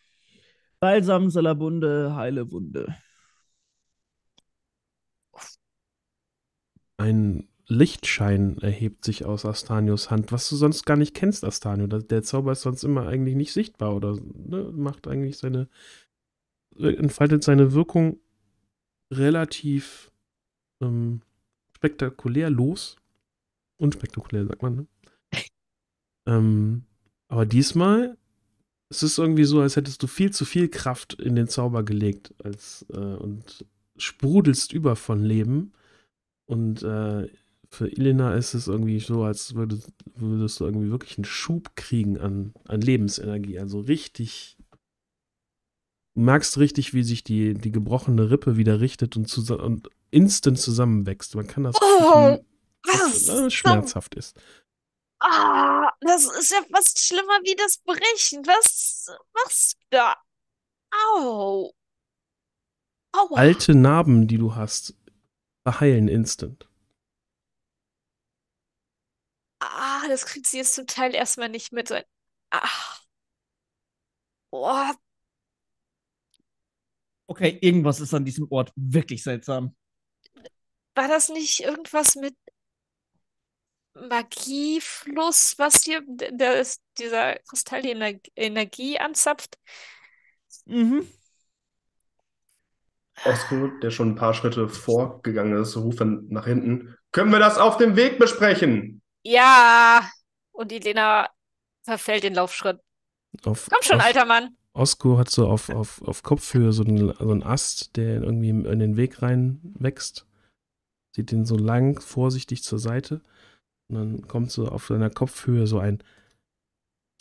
Balsam, Salabunde, heile Wunde. Ein Lichtschein erhebt sich aus Astanios Hand, was du sonst gar nicht kennst, Astanio. Der Zauber ist sonst immer eigentlich nicht sichtbar oder ne, macht eigentlich seine, entfaltet seine Wirkung relativ ähm, spektakulär los. Unspektakulär, sagt man, ne? ähm, aber diesmal es ist irgendwie so, als hättest du viel zu viel Kraft in den Zauber gelegt als, äh, und sprudelst über von Leben. Und äh, für Elena ist es irgendwie so, als würdest, würdest, du irgendwie wirklich einen Schub kriegen an, an Lebensenergie. Also richtig. Du merkst richtig, wie sich die, die gebrochene Rippe wieder richtet und, zusammen, und instant zusammenwächst. Man kann das. Oh, was? Äh, schmerzhaft ist. Ah, das ist ja fast schlimmer wie das Brechen. Was machst du da? Au. Aua. Alte Narben, die du hast, verheilen instant. Ah, das kriegt sie jetzt zum Teil erstmal nicht mit. Ach. Boah. Okay, irgendwas ist an diesem Ort wirklich seltsam. War das nicht irgendwas mit Magiefluss, was hier der ist, dieser Kristall die Ener Energie anzapft. Mhm. Osko, der schon ein paar Schritte vorgegangen ist, ruft dann nach hinten. Können wir das auf dem Weg besprechen? Ja. Und Elena verfällt den Laufschritt. Auf, Komm schon, auf, alter Mann. Osko hat so auf, auf, auf Kopfhöhe so einen, so einen Ast, der irgendwie in den Weg rein wächst. Sieht den so lang, vorsichtig zur Seite und dann kommt so auf deiner Kopfhöhe so ein,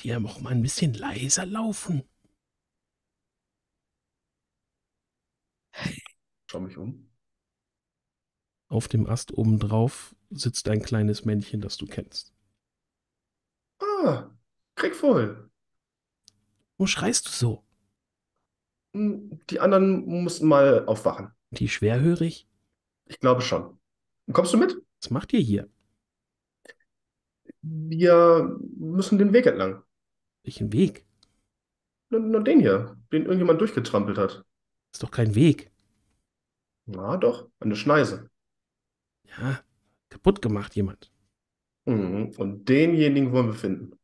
dir auch mal ein bisschen leiser laufen. Schau mich um. Auf dem Ast obendrauf sitzt ein kleines Männchen, das du kennst. Ah, krieg voll. Wo schreist du so? Hm, die anderen mussten mal aufwachen. Die schwerhörig? Ich glaube schon. Kommst du mit? Was macht ihr hier? wir müssen den Weg entlang. Welchen Weg? Nur, nur den hier, den irgendjemand durchgetrampelt hat. Ist doch kein Weg. Na doch, eine Schneise. Ja, kaputt gemacht jemand. Mhm, und denjenigen wollen wir finden.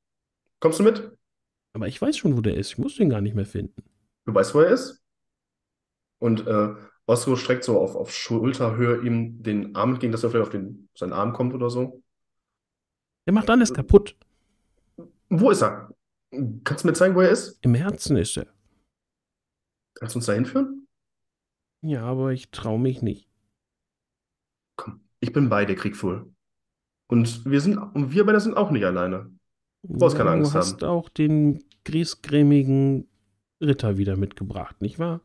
Kommst du mit? Aber ich weiß schon, wo der ist. Ich muss den gar nicht mehr finden. Du weißt, wo er ist? Und äh, Osro streckt so auf, auf Schulterhöhe ihm den Arm entgegen, dass er vielleicht auf den, seinen Arm kommt oder so. Der macht alles kaputt. Wo ist er? Kannst du mir zeigen, wo er ist? Im Herzen ist er. Kannst du uns da hinführen? Ja, aber ich traue mich nicht. Komm, ich bin bei dir, Kriegfuhl. Und wir sind, und wir beide sind auch nicht alleine. Du brauchst keine Angst haben. Du hast haben. auch den griesgrämigen Ritter wieder mitgebracht, nicht wahr?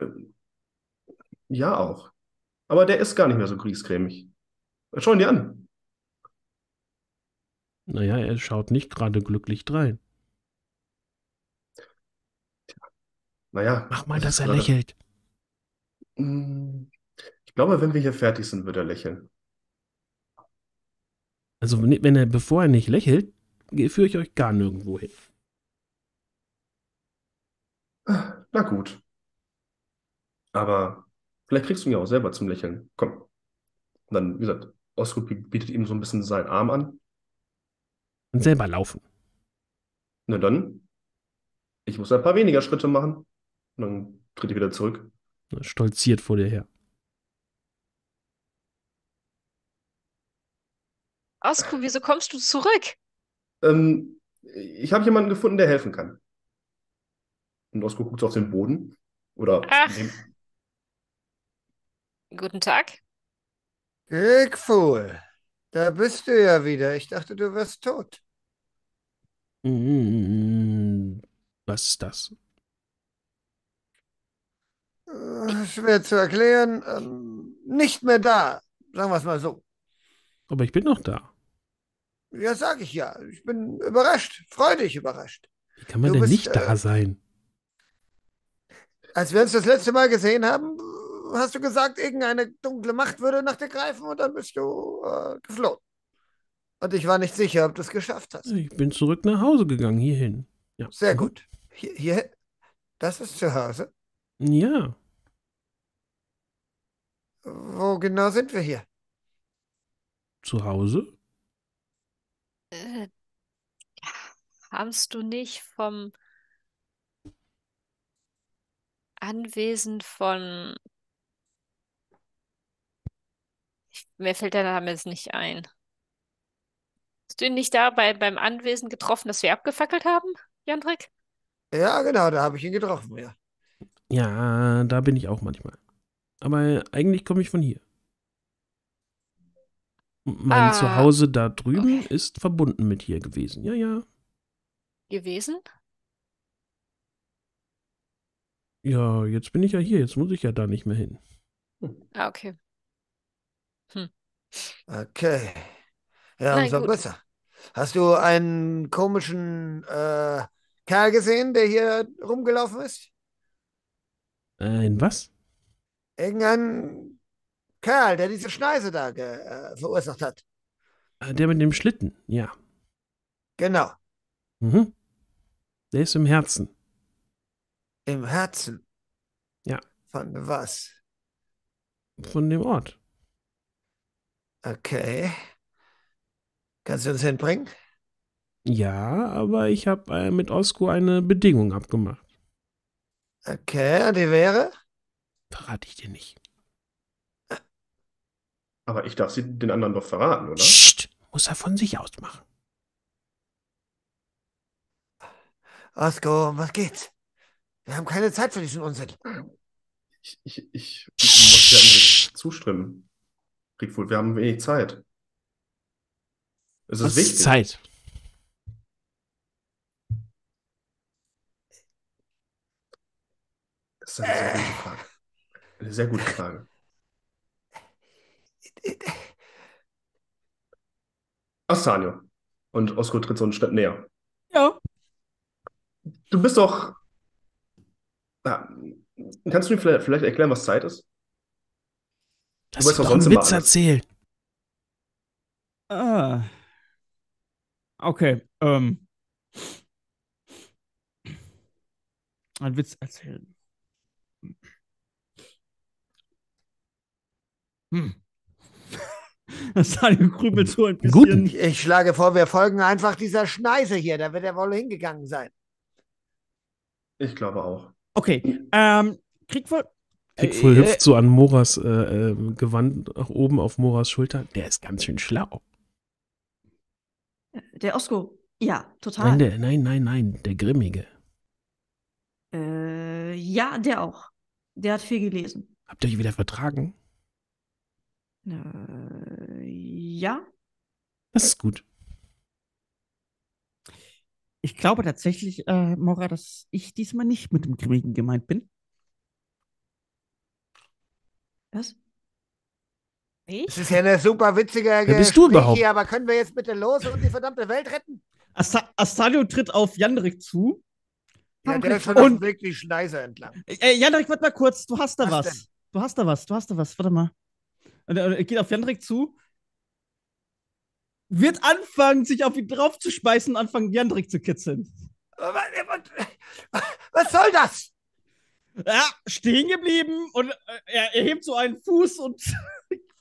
Ähm, ja, auch. Aber der ist gar nicht mehr so griesgrämig. Schau ihn dir an. Naja, er schaut nicht gerade glücklich drein. Naja. Mach mal, dass er gerade... lächelt. Mm, ich glaube, wenn wir hier fertig sind, wird er lächeln. Also, wenn er, bevor er nicht lächelt, führe ich euch gar nirgendwo hin. Na gut. Aber vielleicht kriegst du ihn ja auch selber zum Lächeln. Komm. Und dann, wie gesagt, Osrup bietet ihm so ein bisschen seinen Arm an und selber laufen. Na dann, ich muss ein paar weniger Schritte machen. Und dann tritt ich wieder zurück. Stolziert vor dir her. Asko, wieso kommst du zurück? Ähm, ich habe jemanden gefunden, der helfen kann. Und Osko guckt auf den Boden. Oder. Ach. Guten Tag. Gigfool, da bist du ja wieder. Ich dachte, du wärst tot. Mm, was ist das? Äh, schwer zu erklären. Ähm, nicht mehr da. Sagen wir es mal so. Aber ich bin noch da. Ja, sag ich ja. Ich bin überrascht. Freudig überrascht. Wie kann man du denn bist, nicht äh, da sein? Als wir uns das letzte Mal gesehen haben, hast du gesagt, irgendeine dunkle Macht würde nach dir greifen und dann bist du äh, geflohen. Und ich war nicht sicher, ob du es geschafft hast. Ich bin zurück nach Hause gegangen, hierhin. Ja. Sehr gut. Hier, hier, das ist zu Hause? Ja. Wo genau sind wir hier? Zu Hause? Äh, hast du nicht vom Anwesen von... Mir fällt der Name jetzt nicht ein. Hast du ihn nicht da beim Anwesen getroffen, das wir abgefackelt haben, Jandrik? Ja, genau, da habe ich ihn getroffen, ja. Ja, da bin ich auch manchmal. Aber eigentlich komme ich von hier. Mein ah, Zuhause da drüben okay. ist verbunden mit hier gewesen. Ja, ja. Gewesen? Ja, jetzt bin ich ja hier. Jetzt muss ich ja da nicht mehr hin. Ah, okay. Hm. Okay. Ja, Nein, umso gut. besser. Hast du einen komischen äh, Kerl gesehen, der hier rumgelaufen ist? Ein äh, was? Irgendein Kerl, der diese Schneise da äh, verursacht hat. Äh, der mit dem Schlitten, ja. Genau. Mhm. Der ist im Herzen. Im Herzen? Ja. Von was? Von dem Ort. Okay. Kannst du uns hinbringen? Ja, aber ich habe äh, mit Osko eine Bedingung abgemacht. Okay, die wäre? Verrate ich dir nicht. Aber ich darf sie den anderen doch verraten, oder? Psst, muss er von sich aus machen. Osko, um was geht's? Wir haben keine Zeit für diesen Unsinn. Ich, ich, ich muss ja nicht zustimmen. Rickwood, wir haben wenig eh Zeit. Es ist, das wichtig. ist Zeit. Das ist eine sehr gute Frage. Eine sehr gute Frage. Asanio. Und Osko tritt so einen Schritt näher. Ja. Du bist doch. Na, kannst du mir vielleicht, vielleicht erklären, was Zeit ist? Du das du weißt doch sonst Witz erzählt. Ah. Okay. Ähm. Ein Witz erzählen. Hm. Das Stadion krübelt so ein bisschen. Gut. Ich schlage vor, wir folgen einfach dieser Schneise hier. Da wird er wohl hingegangen sein. Ich glaube auch. Okay. Ähm, Krieg voll. Krieg voll hüpft äh, so an Moras äh, äh, Gewand nach oben auf Moras Schulter. Der ist ganz schön schlau. Der Osko. Ja, total. Nein, der, nein, nein, nein, der Grimmige. Äh, ja, der auch. Der hat viel gelesen. Habt ihr euch wieder vertragen? Äh, ja. Das ist gut. Ich glaube tatsächlich, äh, Mora, dass ich diesmal nicht mit dem Grimmigen gemeint bin. Was? Ich? Das ist ja eine super witzige Wer bist du überhaupt? Hier, aber können wir jetzt bitte los und die verdammte Welt retten? Ast Astalio tritt auf Jandrik zu. Ja, der ist schon und, Schneise entlang. Äh, Jandrik, warte mal kurz, du hast da was. was. Du hast da was, du hast da was, warte mal. er geht auf Jandrik zu, wird anfangen, sich auf ihn draufzuschmeißen und anfangen, Jandrik zu kitzeln. Was soll das? Ja, stehen geblieben und äh, er hebt so einen Fuß und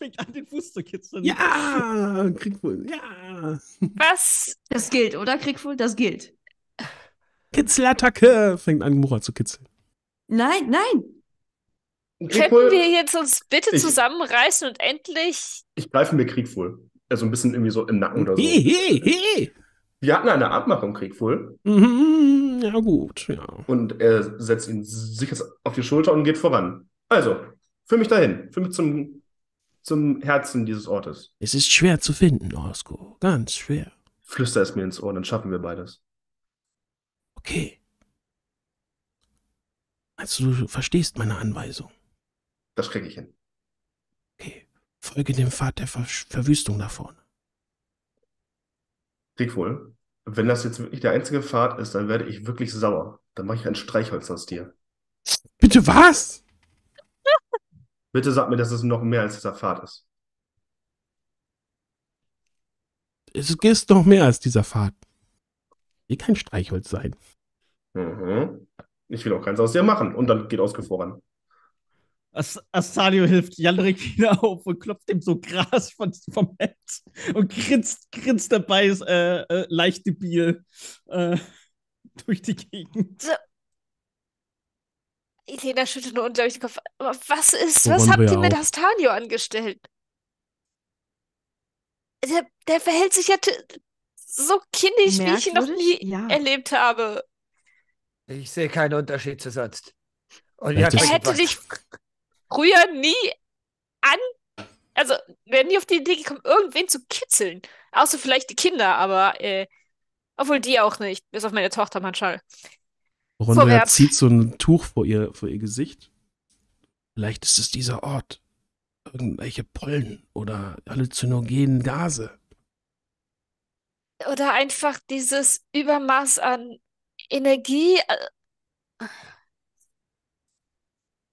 fängt an, den Fuß zu kitzeln. Ja, Kriegfuhl, ja. Was? Das gilt, oder Kriegfuhl? Das gilt. Kitzelattacke! Fängt an, Mura zu kitzeln. Nein, nein. Kriegfuhl, Könnten wir jetzt uns bitte ich, zusammenreißen und endlich. Ich greife mir Kriegfuhl. Also ein bisschen irgendwie so im Nacken oder so. He, he, he. Wir hatten eine Abmachung, Kriegfuhl. Mhm, ja, gut, ja. Und er setzt ihn sich jetzt auf die Schulter und geht voran. Also, führ mich dahin. Führ mich zum zum Herzen dieses Ortes. Es ist schwer zu finden, Orsko. Ganz schwer. Flüster es mir ins Ohr, dann schaffen wir beides. Okay. Also du verstehst meine Anweisung. Das kriege ich hin. Okay. Folge dem Pfad der Ver Verwüstung da vorne. Krieg wohl. Wenn das jetzt wirklich der einzige Pfad ist, dann werde ich wirklich sauer. Dann mache ich ein Streichholz aus dir. Bitte was? Bitte sag mir, dass es noch mehr als dieser Pfad ist. Es ist noch mehr als dieser Pfad. Wie kein Streichholz sein. Mhm. Ich will auch keins aus dir machen. Und dann geht ausgefroren. As Astadio hilft Jandrik wieder auf und klopft ihm so Gras von, vom Hemd und grinst, grinst dabei ist, äh, äh, leicht debil äh, durch die Gegend. Elena schüttelt nur unglaublich den Kopf. was ist, Wo was habt ihr mit Hastanio angestellt? Der, der verhält sich ja so kindisch, wie ich ihn noch nie ja. erlebt habe. Ich sehe keinen Unterschied zu sonst. Und er hätte dich früher nie an. Also, wäre nie auf die Idee gekommen, irgendwen zu kitzeln. Außer vielleicht die Kinder, aber äh, obwohl die auch nicht, bis auf meine Tochter manchmal. Ronda Vorwärts. zieht so ein Tuch vor ihr, vor ihr Gesicht. Vielleicht ist es dieser Ort. Irgendwelche Pollen oder halluzinogenen Gase. Oder einfach dieses Übermaß an Energie. Äh.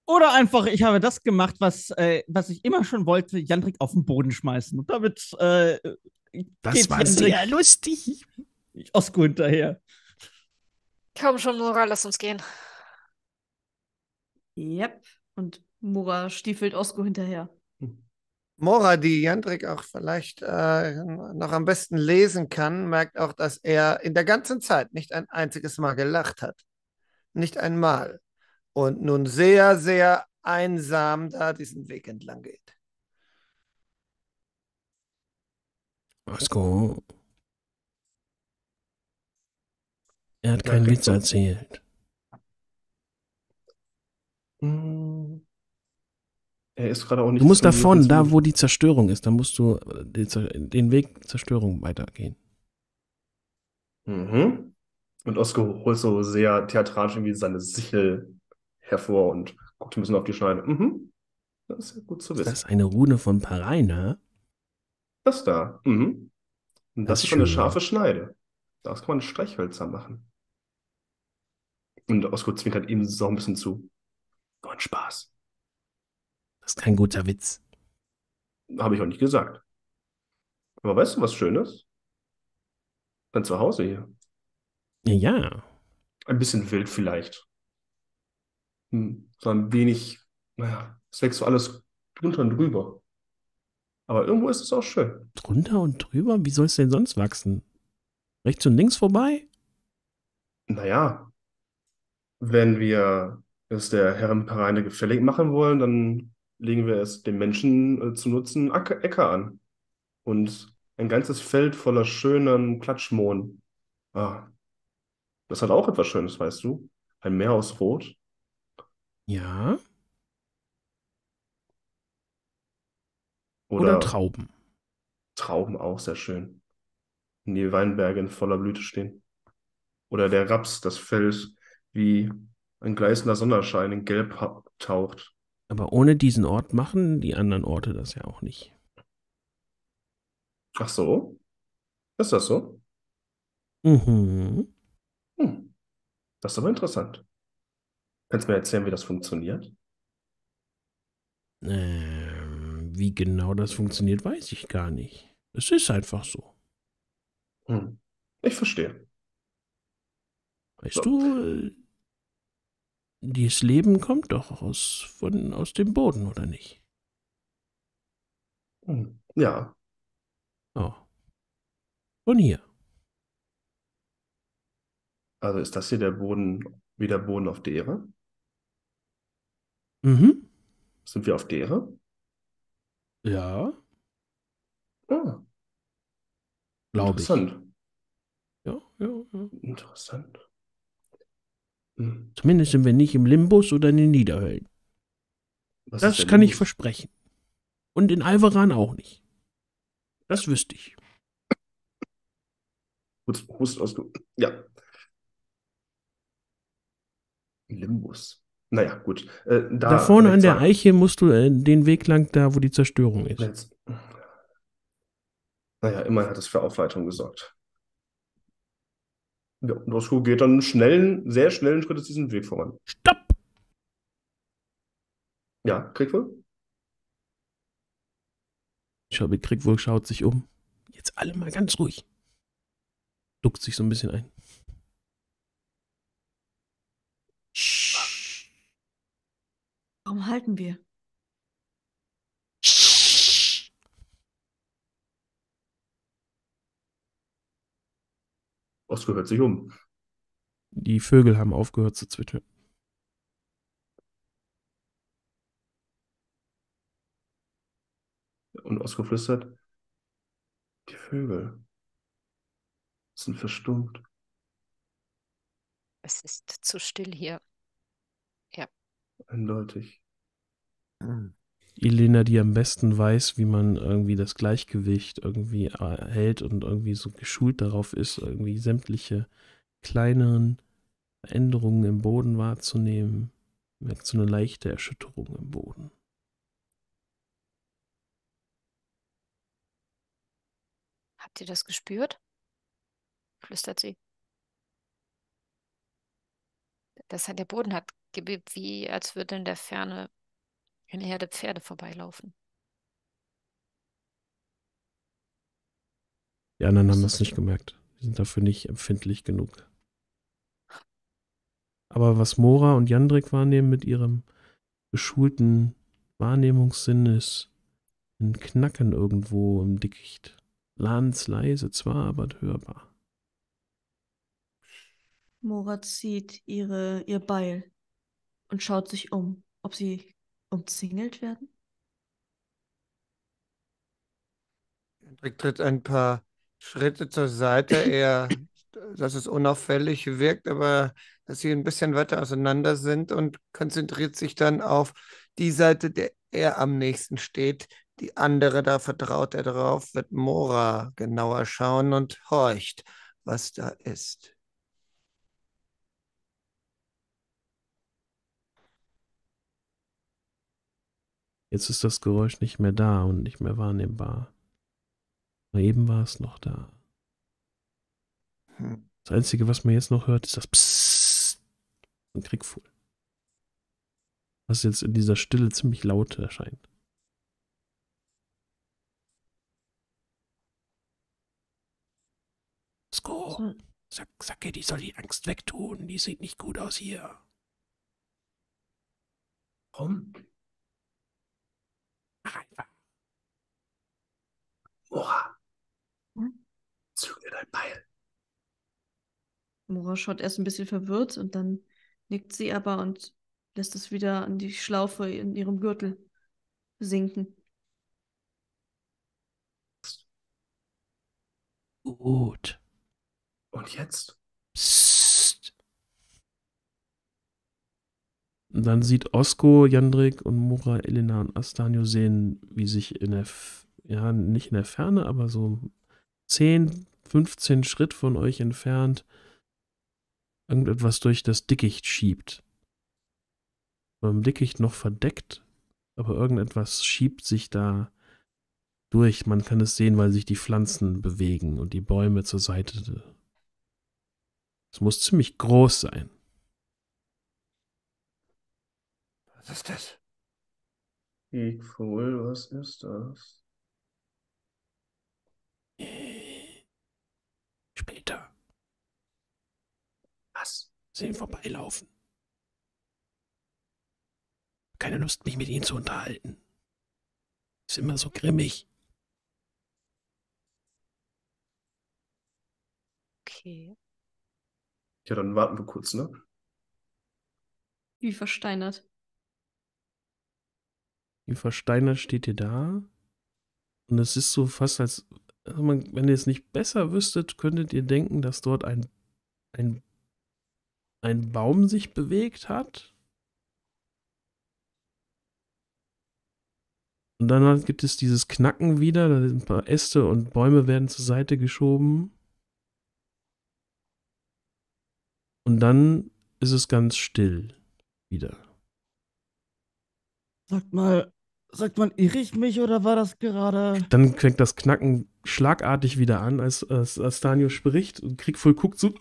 Oder einfach, ich habe das gemacht, was, äh, was ich immer schon wollte, Jandrik auf den Boden schmeißen. Und damit äh, das war Jandrik sehr lustig. Osko hinterher. Komm schon, Mura, lass uns gehen. Yep. Und Mura stiefelt Osko hinterher. Hm. Mora, die Jandrik auch vielleicht äh, noch am besten lesen kann, merkt auch, dass er in der ganzen Zeit nicht ein einziges Mal gelacht hat. Nicht einmal. Und nun sehr, sehr einsam da diesen Weg entlang geht. Osko Er hat keinen Witz erzählt. Mm. Er ist gerade auch nicht. Du musst davon, da wo die Zerstörung ist, da musst du äh, den Weg Zerstörung weitergehen. Mhm. Und Osko holt so sehr theatralisch irgendwie seine Sichel hervor und guckt ein bisschen auf die Schneide. Mhm. Das ist ja gut zu wissen. Das ist eine Rune von Paraina. Das da. Mhm. Und das, das ist schon eine ne? scharfe Schneide. Daraus kann man Streichhölzer machen. Und Oskar zwinkert ihm halt so ein bisschen zu. Nur ein Spaß. Das ist kein guter Witz. Habe ich auch nicht gesagt. Aber weißt du was Schönes? Dein Zuhause hier. Ja. Ein bisschen wild vielleicht. Hm, so ein wenig, naja, es wächst so alles drunter und drüber. Aber irgendwo ist es auch schön. Drunter und drüber? Wie soll es denn sonst wachsen? Rechts und links vorbei? Naja, wenn wir es der Herrenvereine gefällig machen wollen, dann legen wir es den Menschen äh, zu nutzen Äcker an. Und ein ganzes Feld voller schönen Klatschmohn. Ah, das hat auch etwas Schönes, weißt du? Ein Meer aus Rot. Ja. Oder, Oder Trauben. Trauben auch sehr schön. die Weinberge in voller Blüte stehen. Oder der Raps, das Feld wie ein gleißender Sonnenschein in Gelb taucht. Aber ohne diesen Ort machen die anderen Orte das ja auch nicht. Ach so? Ist das so? Mhm. Hm. Das ist aber interessant. Kannst du mir erzählen, wie das funktioniert? Ähm, wie genau das funktioniert, weiß ich gar nicht. Es ist einfach so. Hm. Ich verstehe. Weißt du, äh, dieses Leben kommt doch aus, von, aus dem Boden, oder nicht? Hm, ja. Oh. Von hier. Also ist das hier der Boden, wie der Boden auf der Mhm. Sind wir auf der Erde? Ja. Ah. Glaube ich. Interessant. Ja, ja, ja. Interessant. Hm. Zumindest sind wir nicht im Limbus oder in den Niederhöllen. Was das kann Limbus? ich versprechen. Und in Alvaran auch nicht. Das wüsste ich. Gut, Hust aus. Ja. Limbus. Naja, gut. Äh, da, da, vorne an der sagen. Eiche musst du äh, den Weg lang, da wo die Zerstörung ist. Jetzt. Naja, immerhin hat es für Aufweitung gesorgt. Ja, und geht dann einen schnellen, sehr schnellen Schrittes diesen Weg voran. Stopp! Ja, Kriegwohl? Schabi Kriegwohl schaut sich um. Jetzt alle mal ganz ruhig. Duckt sich so ein bisschen ein. Warum halten wir? Oskar hört sich um. Die Vögel haben aufgehört zu zwitschern. Und Oskar flüstert, die Vögel sind verstummt. Es ist zu still hier. Ja. Eindeutig. Hm. Elena, die am besten weiß, wie man irgendwie das Gleichgewicht irgendwie erhält äh, und irgendwie so geschult darauf ist, irgendwie sämtliche kleineren Änderungen im Boden wahrzunehmen, merkt so eine leichte Erschütterung im Boden. Habt ihr das gespürt? flüstert sie. Das hat, der Boden hat gebebt, wie als würde in der Ferne eine Herde Pferde vorbeilaufen. Die anderen haben das nicht gemerkt. Die sind dafür nicht empfindlich genug. Aber was Mora und Jandrik wahrnehmen mit ihrem geschulten Wahrnehmungssinn ist ein Knacken irgendwo im Dickicht. Lans leise zwar, aber hörbar. Mora zieht ihre, ihr Beil und schaut sich um, ob sie umzingelt werden? Hendrik tritt ein paar Schritte zur Seite, eher, dass es unauffällig wirkt, aber dass sie ein bisschen weiter auseinander sind und konzentriert sich dann auf die Seite, der er am nächsten steht. Die andere, da vertraut er drauf, wird Mora genauer schauen und horcht, was da ist. Jetzt ist das Geräusch nicht mehr da und nicht mehr wahrnehmbar. Aber eben war es noch da. Hm. Das Einzige, was man jetzt noch hört, ist das Psst von Kriegfuhl. Was jetzt in dieser Stille ziemlich laut erscheint. Sko, sag, sag ihr, die soll die Angst wegtun. Die sieht nicht gut aus hier. Warum? Mach einfach. Mora, hm? dein Beil. Mora schaut erst ein bisschen verwirrt und dann nickt sie aber und lässt es wieder an die Schlaufe in ihrem Gürtel sinken. Gut. Und jetzt? Psst. Und dann sieht Osko, Jandrik und Mura, Elena und Astanio sehen, wie sich in der, ja, nicht in der Ferne, aber so 10, 15 Schritt von euch entfernt irgendetwas durch das Dickicht schiebt. Beim Dickicht noch verdeckt, aber irgendetwas schiebt sich da durch. Man kann es sehen, weil sich die Pflanzen bewegen und die Bäume zur Seite. Es muss ziemlich groß sein. Was ist das? Equal, was ist das? Später. Was? Sehen vorbeilaufen. Keine Lust, mich mit ihnen zu unterhalten. Ist immer so grimmig. Okay. Ja, dann warten wir kurz, ne? Wie versteinert. Die Versteiner steht ihr da. Und es ist so fast, als also wenn ihr es nicht besser wüsstet, könntet ihr denken, dass dort ein, ein, ein Baum sich bewegt hat. Und dann gibt es dieses Knacken wieder, da sind ein paar Äste und Bäume werden zur Seite geschoben. Und dann ist es ganz still wieder. Sagt mal, Sagt man, irre ich mich oder war das gerade. Dann fängt das Knacken schlagartig wieder an, als, als Astanio spricht und Krieg voll guckt zu.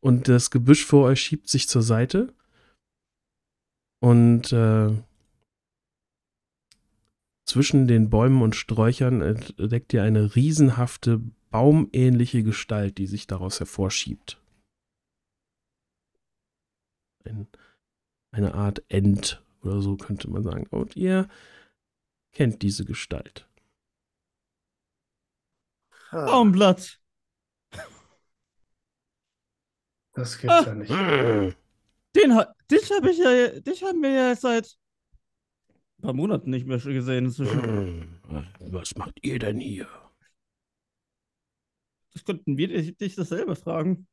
Und das Gebüsch vor euch schiebt sich zur Seite. Und äh, zwischen den Bäumen und Sträuchern entdeckt ihr eine riesenhafte, baumähnliche Gestalt, die sich daraus hervorschiebt ein, eine Art End oder so könnte man sagen. Und ihr kennt diese Gestalt. Ah. Baumblatt. Das gibt's ah. ja nicht. Ah. Den, dich habe ich ja, dich haben wir ja seit ein paar Monaten nicht mehr gesehen. Inzwischen. Hm. Was macht ihr denn hier? Das könnten wir dich, dasselbe fragen.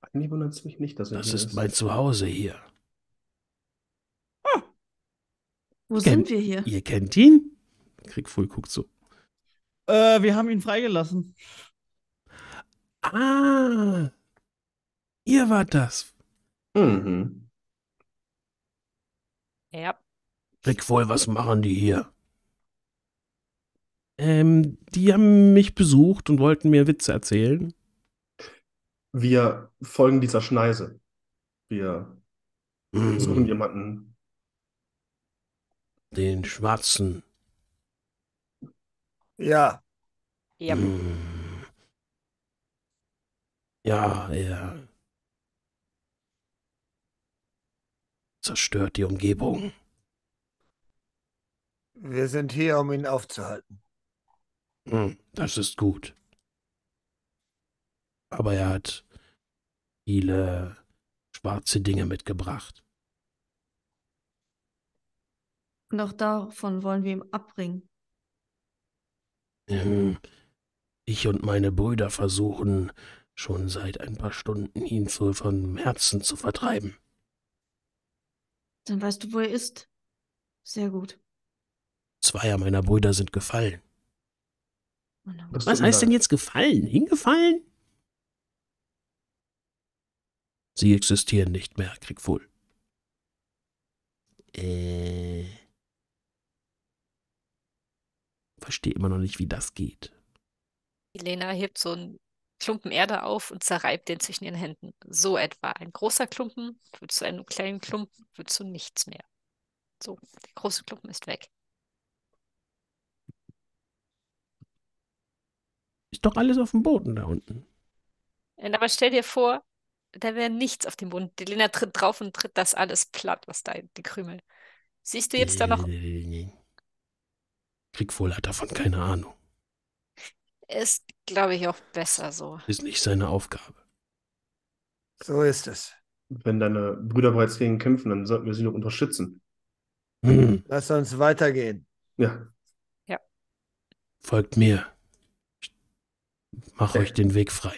Eigentlich wundert es mich nicht, dass er Das hier ist mein Zuhause hier. Ah. Wo Kennt- sind wir hier? Ihr kennt ihn? Krieg voll guckt so. Äh, wir haben ihn freigelassen. Ah, ihr wart das. Mhm. Ja. Rick wohl, was machen die hier? Ähm, die haben mich besucht und wollten mir Witze erzählen wir folgen dieser Schneise. Wir mhm. suchen jemanden. Den Schwarzen. Ja. Ja. Mhm. Ja, er zerstört die Umgebung. Wir sind hier, um ihn aufzuhalten. Mhm, das ist gut aber er hat viele schwarze Dinge mitgebracht. Und auch davon wollen wir ihm abbringen. Ähm, ich und meine Brüder versuchen schon seit ein paar Stunden, ihn zu, von Herzen zu vertreiben. Dann weißt du, wo er ist. Sehr gut. Zweier meiner Brüder sind gefallen. Oh Was heißt denn jetzt gefallen? Hingefallen? Sie existieren nicht mehr, Kriegsfuhl. Äh. Verstehe immer noch nicht, wie das geht. Elena hebt so einen Klumpen Erde auf und zerreibt den zwischen ihren Händen. So etwa. Ein großer Klumpen wird zu einem kleinen Klumpen, wird zu nichts mehr. So, der große Klumpen ist weg. Ist doch alles auf dem Boden da unten. Aber stell dir vor, da wäre nichts auf dem Boden. Die Lena tritt drauf und tritt das alles platt, was da die Krümel. Siehst du jetzt da noch? Krieg wohl hat davon keine Ahnung. Ist, glaube ich, auch besser so. Ist nicht seine Aufgabe. So ist es. Wenn deine Brüder bereits gegen kämpfen, dann sollten wir sie noch unterstützen. Hm. Lass uns weitergehen. Ja. Ja. Folgt mir. Ich mach ja. euch den Weg frei.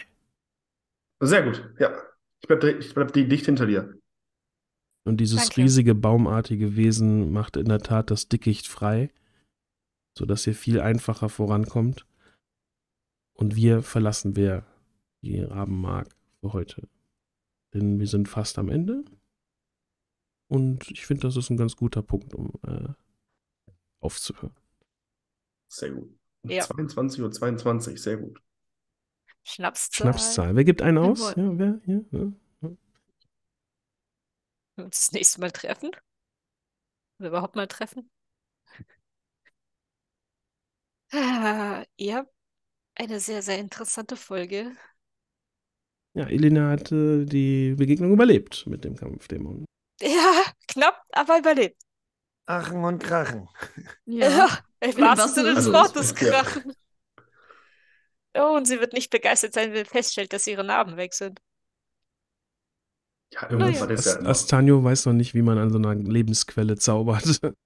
Sehr gut, ja. Ich bleib, ich bleib dicht hinter dir. Und dieses Danke. riesige baumartige Wesen macht in der Tat das Dickicht frei, sodass ihr viel einfacher vorankommt. Und wir verlassen wer die Rabenmark für heute. Denn wir sind fast am Ende. Und ich finde, das ist ein ganz guter Punkt, um äh, aufzuhören. Sehr gut. Ja. 22.22 Uhr, 22, sehr gut. Schnapszahl. Schnapszahl. Wer gibt einen aus? Ja, wer? Ja, ja. Wir uns das nächste Mal treffen? Oder überhaupt mal treffen? Ah, ja, eine sehr, sehr interessante Folge. Ja, Elena hatte die Begegnung überlebt mit dem Kampfdämon. Ja, knapp, aber überlebt. Achen und Krachen. Ja. ja Im wahrsten Sinne des Wortes Krachen. Oh, und sie wird nicht begeistert sein, wenn sie feststellt, dass ihre Narben weg sind. Ja, irgendwas naja. hat es Astanio weiß noch nicht, wie man an so einer Lebensquelle zaubert.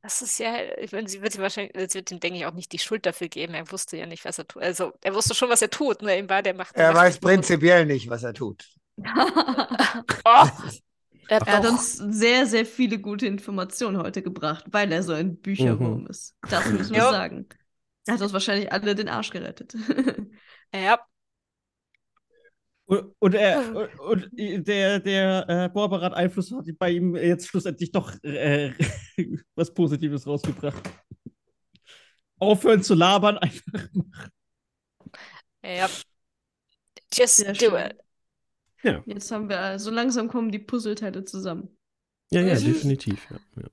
Das ist ja, ich meine, sie wird ihm wahrscheinlich, sie wird ihm, denke ich, auch nicht die Schuld dafür geben. Er wusste ja nicht, was er tut. Also, er wusste schon, was er tut, ne? war der macht. Er weiß prinzipiell gut. nicht, was er tut. oh, er hat uns sehr, sehr viele gute Informationen heute gebracht, weil er so ein Bücherwurm mhm. ist. Das müssen wir sagen. Also hat uns wahrscheinlich alle den Arsch gerettet. ja. Und, und, äh, und, der, der äh, Borberat-Einfluss hat bei ihm jetzt schlussendlich doch äh, was Positives rausgebracht. Aufhören zu labern, einfach machen. Ja. Just Sehr do schön. it. Ja. Jetzt haben wir, so langsam kommen die Puzzleteile zusammen. Ja, ja, mhm. definitiv. Ja, ja.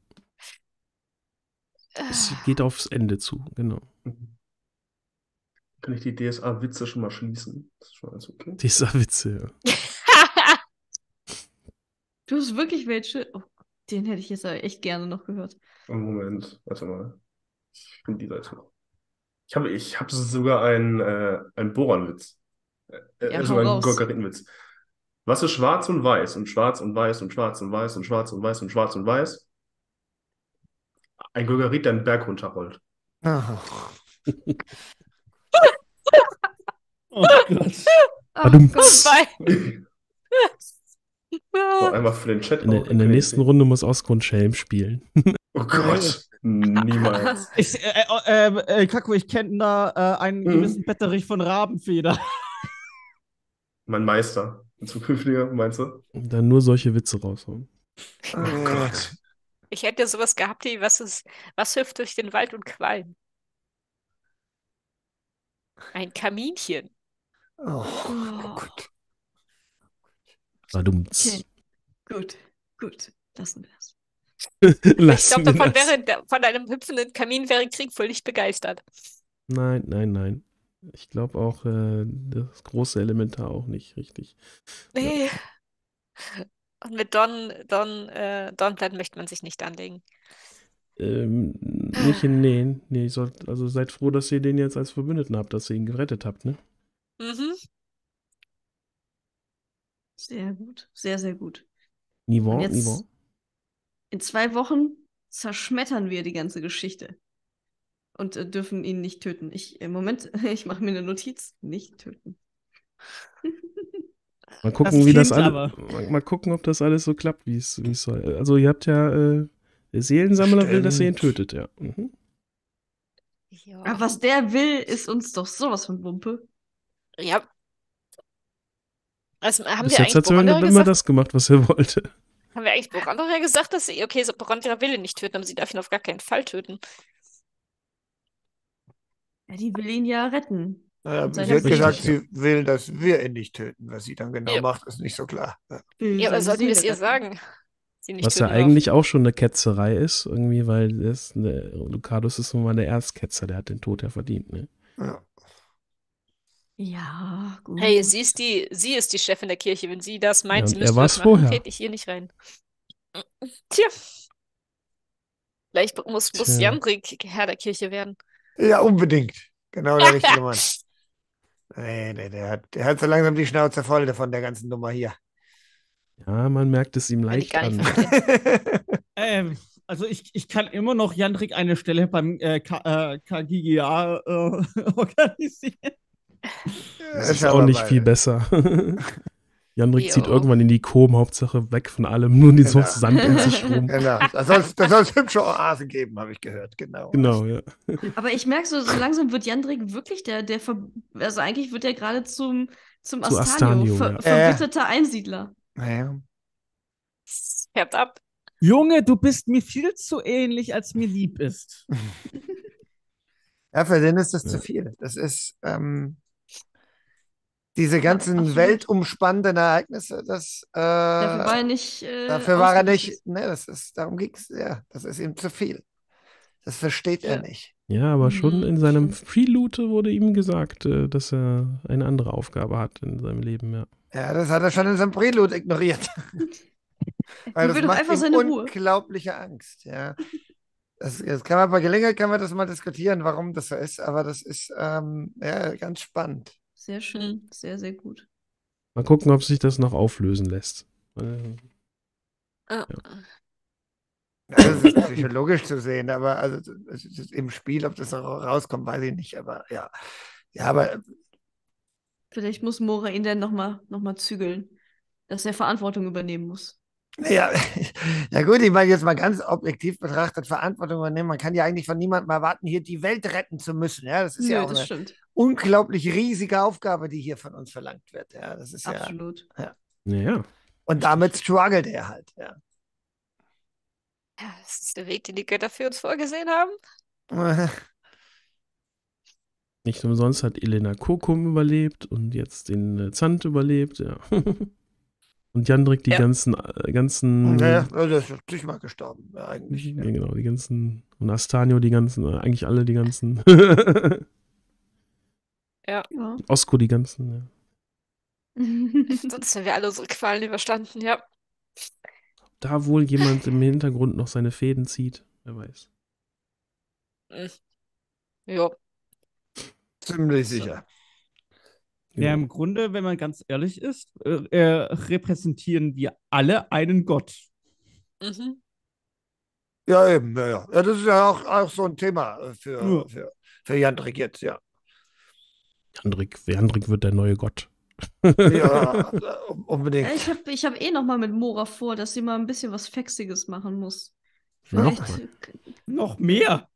Es geht aufs Ende zu, genau. Mhm. Kann ich die DSA-Witze schon mal schließen? Das ist schon alles okay. DSA-Witze, ja. du hast wirklich welche. Oh, den hätte ich jetzt aber echt gerne noch gehört. Moment, warte mal. Ich bin die Seite noch. Ich habe ich hab sogar einen, äh, einen Boran-Witz. Äh, ja, äh, sogar einen Gorgarin-Witz. Was ist schwarz und weiß und schwarz und weiß und schwarz und weiß und schwarz und weiß und schwarz und weiß? Ein Gorgarit, der einen Berg runterrollt oh Gott. Oh, Goodbye. So, ah. einmal für den Chat. In, der, in der nächsten Runde muss und Schelm spielen. Oh Gott. Niemals. Ich, äh, äh, äh, ähm, äh Kaku, ich kenne da äh, einen mhm. gewissen Betterich von Rabenfeder. Mein Meister. Ein zukünftiger, meinst du? dann nur solche Witze raushauen. Oh Gott. Ich hätte ja sowas gehabt wie, was ist, was hilft durch den Wald und Qualm? Ein Kaminchen. Oh, oh. oh. gut. Badumts. Okay. Gut, gut. Lassen wir es. ich glaube, davon das. wäre, von einem hüpfenden Kamin wäre Krieg völlig begeistert. Nein, nein, nein. Ich glaube auch, äh, das große Elementar auch nicht richtig. Nee. Ja. Und mit Don, Don, äh, Don Platt möchte man sich nicht anlegen. Ähm, nicht in, nee, nee, sollt, also seid froh, dass ihr den jetzt als Verbündeten habt, dass ihr ihn gerettet habt, ne? Mhm. Sehr gut, sehr, sehr gut. Nivon, jetzt, Nivon. In zwei Wochen zerschmettern wir die ganze Geschichte und äh, dürfen ihn nicht töten. Ich, im Moment, ich mache mir eine Notiz, nicht töten. Mal gucken, das wie das alles. Mal, mal, gucken, ob das alles so klappt, wie es soll. Also, ihr habt ja. Äh, der Seelensammler Stimmt. will, dass ihr ihn tötet, ja. Mhm. ja. Aber was der will, ist uns doch sowas von Wumpe. Ja. Also, haben Bis wir jetzt hat Sören immer das gemacht, was er wollte. Haben wir eigentlich Borandra gesagt, dass sie, okay, so Borandra will ihn nicht töten, aber sie darf ihn auf gar keinen Fall töten. Ja, die will ihn ja retten. Ähm, sie hat gesagt, sie will, dass wir ihn nicht töten. Was sie dann genau ja. macht, ist nicht so klar. Ja, hm, aber sollten wir es ihr sagen? Was ja eigentlich auch schon eine Ketzerei ist, irgendwie, weil das eine, Lucadus ist nun mal der Erstketzer, der hat den Tod ja verdient, ne? Ja. Ja, gut. Hey, sie ist die, sie ist die Chefin der Kirche. Wenn sie das meint, ja, sie müsste das machen, trete ich hier nicht rein. Tja. Vielleicht muss, muss Jandrik Herr der Kirche werden. Ja, unbedingt. Genau der richtige Mann. Nee, nee, der hat, der hat so langsam die Schnauze voll von der ganzen Nummer hier. Ja, man merkt es ihm leicht an. ähm, also ich, ich kann immer noch Jandrik eine Stelle beim äh, KGGA äh, äh organisieren. Das ist, das ist auch nicht viel besser. Jandrik zieht irgendwann in die Kom, Hauptsache weg von allem, nur in die genau. Soße Sand in sich rum. Genau, da soll es hübsche Oasen geben, habe ich gehört, genau. Genau, ja. Aber ich merke so, so langsam wird Jandrik wirklich der, der also eigentlich wird er gerade zum, zum Zu Astanio, Astanio ver ja. verbitterter äh. Einsiedler. Naja. Färbt ab. Junge, du bist mir viel zu ähnlich, als mir lieb ist. ja, für den ist das ja. zu viel. Das ist, ähm, diese ganzen weltumspannenden Ereignisse, das äh, dafür war er nicht. Äh, dafür war er nicht. Ne, das ist, darum ging es. Ja, das ist ihm zu viel. Das versteht ja. er nicht. Ja, aber mhm, schon in seinem Prelude wurde ihm gesagt, äh, dass er eine andere Aufgabe hat in seinem Leben. Ja, ja das hat er schon in seinem Prelude ignoriert. Weil das macht einfach ihm unglaubliche Ruhe. Angst. Ja. Das, das, kann man bei Gelegenheit kann man das mal diskutieren, warum das so ist. Aber das ist ähm, ja ganz spannend. Sehr schön, mhm. sehr, sehr gut. Mal gucken, ob sich das noch auflösen lässt. Ähm, ja. Also ist psychologisch zu sehen, aber also im Spiel, ob das rauskommt, weiß ich nicht. Aber ja, ja, aber äh, vielleicht muss Mora ihn dann nochmal noch mal zügeln, dass er Verantwortung übernehmen muss. Ja, ja gut, ich meine jetzt mal ganz objektiv betrachtet, Verantwortung übernehmen. Man kann ja eigentlich von niemandem erwarten, hier die Welt retten zu müssen. Ja, das ist Nö, ja auch eine stimmt. unglaublich riesige Aufgabe, die hier von uns verlangt wird. Ja, das ist Absolut. Ja, Absolut. ja. Und damit struggelt er halt, ja. Ja, das ist der Weg, den die Götter für uns vorgesehen haben. Nicht umsonst hat Elena Kokum überlebt und jetzt den äh, Zand überlebt, ja. Und Jandrik die ja. ganzen, äh, ganzen. Naja, also der ist zigmal gestorben, eigentlich. Ja, ja, genau, die ganzen. Und Astanio, die ganzen, äh, eigentlich alle die ganzen. ja. Osko, die ganzen, ja. Sonst wären wir alle unsere Qualen überstanden, ja. Da wohl jemand im Hintergrund noch seine Fäden zieht, wer weiß. Hm. Ja. Ziemlich sicher. Genau. Ja, im Grunde, wenn man ganz ehrlich ist, äh, repräsentieren wir alle einen Gott. Mhm. Ja, eben, ja, ja. ja. Das ist ja auch, auch so ein Thema äh, für, ja. für, für Jandrik jetzt, ja. Jandrik, Jandrik wird der neue Gott. ja, unbedingt. Ich habe ich hab eh noch mal mit Mora vor, dass sie mal ein bisschen was Fexiges machen muss. Vielleicht noch, äh, noch mehr?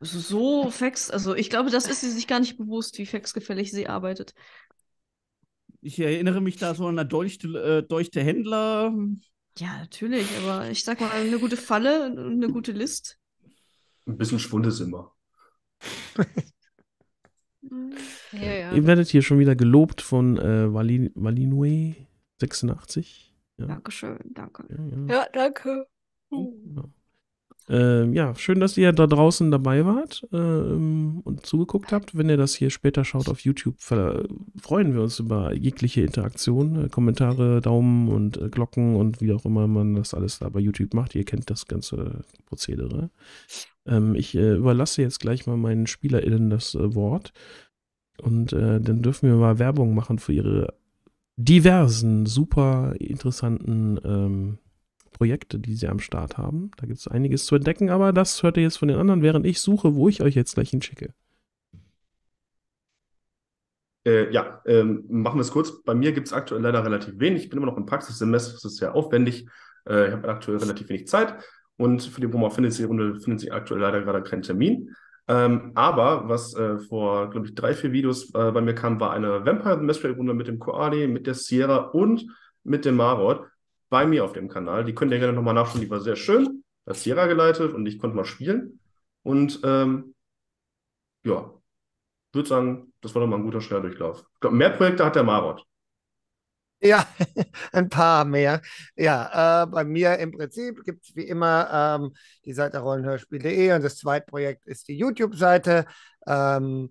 so Fex, also ich glaube, das ist sie sich gar nicht bewusst, wie fexgefällig sie arbeitet. Ich erinnere mich da so an der deuchte, äh, deuchte Händler. Ja, natürlich, aber ich sag mal, eine gute Falle und eine gute List. Ein bisschen Schwund ist immer. ja, ja. Ihr werdet hier schon wieder gelobt von äh, Valin Valinue 86. Ja. Dankeschön, danke. Ja, danke. Oh, ähm, ja, schön, dass ihr da draußen dabei wart ähm, und zugeguckt habt. Wenn ihr das hier später schaut auf YouTube, freuen wir uns über jegliche Interaktion, äh, Kommentare, Daumen und äh, Glocken und wie auch immer man das alles da bei YouTube macht. Ihr kennt das ganze Prozedere. Ähm, ich äh, überlasse jetzt gleich mal meinen SpielerInnen das äh, Wort und äh, dann dürfen wir mal Werbung machen für ihre diversen, super interessanten ähm, Projekte, die sie am Start haben. Da gibt es einiges zu entdecken, aber das hört ihr jetzt von den anderen, während ich suche, wo ich euch jetzt gleich hinschicke. Äh, ja, ähm, machen wir es kurz. Bei mir gibt es aktuell leider relativ wenig. Ich bin immer noch im Praxissemester, das ist sehr aufwendig. Äh, ich habe aktuell relativ wenig Zeit und für die Roma findet Runde findet sich aktuell leider gerade kein Termin. Ähm, aber was äh, vor, glaube ich, drei, vier Videos äh, bei mir kam, war eine Vampire Mystery Runde mit dem Koali, mit der Sierra und mit dem Marot bei mir auf dem Kanal. Die könnt ihr gerne nochmal nachschauen, die war sehr schön. Das Sierra geleitet und ich konnte mal spielen. Und ähm, ja, würde sagen, das war nochmal ein guter Schnelldurchlauf. Ich glaube, mehr Projekte hat der Marot. Ja, ein paar mehr. Ja, äh, bei mir im Prinzip gibt es wie immer ähm, die Seite rollenhörspiel.de und das zweite Projekt ist die YouTube-Seite. Ähm,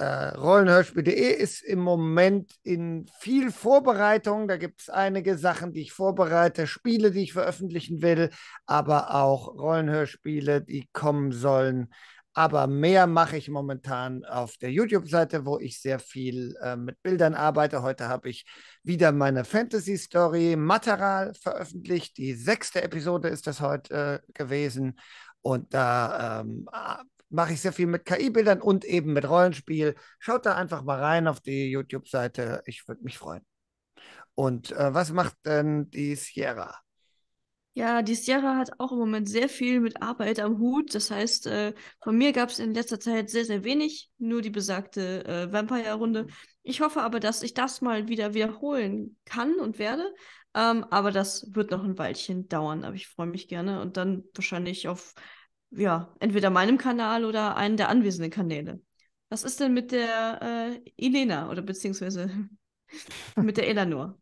äh, Rollenhörspiel.de ist im Moment in viel Vorbereitung. Da gibt es einige Sachen, die ich vorbereite, Spiele, die ich veröffentlichen will, aber auch Rollenhörspiele, die kommen sollen. Aber mehr mache ich momentan auf der YouTube-Seite, wo ich sehr viel äh, mit Bildern arbeite. Heute habe ich wieder meine Fantasy-Story Material veröffentlicht. Die sechste Episode ist das heute äh, gewesen. Und da ähm, mache ich sehr viel mit KI-Bildern und eben mit Rollenspiel. Schaut da einfach mal rein auf die YouTube-Seite. Ich würde mich freuen. Und äh, was macht denn die Sierra? Ja, die Sierra hat auch im Moment sehr viel mit Arbeit am Hut. Das heißt, äh, von mir gab es in letzter Zeit sehr, sehr wenig, nur die besagte äh, Vampire-Runde. Ich hoffe aber, dass ich das mal wieder wiederholen kann und werde. Ähm, aber das wird noch ein Weilchen dauern, aber ich freue mich gerne. Und dann wahrscheinlich auf ja, entweder meinem Kanal oder einen der anwesenden Kanäle. Was ist denn mit der äh, Elena oder beziehungsweise mit der Elanor?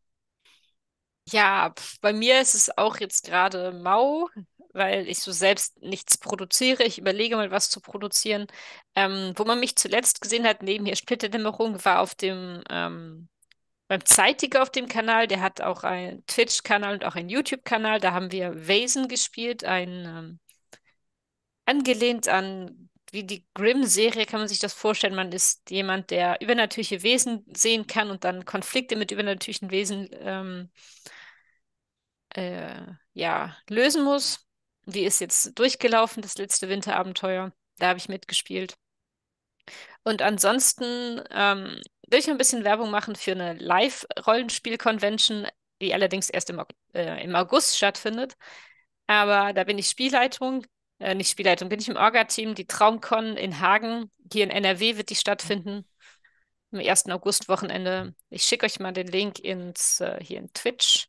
Ja, bei mir ist es auch jetzt gerade mau, weil ich so selbst nichts produziere. Ich überlege mal, was zu produzieren. Ähm, wo man mich zuletzt gesehen hat, neben hier Splitterdämmerung, war auf dem ähm, beim Zeitiger auf dem Kanal. Der hat auch einen Twitch-Kanal und auch einen YouTube-Kanal. Da haben wir Vasen gespielt, ein ähm, angelehnt an wie die Grimm-Serie kann man sich das vorstellen. Man ist jemand, der übernatürliche Wesen sehen kann und dann Konflikte mit übernatürlichen Wesen ähm, äh, ja, lösen muss. Die ist jetzt durchgelaufen, das letzte Winterabenteuer. Da habe ich mitgespielt. Und ansonsten ähm, will ich ein bisschen Werbung machen für eine Live-Rollenspiel-Convention, die allerdings erst im, äh, im August stattfindet. Aber da bin ich Spielleitung äh, nicht Spielleitung, bin ich im Orga-Team. Die Traumcon in Hagen, hier in NRW wird die stattfinden. Am 1. August-Wochenende. Ich schicke euch mal den Link ins, äh, hier in Twitch.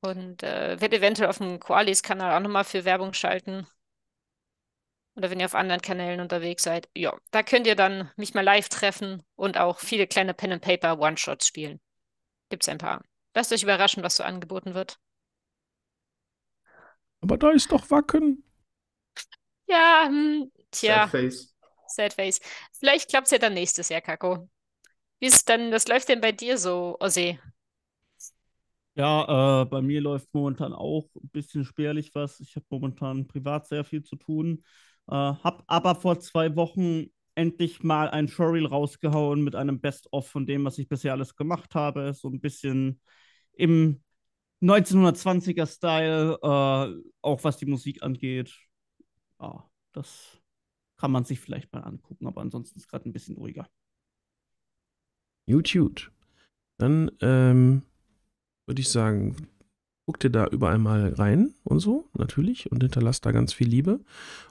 Und äh, werde eventuell auf dem Koalis-Kanal auch nochmal für Werbung schalten. Oder wenn ihr auf anderen Kanälen unterwegs seid. Ja, da könnt ihr dann mich mal live treffen und auch viele kleine Pen-and-Paper-One-Shots spielen. Gibt's ein paar. Lasst euch überraschen, was so angeboten wird. Aber da ist doch Wacken. Ja, hm, tja. Sad face. Sad face. Vielleicht klappt es ja dann nächstes Jahr, Kako. Wie ist denn, was läuft denn bei dir so, Ose? Ja, äh, bei mir läuft momentan auch ein bisschen spärlich was. Ich habe momentan privat sehr viel zu tun. Äh, habe aber vor zwei Wochen endlich mal ein Showreel rausgehauen mit einem Best-of von dem, was ich bisher alles gemacht habe. So ein bisschen im 1920er-Style, äh, auch was die Musik angeht ja, das kann man sich vielleicht mal angucken, aber ansonsten ist es gerade ein bisschen ruhiger. YouTube. Dann ähm, würde ich sagen, guck dir da überall mal rein und so, natürlich, und hinterlasst da ganz viel Liebe.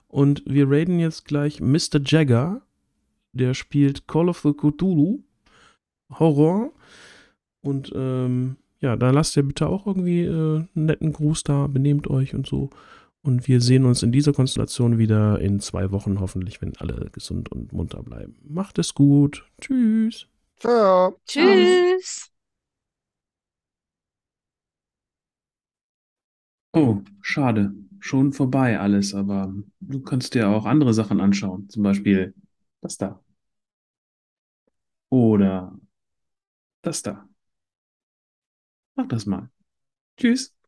Und wir raiden jetzt gleich Mr. Jagger, der spielt Call of the Cthulhu, Horror. Und ähm, ja, dann lasst ihr bitte auch irgendwie äh, einen netten Gruß da, benehmt euch und so. Und wir sehen uns in dieser Konstellation wieder in zwei Wochen, hoffentlich, wenn alle gesund und munter bleiben. Macht es gut. Tschüss. Ciao. Tschüss. Oh, schade. Schon vorbei alles, aber du kannst dir auch andere Sachen anschauen. Zum Beispiel das da. Oder das da. Mach das mal. Tschüss.